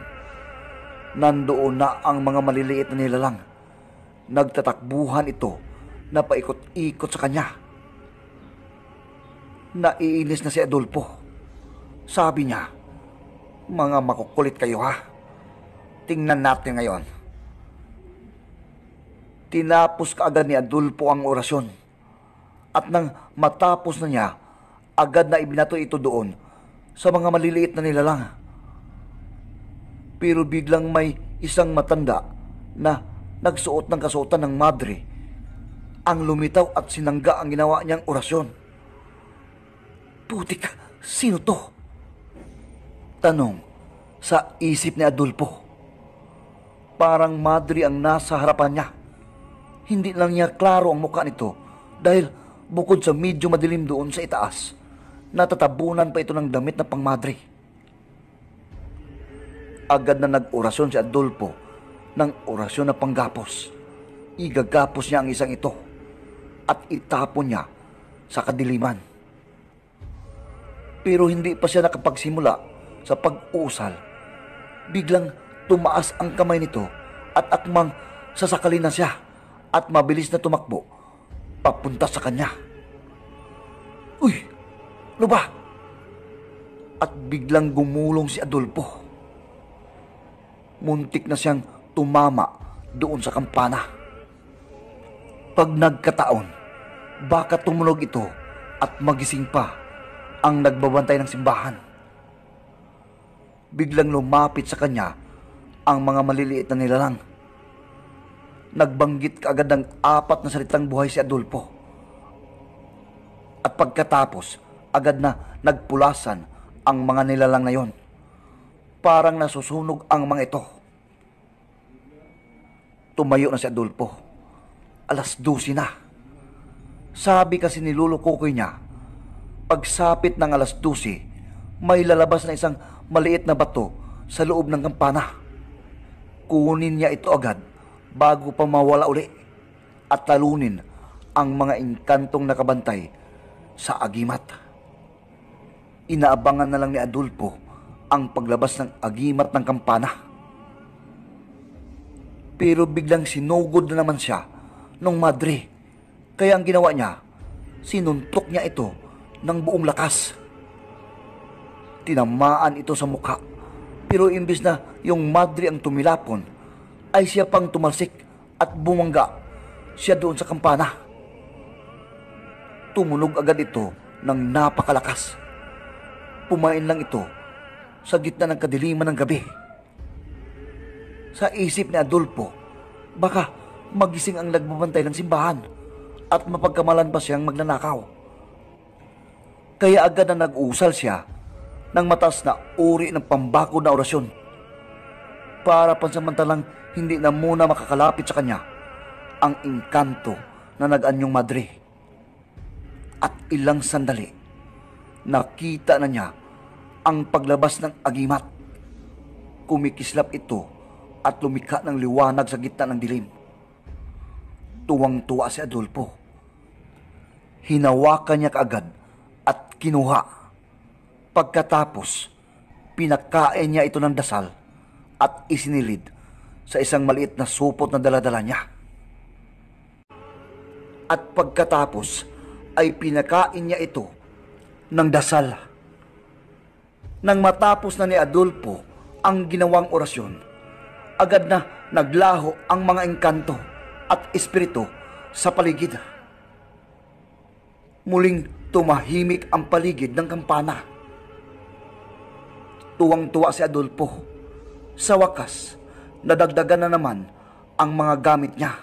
S1: Nandoon na ang mga maliliit na nilalang Nagtatakbuhan ito na paikot-ikot sa kanya. Naiinis na si Adolfo. Sabi niya, mga makukulit kayo ha. Tingnan natin ngayon. Tinapos ka kaagad ni Adolfo ang orasyon. At nang matapos na niya, agad na ibinato ito doon sa mga maliliit na nilalang. Pero biglang may isang matanda na nagsuot ng kasuotan ng madre. Ang lumitaw at sinangga ang ginawa niyang orasyon. Putik, sino to? Tanong sa isip ni Adolfo. Parang madre ang nasa harapan niya. Hindi lang niya klaro ang mukha nito dahil bukod sa medyo madilim doon sa itaas, natatabunan pa ito ng damit na pangmadre. Agad na nag-orasyon si Adolfo ng orasyon na panggapos. Igagapos niya ang isang ito at itapon niya sa kadiliman. Pero hindi pa siya nakapagsimula sa pag uusal Biglang tumaas ang kamay nito at akmang sasakalin na siya at mabilis na tumakbo papunta sa kanya. Uy! Ano ba? At biglang gumulong si Adolfo. Muntik na siyang tumama doon sa kampana. Pag nagkataon, baka tumunog ito at magising pa ang nagbabantay ng simbahan. Biglang lumapit sa kanya ang mga maliliit na nilalang. Nagbanggit kaagad ng apat na salitang buhay si Adolfo. At pagkatapos, agad na nagpulasan ang mga nilalang na yon. Parang nasusunog ang mga ito tumayo na si Adolfo. Alas 12 na. Sabi kasi ni Lolo Kokoy niya, pagsapit ng alas 12, may lalabas na isang maliit na bato sa loob ng kampana. Kunin niya ito agad bago pa mawala uli at talunin ang mga inkantong nakabantay sa agimat. Inaabangan na lang ni Adolfo ang paglabas ng agimat ng kampana pero biglang sinugod na naman siya ng madre. Kaya ang ginawa niya, sinuntok niya ito ng buong lakas. Tinamaan ito sa mukha. Pero imbis na yung madre ang tumilapon, ay siya pang tumalsik at bumangga siya doon sa kampana. Tumunog agad ito ng napakalakas. Pumain lang ito sa gitna ng kadiliman ng gabi. Sa isip ni Adolfo, baka magising ang nagbabantay ng simbahan at mapagkamalan pa siyang magnanakaw. Kaya agad na nag-usal siya ng matas na uri ng pambako na orasyon para pansamantalang hindi na muna makakalapit sa kanya ang inkanto na nag-anyong madre. At ilang sandali, nakita na niya ang paglabas ng agimat. Kumikislap ito at lumika ng liwanag sa gitna ng dilim. Tuwang-tuwa si Adolfo. Hinawakan niya kaagad at kinuha. Pagkatapos, pinakain niya ito ng dasal at isinilid sa isang maliit na supot na daladala niya. At pagkatapos ay pinakain niya ito ng dasal. Nang matapos na ni Adolfo ang ginawang orasyon, agad na naglaho ang mga engkanto at espiritu sa paligid. Muling tumahimik ang paligid ng kampana. Tuwang-tuwa si Adolfo. Sa wakas, nadagdagan na naman ang mga gamit niya.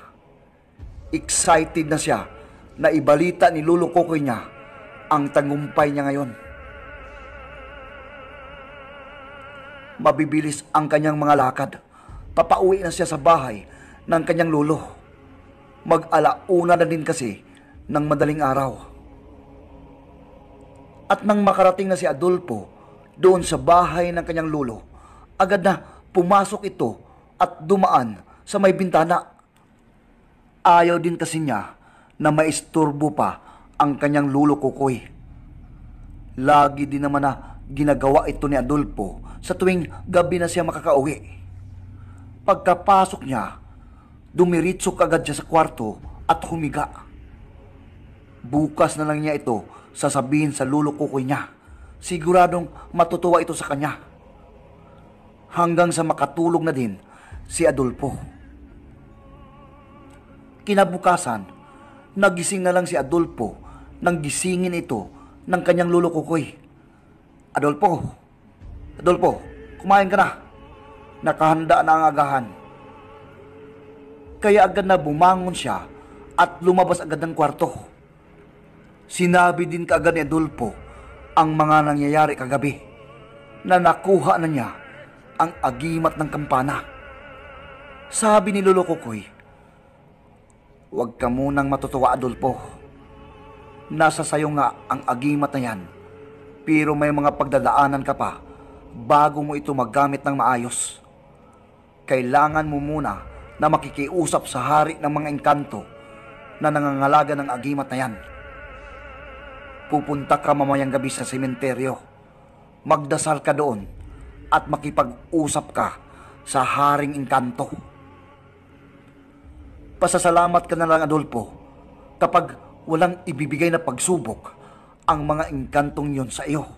S1: Excited na siya na ibalita ni Lolo Kokoy niya ang tagumpay niya ngayon. Mabibilis ang kanyang mga lakad papauwi na siya sa bahay ng kanyang lolo. Mag-alauna na din kasi ng madaling araw. At nang makarating na si Adolfo doon sa bahay ng kanyang lolo, agad na pumasok ito at dumaan sa may bintana. Ayaw din kasi niya na maisturbo pa ang kanyang lolo kukoy. Lagi din naman na ginagawa ito ni Adolfo sa tuwing gabi na siya makakauwi. Pagkapasok niya, dumiritso kagad siya sa kwarto at humiga. Bukas na lang niya ito sasabihin sa lulo kukoy niya. Siguradong matutuwa ito sa kanya. Hanggang sa makatulog na din si Adolfo. Kinabukasan, nagising na lang si Adolfo nang gisingin ito ng kanyang lulo kukoy. Adolfo, Adolfo, kumain ka na nakahanda na ang agahan. Kaya agad na bumangon siya at lumabas agad ng kwarto. Sinabi din kaagad ni Adolfo ang mga nangyayari kagabi na nakuha na niya ang agimat ng kampana. Sabi ni Lolo Kukoy, Huwag ka munang matutuwa, Adolfo. Nasa sayo nga ang agimat na yan, pero may mga pagdadaanan ka pa bago mo ito magamit ng maayos kailangan mo muna na makikiusap sa hari ng mga engkanto na nangangalaga ng agimat na yan. Pupunta ka mamayang gabi sa sementeryo. Magdasal ka doon at makipag-usap ka sa haring engkanto. Pasasalamat ka na lang, Adolfo, kapag walang ibibigay na pagsubok ang mga engkantong yon sa iyo.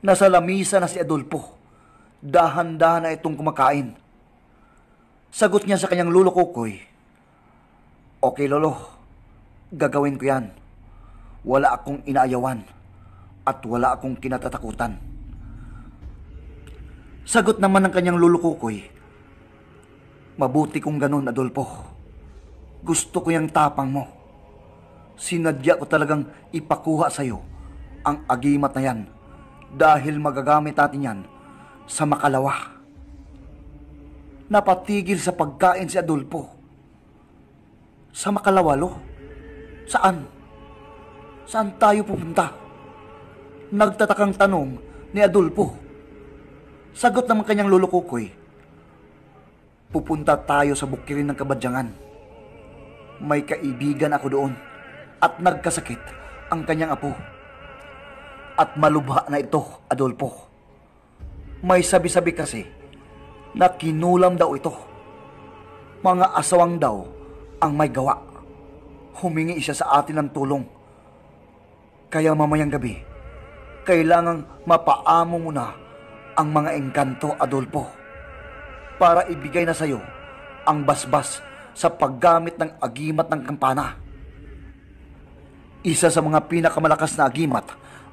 S1: Nasa lamisa na si Adolfo dahan-dahan na itong kumakain. Sagot niya sa kanyang lolo kukoy, Okay lolo, gagawin ko yan. Wala akong inaayawan at wala akong kinatatakutan. Sagot naman ng kanyang lolo kukoy, Mabuti kung ganun, Adolfo. Gusto ko yung tapang mo. Sinadya ko talagang ipakuha sa'yo ang agimat na yan dahil magagamit natin yan sa makalawa. Napatigil sa pagkain si Adolfo. Sa makalawalo? Saan? Saan tayo pupunta? Nagtatakang tanong ni Adolfo. Sagot naman kanyang lolo Kukoy. Pupunta tayo sa bukirin ng kabadyangan. May kaibigan ako doon at nagkasakit ang kanyang apo. At malubha na ito, Adolfo. May sabi-sabi kasi na kinulam daw ito. Mga asawang daw ang may gawa. Humingi siya sa atin ng tulong. Kaya mamayang gabi, kailangang mapaamo muna ang mga engkanto, Adolfo, para ibigay na sa'yo ang basbas sa paggamit ng agimat ng kampana. Isa sa mga pinakamalakas na agimat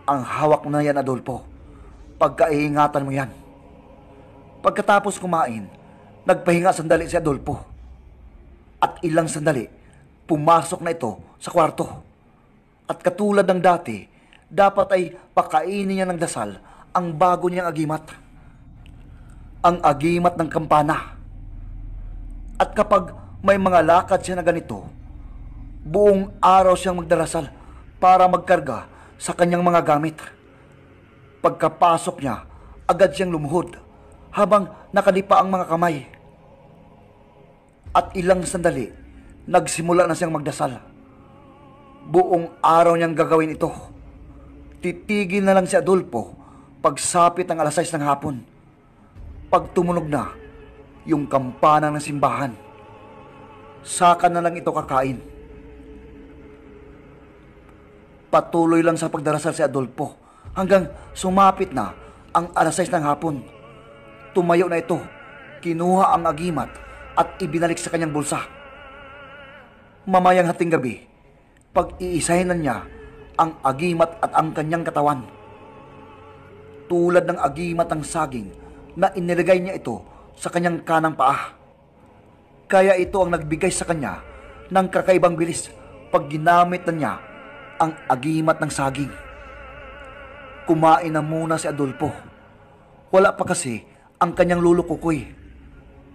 S1: ang hawak na yan, Adolfo. Pagkaiingatan mo yan. Pagkatapos kumain, nagpahinga sandali si Adolfo. At ilang sandali, pumasok na ito sa kwarto. At katulad ng dati, dapat ay pakainin niya ng dasal ang bago niyang agimat. Ang agimat ng kampana. At kapag may mga lakad siya na ganito, buong araw siyang magdarasal para magkarga sa kanyang mga gamit. Pagkapasok niya, agad siyang lumuhod habang nakalipa ang mga kamay. At ilang sandali, nagsimula na siyang magdasal. Buong araw niyang gagawin ito. Titigil na lang si Adolfo pagsapit ng alas 6 ng hapon. Pagtumunog na, yung kampana ng simbahan. Saka na lang ito kakain. Patuloy lang sa pagdarasal si Adolfo hanggang sumapit na ang alas 6 ng hapon. Tumayo na ito, kinuha ang agimat at ibinalik sa kanyang bulsa. Mamayang hating gabi, pag-iisahin na niya ang agimat at ang kanyang katawan. Tulad ng agimat ang saging na inilagay niya ito sa kanyang kanang paa. Kaya ito ang nagbigay sa kanya ng kakaibang bilis pag ginamit na niya ang agimat ng saging. Kumain na muna si Adolfo. Wala pa kasi ang kanyang lolo kukoy.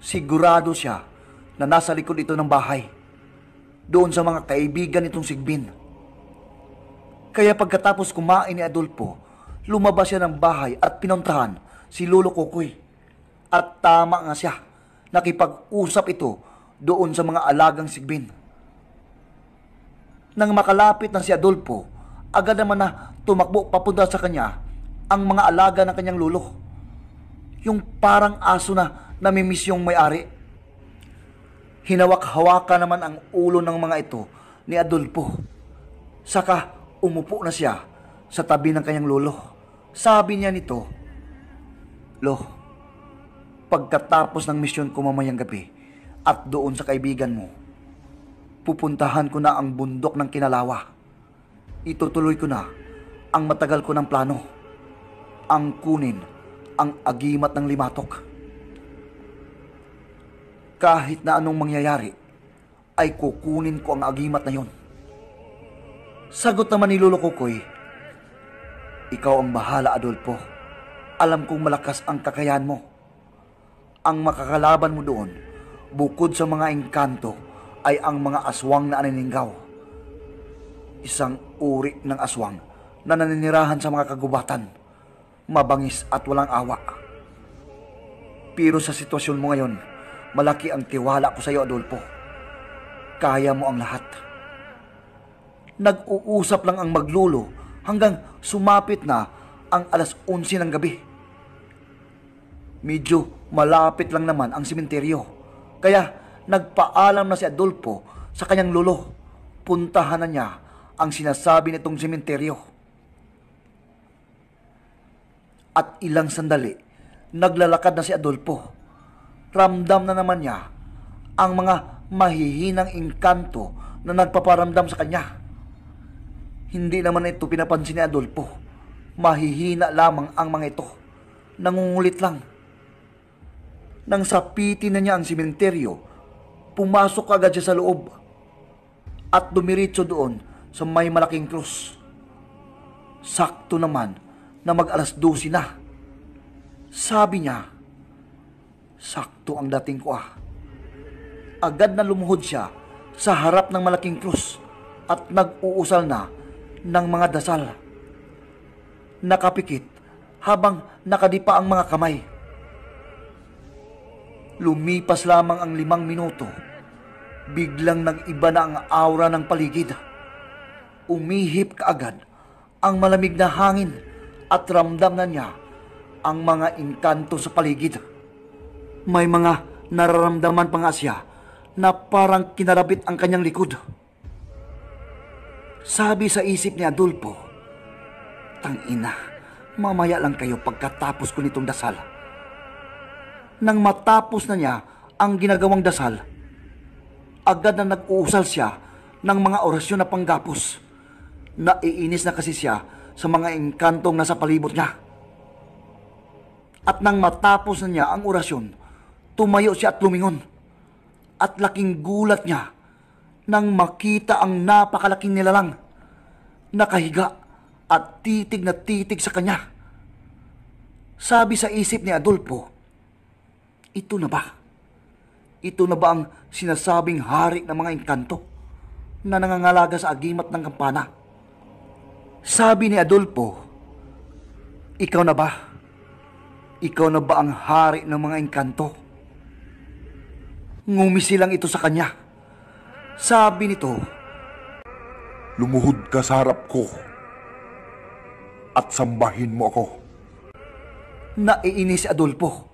S1: Sigurado siya na nasa likod ito ng bahay. Doon sa mga kaibigan nitong Sigbin. Kaya pagkatapos kumain ni Adolfo, lumabas siya ng bahay at pinuntahan si Lolo Kukoy. At tama nga siya, nakipag-usap ito doon sa mga alagang Sigbin. Nang makalapit na si Adolfo, agad naman na tumakbo papunta sa kanya ang mga alaga ng kanyang lulo. Yung parang aso na namimiss yung may-ari. Hinawak-hawaka naman ang ulo ng mga ito ni Adolfo. Saka umupo na siya sa tabi ng kanyang lolo. Sabi niya nito, Lo, pagkatapos ng misyon ko mamayang gabi at doon sa kaibigan mo, pupuntahan ko na ang bundok ng Kinalawa. Itutuloy ko na ang matagal ko ng plano. Ang kunin ang agimat ng limatok. Kahit na anong mangyayari, ay kukunin ko ang agimat na yon. Sagot naman ni Lolo Kukoy, Ikaw ang bahala, Adolfo. Alam kong malakas ang kakayahan mo. Ang makakalaban mo doon, bukod sa mga engkanto, ay ang mga aswang na aniningaw. Isang uri ng aswang na naninirahan sa mga kagubatan mabangis at walang awa. Pero sa sitwasyon mo ngayon, malaki ang tiwala ko sa iyo, Adolfo. Kaya mo ang lahat. Nag-uusap lang ang maglulo hanggang sumapit na ang alas 11 ng gabi. Medyo malapit lang naman ang simenteryo. Kaya nagpaalam na si Adolfo sa kanyang lolo. Puntahan na niya ang sinasabi nitong simenteryo at ilang sandali, naglalakad na si Adolfo. Ramdam na naman niya ang mga mahihinang inkanto na nagpaparamdam sa kanya. Hindi naman ito pinapansin ni Adolfo. Mahihina lamang ang mga ito. Nangungulit lang. Nang sapitin na niya ang simenteryo, pumasok agad siya sa loob at dumiritso doon sa may malaking krus. Sakto naman na mag alas 12 na. Sabi niya, sakto ang dating ko ah. Agad na lumuhod siya sa harap ng malaking krus at nag-uusal na ng mga dasal. Nakapikit habang nakadipa ang mga kamay. Lumipas lamang ang limang minuto. Biglang nag-iba na ang aura ng paligid. Umihip kaagad ang malamig na hangin at ramdam na niya ang mga inkanto sa paligid. May mga nararamdaman pa nga siya na parang kinarabit ang kanyang likod. Sabi sa isip ni Adolfo, Tangina, mamaya lang kayo pagkatapos ko nitong dasal. Nang matapos na niya ang ginagawang dasal, agad na nag-uusal siya ng mga orasyon na panggapos. Naiinis na kasi siya sa mga engkantong nasa palibot niya. At nang matapos na niya ang orasyon, tumayo siya at lumingon. At laking gulat niya nang makita ang napakalaking nilalang, nakahiga at titig na titig sa kanya. Sabi sa isip ni Adolfo, ito na ba? Ito na ba ang sinasabing hari ng mga engkanto na nangangalaga sa agimat ng kampana? Sabi ni Adolfo, Ikaw na ba? Ikaw na ba ang hari ng mga engkanto? Ngumisi lang ito sa kanya.
S2: Sabi nito, Lumuhod ka sa harap ko at sambahin mo ako.
S1: Naiinis si Adolfo.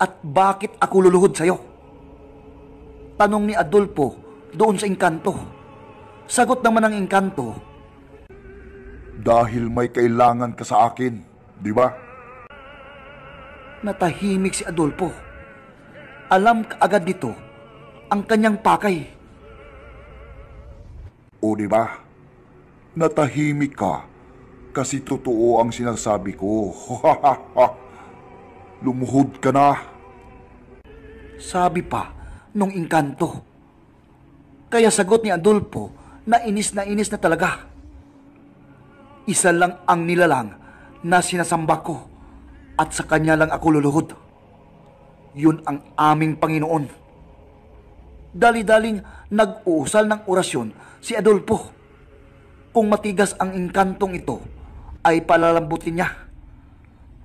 S1: At bakit ako luluhod sa'yo? Tanong
S2: ni Adolfo doon sa engkanto. Sagot naman ng engkanto, dahil may kailangan ka sa akin, di ba?
S1: Natahimik si Adolfo. Alam ka agad nito ang kanyang pakay.
S2: O di ba? Natahimik ka kasi totoo ang sinasabi ko. Lumuhod ka na. Sabi pa nung inkanto.
S1: Kaya sagot ni Adolfo na inis na inis na talaga. Isa lang ang nilalang na sinasamba ko at sa kanya lang ako luluhod. Yun ang aming Panginoon. Dali-daling nag-uusal ng orasyon si Adolfo. Kung matigas ang inkantong ito, ay palalambutin niya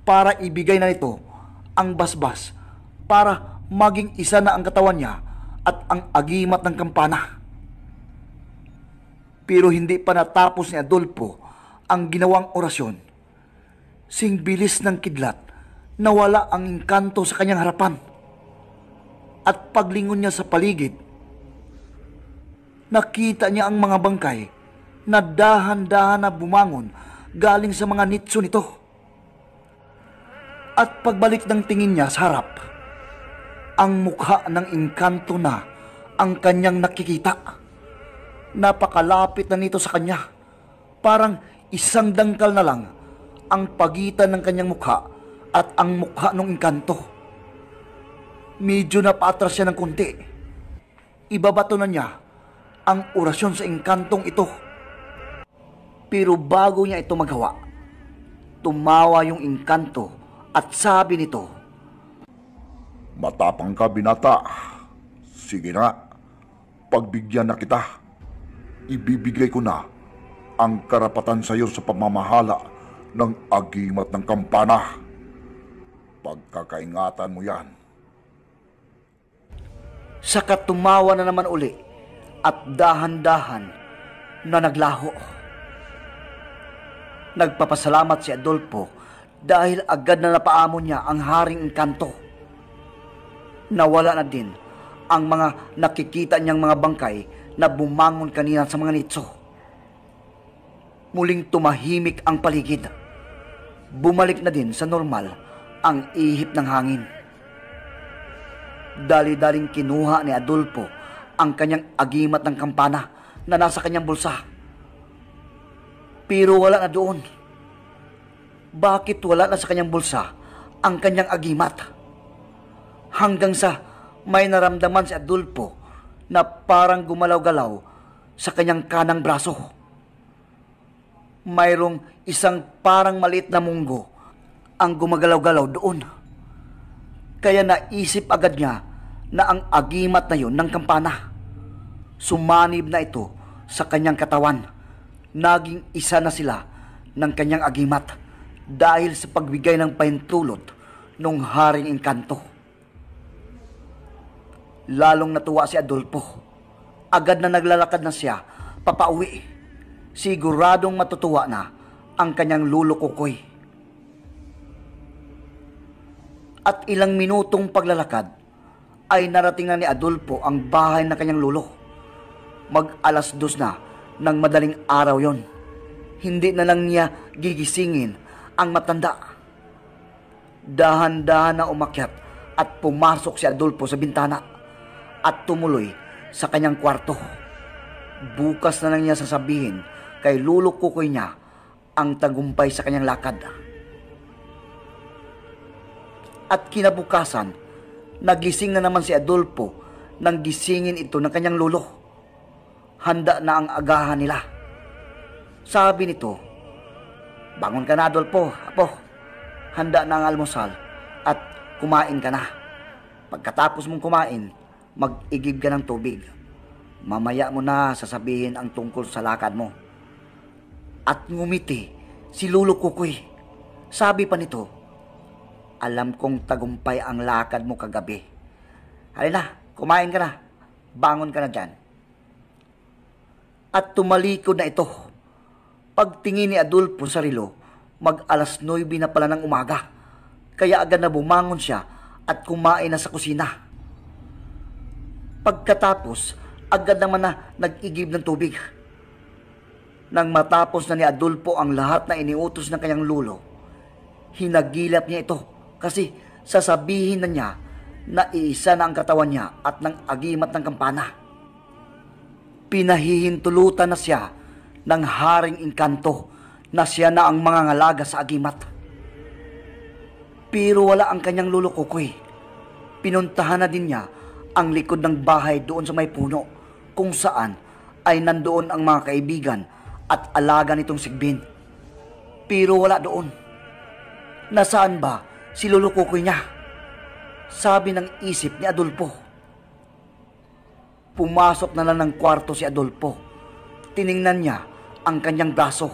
S1: para ibigay na nito ang basbas para maging isa na ang katawan niya at ang agimat ng kampana. Pero hindi pa natapos ni Adolfo ang ginawang orasyon. Sing bilis ng kidlat, nawala ang inkanto sa kanyang harapan. At paglingon niya sa paligid, nakita niya ang mga bangkay na dahan-dahan na bumangon galing sa mga nitso nito. At pagbalik ng tingin niya sa harap, ang mukha ng inkanto na ang kanyang nakikita. Napakalapit na nito sa kanya. Parang isang dangkal na lang ang pagitan ng kanyang mukha at ang mukha ng inkanto. Medyo napatras siya ng kunti. Ibabato na niya ang orasyon sa inkantong ito. Pero bago niya ito magawa, tumawa yung inkanto at sabi
S2: nito, Matapang ka binata. Sige na, pagbigyan na kita. Ibibigay ko na ang karapatan sa iyo sa pamamahala ng agimat ng kampana. Pagkakaingatan mo yan. Sa katumawa
S1: na naman uli at dahan-dahan na naglaho. Nagpapasalamat si Adolfo dahil agad na napaamo niya ang haring kanto. Nawala na din ang mga nakikita niyang mga bangkay na bumangon kanina sa mga nitso. Muling tumahimik ang paligid. Bumalik na din sa normal ang ihip ng hangin. Dali-daling kinuha ni Adolfo ang kanyang agimat ng kampana na nasa kanyang bulsa. Pero wala na doon. Bakit wala na sa kanyang bulsa ang kanyang agimat? Hanggang sa may naramdaman si Adolfo na parang gumalaw-galaw sa kanyang kanang braso mayroong isang parang maliit na munggo ang gumagalaw-galaw doon. Kaya naisip agad niya na ang agimat na yon ng kampana. Sumanib na ito sa kanyang katawan. Naging isa na sila ng kanyang agimat dahil sa pagbigay ng pahintulot ng Haring Engkanto. Lalong natuwa si Adolfo. Agad na naglalakad na siya papauwi siguradong matutuwa na ang kanyang lulukukoy. At ilang minutong paglalakad ay narating na ni Adolfo ang bahay ng kanyang lulo. Mag alas dos na ng madaling araw yon. Hindi na lang niya gigisingin ang matanda. Dahan-dahan na umakyat at pumasok si Adolfo sa bintana at tumuloy sa kanyang kwarto. Bukas na lang niya sasabihin kay Lulo Kukoy niya ang tagumpay sa kanyang lakad. At kinabukasan, nagising na naman si Adolfo nang gisingin ito ng kanyang lolo. Handa na ang agahan nila. Sabi nito, Bangon ka na, Adolfo, apo. Handa na ang almusal at kumain ka na. Pagkatapos mong kumain, mag-igib ka ng tubig. Mamaya mo na sasabihin ang tungkol sa lakad mo at ngumiti si Lolo Kukoy. Sabi pa nito, alam kong tagumpay ang lakad mo kagabi. Halina, kumain ka na. Bangon ka na dyan. At tumalikod na ito. Pagtingin ni Adolfo sa Sarilo, mag alas 9 na pala ng umaga. Kaya agad na bumangon siya at kumain na sa kusina. Pagkatapos, agad naman na nag-igib ng tubig nang matapos na ni Adulpo ang lahat na iniutos ng kanyang lulo, hinagilap niya ito kasi sasabihin na niya na iisa na ang katawan niya at ng agimat ng kampana. Pinahihintulutan na siya ng haring inkanto na siya na ang mga ngalaga sa agimat. Pero wala ang kanyang lulo kukoy. Pinuntahan na din niya ang likod ng bahay doon sa may puno kung saan ay nandoon ang mga kaibigan at alaga nitong sigbin. Pero wala doon. Nasaan ba si lulukukoy niya? Sabi ng isip ni Adolfo. Pumasok na lang ng kwarto si Adolfo. Tiningnan niya ang kanyang braso.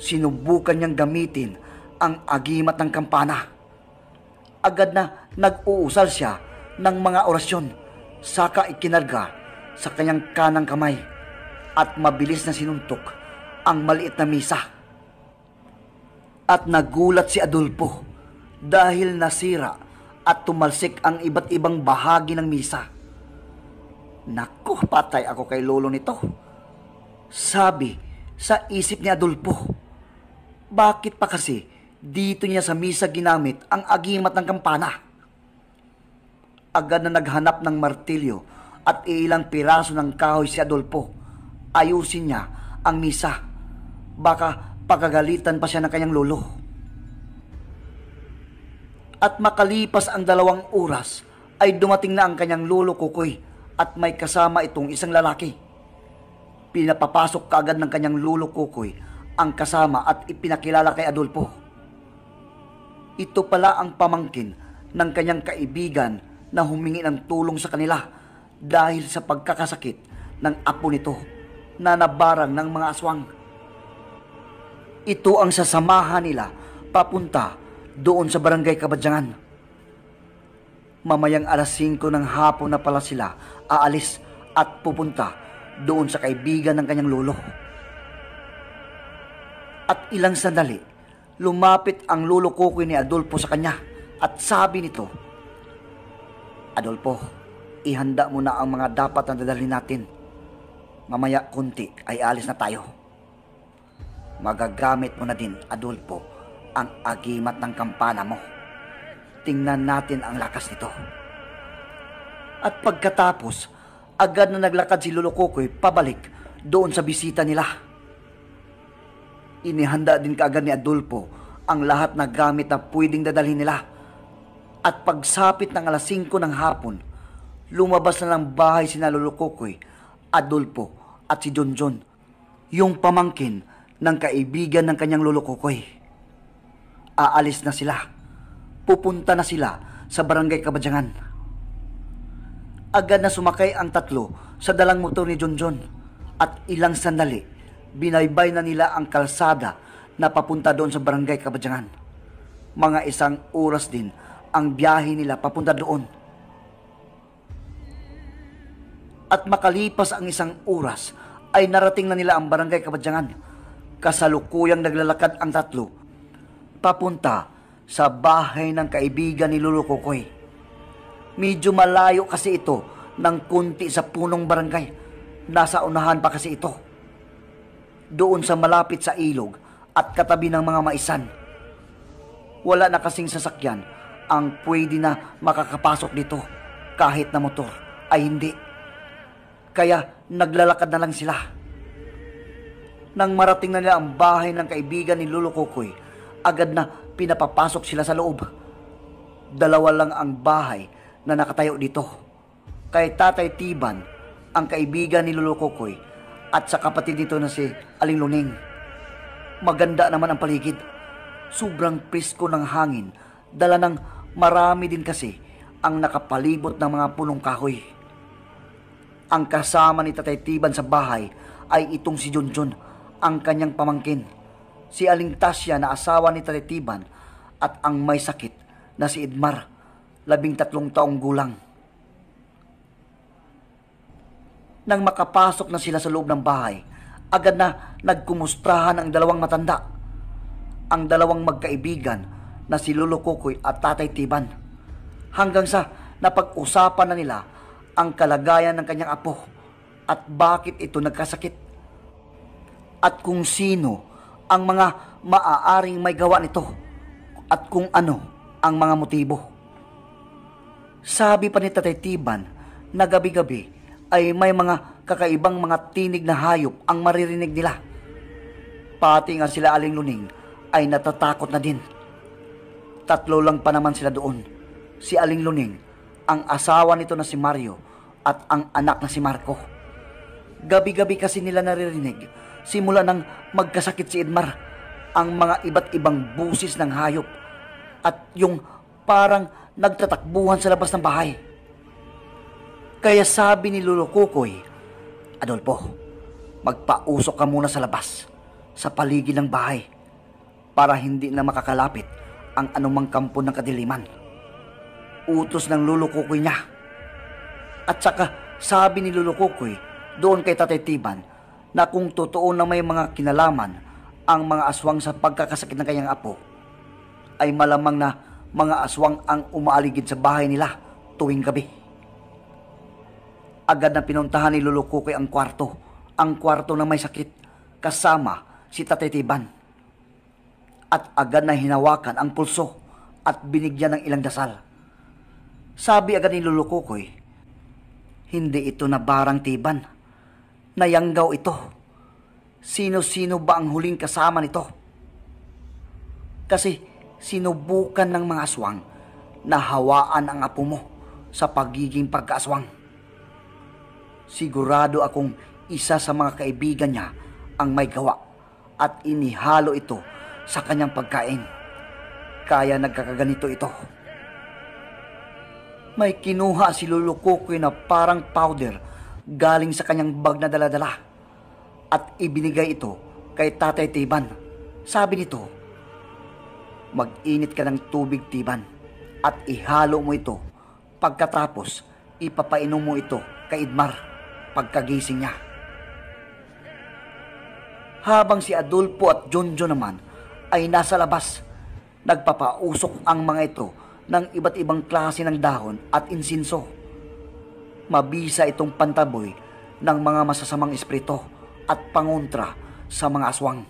S1: Sinubukan niyang gamitin ang agimat ng kampana. Agad na nag-uusal siya ng mga orasyon saka ikinarga sa kanyang kanang kamay at mabilis na sinuntok ang maliit na misa. At nagulat si Adolfo dahil nasira at tumalsik ang iba't ibang bahagi ng misa. Naku, patay ako kay lolo nito. Sabi sa isip ni Adolfo. Bakit pa kasi dito niya sa misa ginamit ang agimat ng kampana? Agad na naghanap ng martilyo at ilang piraso ng kahoy si Adolfo ayusin niya ang misa. Baka pagagalitan pa siya ng kanyang lolo. At makalipas ang dalawang oras, ay dumating na ang kanyang lolo kukoy at may kasama itong isang lalaki. Pinapapasok kaagad ng kanyang lolo kukoy ang kasama at ipinakilala kay Adolfo. Ito pala ang pamangkin ng kanyang kaibigan na humingi ng tulong sa kanila dahil sa pagkakasakit ng apo nito na nabarang ng mga aswang. Ito ang sasamahan nila papunta doon sa barangay Kabadyangan. Mamayang alas 5 ng hapon na pala sila aalis at pupunta doon sa kaibigan ng kanyang lolo. At ilang sandali, lumapit ang lolo kukoy ni Adolfo sa kanya at sabi nito, Adolfo, ihanda mo na ang mga dapat na dadalhin natin mamaya kunti ay alis na tayo. Magagamit mo na din, Adulpo, ang agimat ng kampana mo. Tingnan natin ang lakas nito. At pagkatapos, agad na naglakad si Lolo eh, pabalik doon sa bisita nila. Inihanda din kaagad ni Adolfo ang lahat na gamit na pwedeng dadalhin nila. At pagsapit ng alas 5 ng hapon, lumabas na lang bahay si Lolo Kokoy, eh. Adolfo at si Junjun, yung pamangkin ng kaibigan ng kanyang lolo Kukoy. Aalis na sila. Pupunta na sila sa barangay Kabadyangan. Agad na sumakay ang tatlo sa dalang motor ni Junjun at ilang sandali binaybay na nila ang kalsada na papunta doon sa barangay Kabadyangan. Mga isang oras din ang biyahe nila papunta doon at makalipas ang isang oras ay narating na nila ang barangay kapadyangan. Kasalukuyang naglalakad ang tatlo papunta sa bahay ng kaibigan ni Lolo Kokoy. Medyo malayo kasi ito ng kunti sa punong barangay. Nasa unahan pa kasi ito. Doon sa malapit sa ilog at katabi ng mga maisan. Wala na kasing sasakyan ang pwede na makakapasok dito kahit na motor ay hindi. Kaya naglalakad na lang sila. Nang marating na nila ang bahay ng kaibigan ni Lolo Kokoy, agad na pinapapasok sila sa loob. Dalawa lang ang bahay na nakatayo dito. Kay Tatay Tiban, ang kaibigan ni Lolo Kokoy, at sa kapatid dito na si Aling Luning. Maganda naman ang paligid. Sobrang prisko ng hangin, dala ng marami din kasi ang nakapalibot ng mga punong kahoy. Ang kasama ni Tatay Tiban sa bahay ay itong si Junjun, ang kanyang pamangkin. Si Aling Tasya na asawa ni Tatay Tiban at ang may sakit na si Edmar, labing tatlong taong gulang. Nang makapasok na sila sa loob ng bahay, agad na nagkumustrahan ang dalawang matanda. Ang dalawang magkaibigan na si Lolo Kokoy at Tatay Tiban. Hanggang sa napag-usapan na nila ang kalagayan ng kanyang apo at bakit ito nagkasakit. At kung sino ang mga maaaring may gawa nito at kung ano ang mga motibo. Sabi pa ni Tatay Tiban na gabi-gabi ay may mga kakaibang mga tinig na hayop ang maririnig nila. Pati nga sila Aling Luning ay natatakot na din. Tatlo lang pa naman sila doon. Si Aling Luning ang asawa nito na si Mario at ang anak na si Marco. Gabi-gabi kasi nila naririnig simula ng magkasakit si Edmar ang mga iba't ibang busis ng hayop at yung parang nagtatakbuhan sa labas ng bahay. Kaya sabi ni Lolo Kukoy, Adolfo, magpausok ka muna sa labas, sa paligid ng bahay, para hindi na makakalapit ang anumang kampo ng kadiliman utos ng lolo kukoy niya. At saka sabi ni lolo kukoy doon kay Tatay Tiban na kung totoo na may mga kinalaman ang mga aswang sa pagkakasakit ng kanyang apo, ay malamang na mga aswang ang umaaligid sa bahay nila tuwing gabi. Agad na pinuntahan ni Lolo Kukoy ang kwarto, ang kwarto na may sakit, kasama si Tatay Tiban. At agad na hinawakan ang pulso at binigyan ng ilang dasal. Sabi agad ni Lolo Kukoy, hindi ito na barang tiban. Nayanggaw ito. Sino-sino ba ang huling kasama nito? Kasi sinubukan ng mga aswang na hawaan ang apo mo sa pagiging pagkaaswang. Sigurado akong isa sa mga kaibigan niya ang may gawa at inihalo ito sa kanyang pagkain. Kaya nagkakaganito ito may kinuha si Lolo Kokoy na parang powder galing sa kanyang bag na daladala at ibinigay ito kay Tatay Tiban. Sabi nito, mag-init ka ng tubig Tiban at ihalo mo ito. Pagkatapos, ipapainom mo ito kay Idmar pagkagising niya. Habang si Adolfo at Jonjo naman ay nasa labas, nagpapausok ang mga ito ng iba't ibang klase ng dahon at insinso. Mabisa itong pantaboy ng mga masasamang espirito at pangontra sa mga aswang.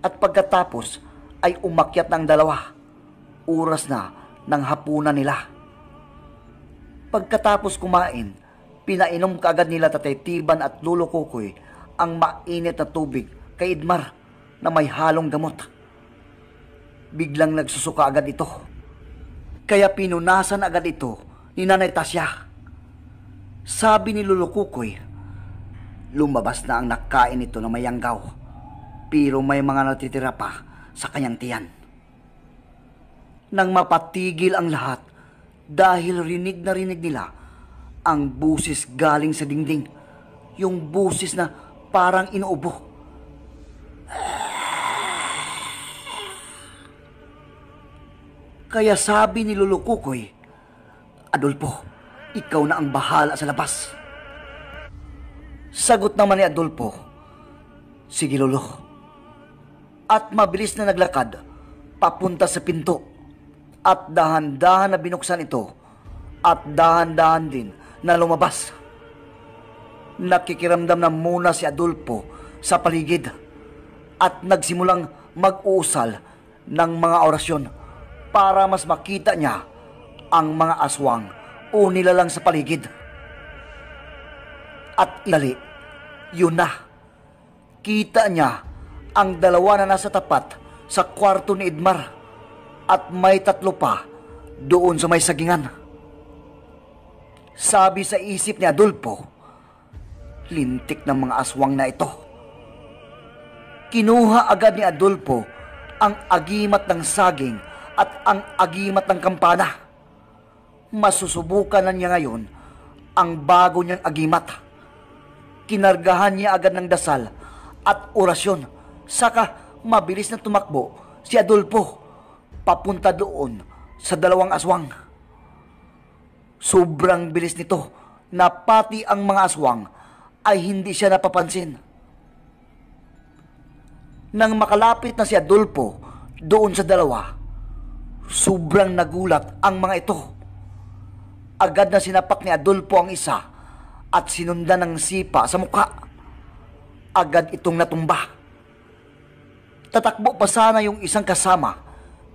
S1: At pagkatapos ay umakyat ng dalawa, oras na ng hapunan nila. Pagkatapos kumain, pinainom kaagad nila Tatay Tiban at Lolo Kukoy ang mainit na tubig kay Idmar na may halong gamot biglang nagsusuka agad ito. Kaya pinunasan agad ito ni Nanay Tasya. Sabi ni Lolo Kukoy, lumabas na ang nakain nito ng mayanggaw. Pero may mga natitira pa sa kanyang tiyan. Nang mapatigil ang lahat dahil rinig na rinig nila ang busis galing sa dingding. Yung busis na parang inuubo. Ah! Kaya sabi ni Lolo Kukoy, Adolfo, ikaw na ang bahala sa labas. Sagot naman ni Adolpo, Sige Lolo. At mabilis na naglakad papunta sa pinto. At dahan-dahan na binuksan ito at dahan-dahan din na lumabas. Nakikiramdam na muna si Adolpo sa paligid at nagsimulang mag-uusal ng mga orasyon para mas makita niya ang mga aswang o nilalang sa paligid. At ilali, yun na. Kita niya ang dalawa na nasa tapat sa kwarto ni Edmar at may tatlo pa doon sa may sagingan. Sabi sa isip ni Adolfo, lintik ng mga aswang na ito. Kinuha agad ni Adolfo ang agimat ng saging at ang agimat ng kampana. Masusubukan na niya ngayon ang bago niyang agimat. Kinargahan niya agad ng dasal at orasyon. Saka mabilis na tumakbo si Adolfo papunta doon sa dalawang aswang. Sobrang bilis nito na pati ang mga aswang ay hindi siya napapansin. Nang makalapit na si Adolfo doon sa dalawa, Sobrang nagulat ang mga ito. Agad na sinapak ni Adolfo ang isa at sinundan ng sipa sa mukha. Agad itong natumba. Tatakbo pa sana yung isang kasama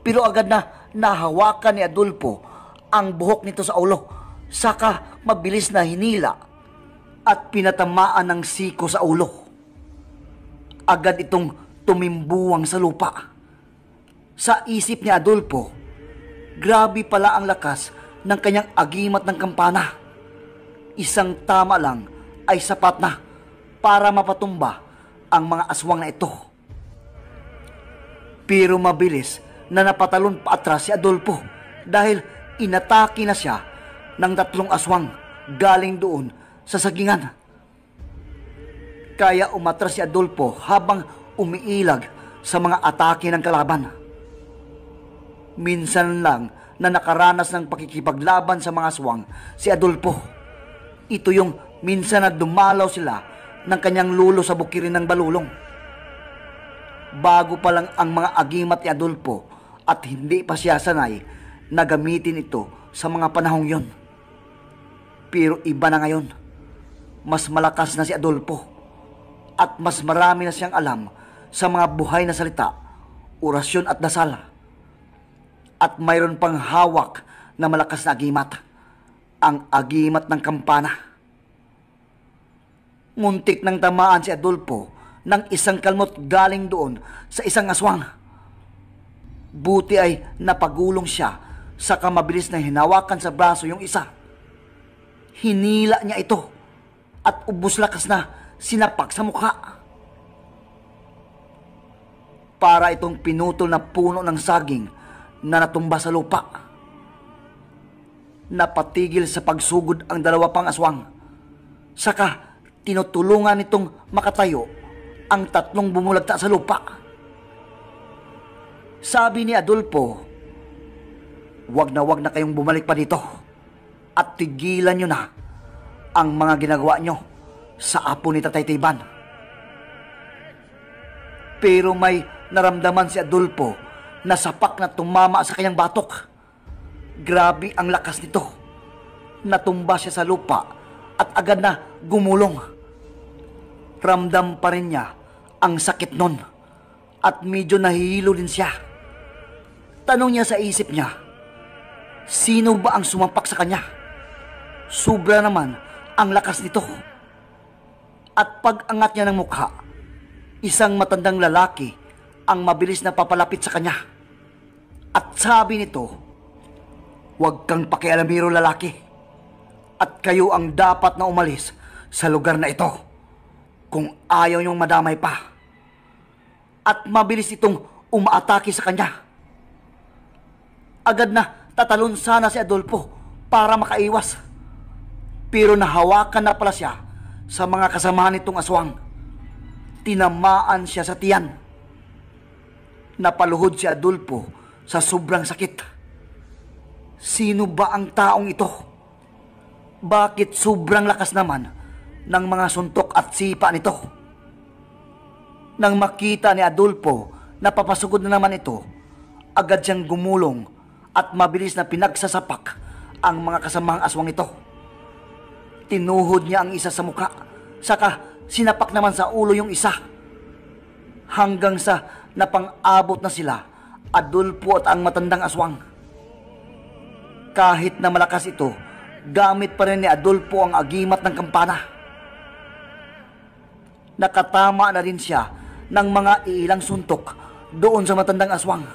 S1: pero agad na nahawakan ni Adolfo ang buhok nito sa ulo saka mabilis na hinila at pinatamaan ng siko sa ulo. Agad itong tumimbuwang sa lupa. Sa isip ni Adolfo, Grabe pala ang lakas ng kanyang agimat ng kampana. Isang tama lang ay sapat na para mapatumba ang mga aswang na ito. Pero mabilis na napatalon pa atras si Adolfo dahil inatake na siya ng tatlong aswang galing doon sa sagingan. Kaya umatras si Adolfo habang umiilag sa mga atake ng kalaban. Minsan lang na nakaranas ng pakikipaglaban sa mga aswang si Adolfo. Ito yung minsan na dumalaw sila ng kanyang lulo sa bukirin ng balulong. Bago pa lang ang mga agimat ni Adolfo at hindi pa siya sanay na gamitin ito sa mga panahong yon. Pero iba na ngayon. Mas malakas na si Adolfo at mas marami na siyang alam sa mga buhay na salita, orasyon at dasala at mayroon pang hawak na malakas na agimat, ang agimat ng kampana. Muntik nang tamaan si Adolfo ng isang kalmot galing doon sa isang aswang. Buti ay napagulong siya sa kamabilis na hinawakan sa braso yung isa. Hinila niya ito at ubos lakas na sinapak sa mukha. Para itong pinutol na puno ng saging na natumba sa lupa. Napatigil sa pagsugod ang dalawa pang aswang. Saka tinutulungan nitong makatayo ang tatlong bumulagta sa lupa. Sabi ni Adolfo, wag na wag na kayong bumalik pa dito at tigilan nyo na ang mga ginagawa nyo sa apo ni Tatay Tiban. Pero may naramdaman si Adolfo nasapak na tumama sa kanyang batok. Grabe ang lakas nito. Natumba siya sa lupa at agad na gumulong. Ramdam pa rin niya ang sakit nun at medyo nahihilo din siya. Tanong niya sa isip niya, sino ba ang sumapak sa kanya? Sobra naman ang lakas nito. At pag-angat niya ng mukha, isang matandang lalaki ang mabilis na papalapit sa kanya. At sabi nito, huwag kang pakialamiro lalaki. At kayo ang dapat na umalis sa lugar na ito kung ayaw niyong madamay pa. At mabilis itong umaatake sa kanya. Agad na tatalon sana si Adolfo para makaiwas. Pero nahawakan na pala siya sa mga kasamahan nitong aswang. Tinamaan siya sa tiyan. Napaluhod si Adolfo sa sobrang sakit. Sino ba ang taong ito? Bakit sobrang lakas naman ng mga suntok at sipa nito? Nang makita ni Adolfo na papasugod na naman ito, agad siyang gumulong at mabilis na pinagsasapak ang mga kasamang aswang ito. Tinuhod niya ang isa sa mukha, saka sinapak naman sa ulo yung isa. Hanggang sa napang-abot na sila Adulpo at ang matandang aswang. Kahit na malakas ito, gamit pa rin ni adulpo ang agimat ng kampana. Nakatama na rin siya ng mga ilang suntok doon sa matandang aswang.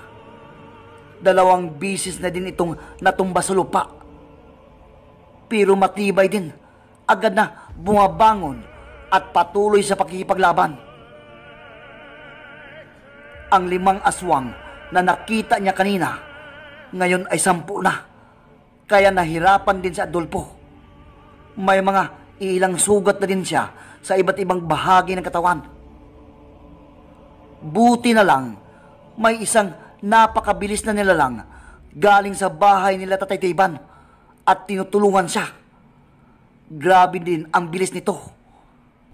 S1: Dalawang bisis na din itong natumba sa lupa. Pero matibay din, agad na bumabangon at patuloy sa pakikipaglaban. Ang limang aswang na nakita niya kanina, ngayon ay sampu na. Kaya nahirapan din si Adolfo. May mga ilang sugat na din siya sa iba't ibang bahagi ng katawan. Buti na lang, may isang napakabilis na nilalang galing sa bahay nila Tatay Tiban at tinutulungan siya. Grabe din ang bilis nito.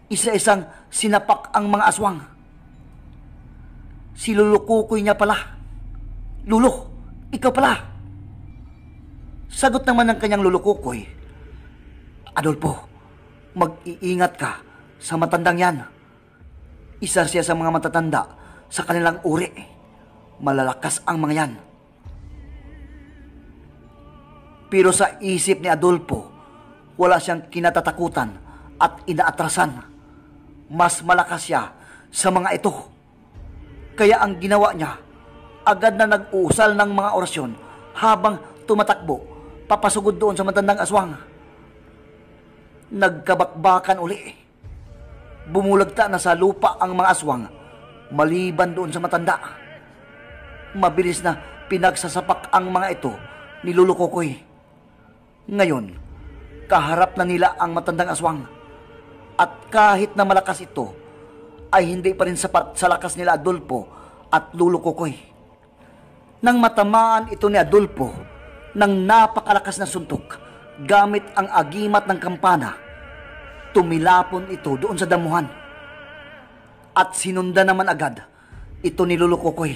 S1: Isa-isang sinapak ang mga aswang. Silulukukoy niya pala Lulo, ikaw pala. Sagot naman ng kanyang lulo kukoy. Adolfo, mag-iingat ka sa matandang yan. Isa siya sa mga matatanda sa kanilang uri. Malalakas ang mga yan. Pero sa isip ni Adolfo, wala siyang kinatatakutan at inaatrasan. Mas malakas siya sa mga ito. Kaya ang ginawa niya, agad na nag-uusal ng mga orasyon habang tumatakbo, papasugod doon sa matandang aswang. Nagkabakbakan uli. Bumulagta na sa lupa ang mga aswang, maliban doon sa matanda. Mabilis na pinagsasapak ang mga ito ni Lolo Kokoy. Ngayon, kaharap na nila ang matandang aswang. At kahit na malakas ito, ay hindi pa rin sapat sa lakas nila Adolfo at Lolo Kokoy nang matamaan ito ni Adolfo ng napakalakas na suntok gamit ang agimat ng kampana. Tumilapon ito doon sa damuhan. At sinunda naman agad ito ni Lolo Kukoy.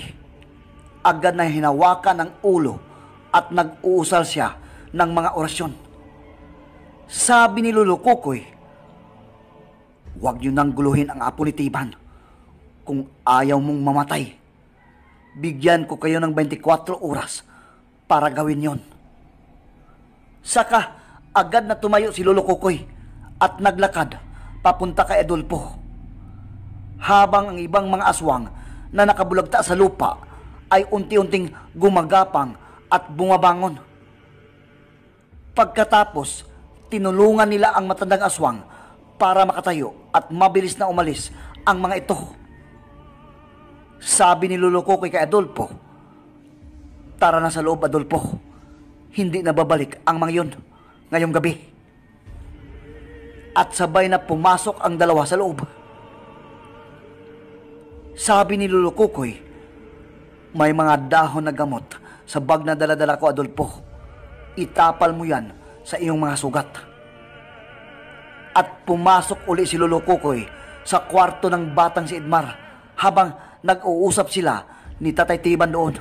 S1: Agad na hinawakan ang ulo at nag-uusal siya ng mga orasyon. Sabi ni Lolo Kukoy, Huwag niyo nang guluhin ang apo ni Tiban kung ayaw mong mamatay bigyan ko kayo ng 24 oras para gawin yon. Saka, agad na tumayo si Lolo Kukoy at naglakad papunta kay Adolfo. Habang ang ibang mga aswang na nakabulagta sa lupa ay unti-unting gumagapang at bumabangon. Pagkatapos, tinulungan nila ang matandang aswang para makatayo at mabilis na umalis ang mga ito. Sabi ni Luloko kay kay Adolfo, Tara na sa loob, Adolfo. Hindi na babalik ang mga yun ngayong gabi. At sabay na pumasok ang dalawa sa loob. Sabi ni Lulukukoy, may mga dahon na gamot sa bag na daladala ko, Adolfo. Itapal mo yan sa iyong mga sugat. At pumasok uli si Lulukukoy eh, sa kwarto ng batang si Edmar habang nag-uusap sila ni Tatay Tiban noon.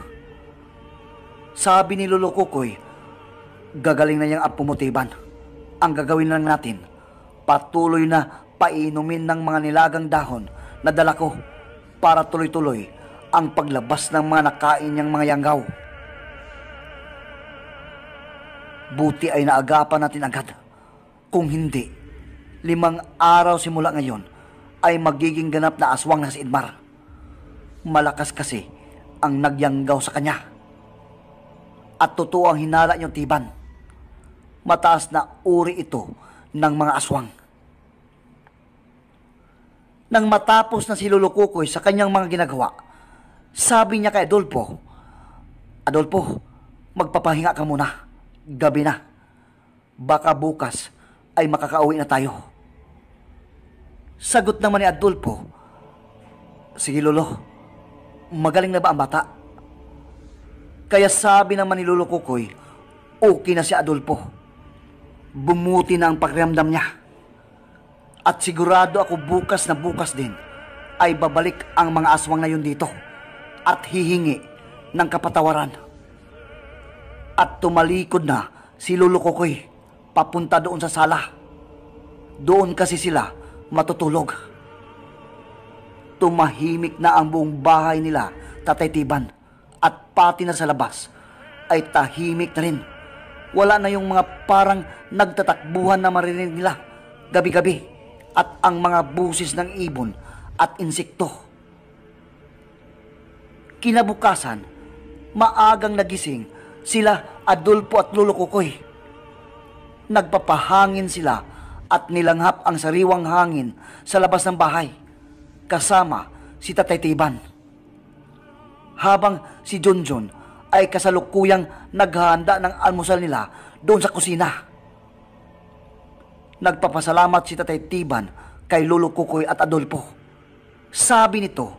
S1: Sabi ni Lolo Kukoy, gagaling na niyang apo mo Ang gagawin lang natin, patuloy na painumin ng mga nilagang dahon na dala ko para tuloy-tuloy ang paglabas ng mga nakain niyang mga yanggaw. Buti ay naagapan natin agad. Kung hindi, limang araw simula ngayon ay magiging ganap na aswang na si Edmar. Malakas kasi ang nagyanggaw sa kanya. At totoo ang hinala niyong tiban. Mataas na uri ito ng mga aswang. Nang matapos na si Lolo Kukoy sa kanyang mga ginagawa, sabi niya kay Adolfo, Adolfo, magpapahinga ka muna. Gabi na. Baka bukas ay makakauwi na tayo. Sagot naman ni Adolfo, Sige Lolo, magaling na ba ang bata? Kaya sabi ng ni Kukoy, okay na si Adolfo. Bumuti na ang pakiramdam niya. At sigurado ako bukas na bukas din ay babalik ang mga aswang na yun dito at hihingi ng kapatawaran. At tumalikod na si Lolo Kokoy papunta doon sa sala. Doon kasi sila matutulog. Tumahimik na ang buong bahay nila, Tatay Tiban, at pati na sa labas ay tahimik na rin. Wala na yung mga parang nagtatakbuhan na marinig nila gabi-gabi at ang mga busis ng ibon at insekto. Kinabukasan, maagang nagising sila Adolfo at Lolo Kukoy. Nagpapahangin sila at nilanghap ang sariwang hangin sa labas ng bahay kasama si Tatay Tiban. Habang si Jonjon ay kasalukuyang naghahanda ng almusal nila doon sa kusina. Nagpapasalamat si Tatay Tiban kay Lolo Kukoy at Adolfo. Sabi nito,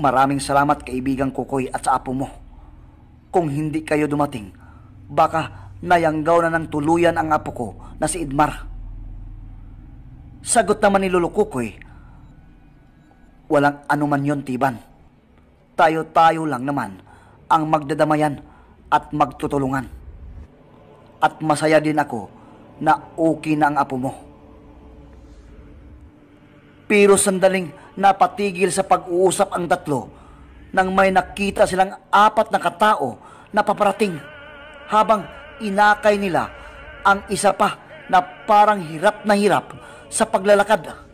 S1: Maraming salamat kaibigang Kukoy at sa apo mo. Kung hindi kayo dumating, baka nayanggaw na ng tuluyan ang apo ko na si Idmar. Sagot naman ni Lolo Kukoy Walang anuman yon tiban. Tayo-tayo lang naman ang magdadamayan at magtutulungan. At masaya din ako na okay na ang apo mo. Pero sandaling napatigil sa pag-uusap ang tatlo nang may nakita silang apat na katao na paparating habang inakay nila ang isa pa na parang hirap na hirap sa paglalakad.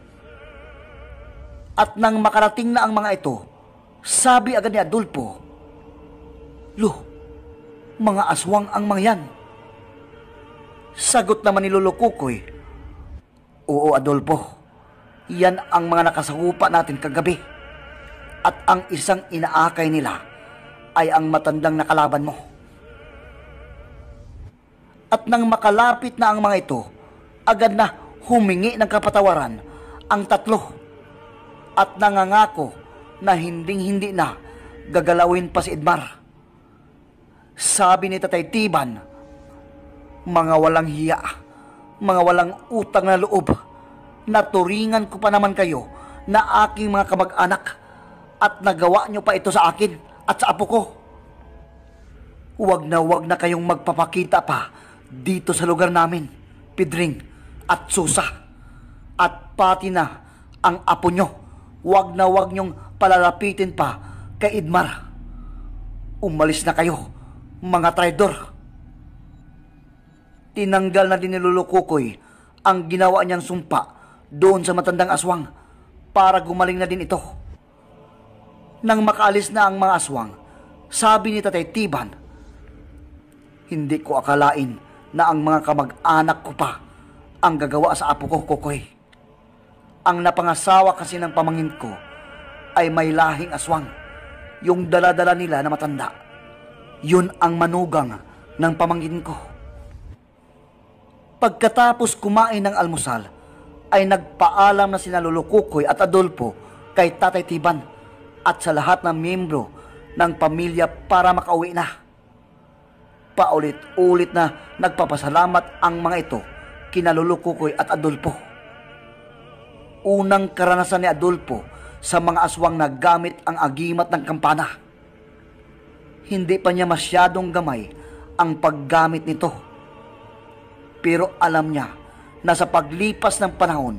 S1: At nang makarating na ang mga ito, sabi agad ni Adolfo, Lo, mga aswang ang mga yan. Sagot naman ni Lolo Kukoy, Oo Adolfo, yan ang mga nakasakupa natin kagabi. At ang isang inaakay nila ay ang matandang nakalaban mo. At nang makalapit na ang mga ito, agad na humingi ng kapatawaran ang tatlo at nangangako na hinding-hindi na gagalawin pa si Edmar. Sabi ni Tatay Tiban, mga walang hiya, mga walang utang na loob, naturingan ko pa naman kayo na aking mga kamag-anak at nagawa nyo pa ito sa akin at sa apo ko. Huwag na huwag na kayong magpapakita pa dito sa lugar namin, Pidring at Susa, at pati na ang apo nyo wag na wag niyong palalapitin pa kay Idmar. Umalis na kayo, mga traidor. Tinanggal na din ni Lolo Kukoy ang ginawa niyang sumpa doon sa matandang aswang para gumaling na din ito. Nang makaalis na ang mga aswang, sabi ni Tatay Tiban, Hindi ko akalain na ang mga kamag-anak ko pa ang gagawa sa apo ko, Kukoy. Ang napangasawa kasi ng pamangin ko ay may lahing aswang, yung daladala nila na matanda. Yun ang manugang ng pamangkin ko. Pagkatapos kumain ng almusal, ay nagpaalam na sina Lolo at Adolfo kay Tatay Tiban at sa lahat ng miyembro ng pamilya para makauwi na. Paulit-ulit na nagpapasalamat ang mga ito kina Lolo at Adolfo unang karanasan ni Adolfo sa mga aswang na gamit ang agimat ng kampana. Hindi pa niya masyadong gamay ang paggamit nito. Pero alam niya na sa paglipas ng panahon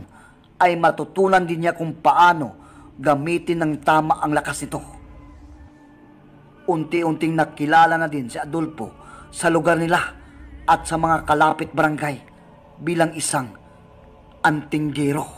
S1: ay matutunan din niya kung paano gamitin ng tama ang lakas nito. Unti-unting nakilala na din si Adolfo sa lugar nila at sa mga kalapit barangay bilang isang antinggero.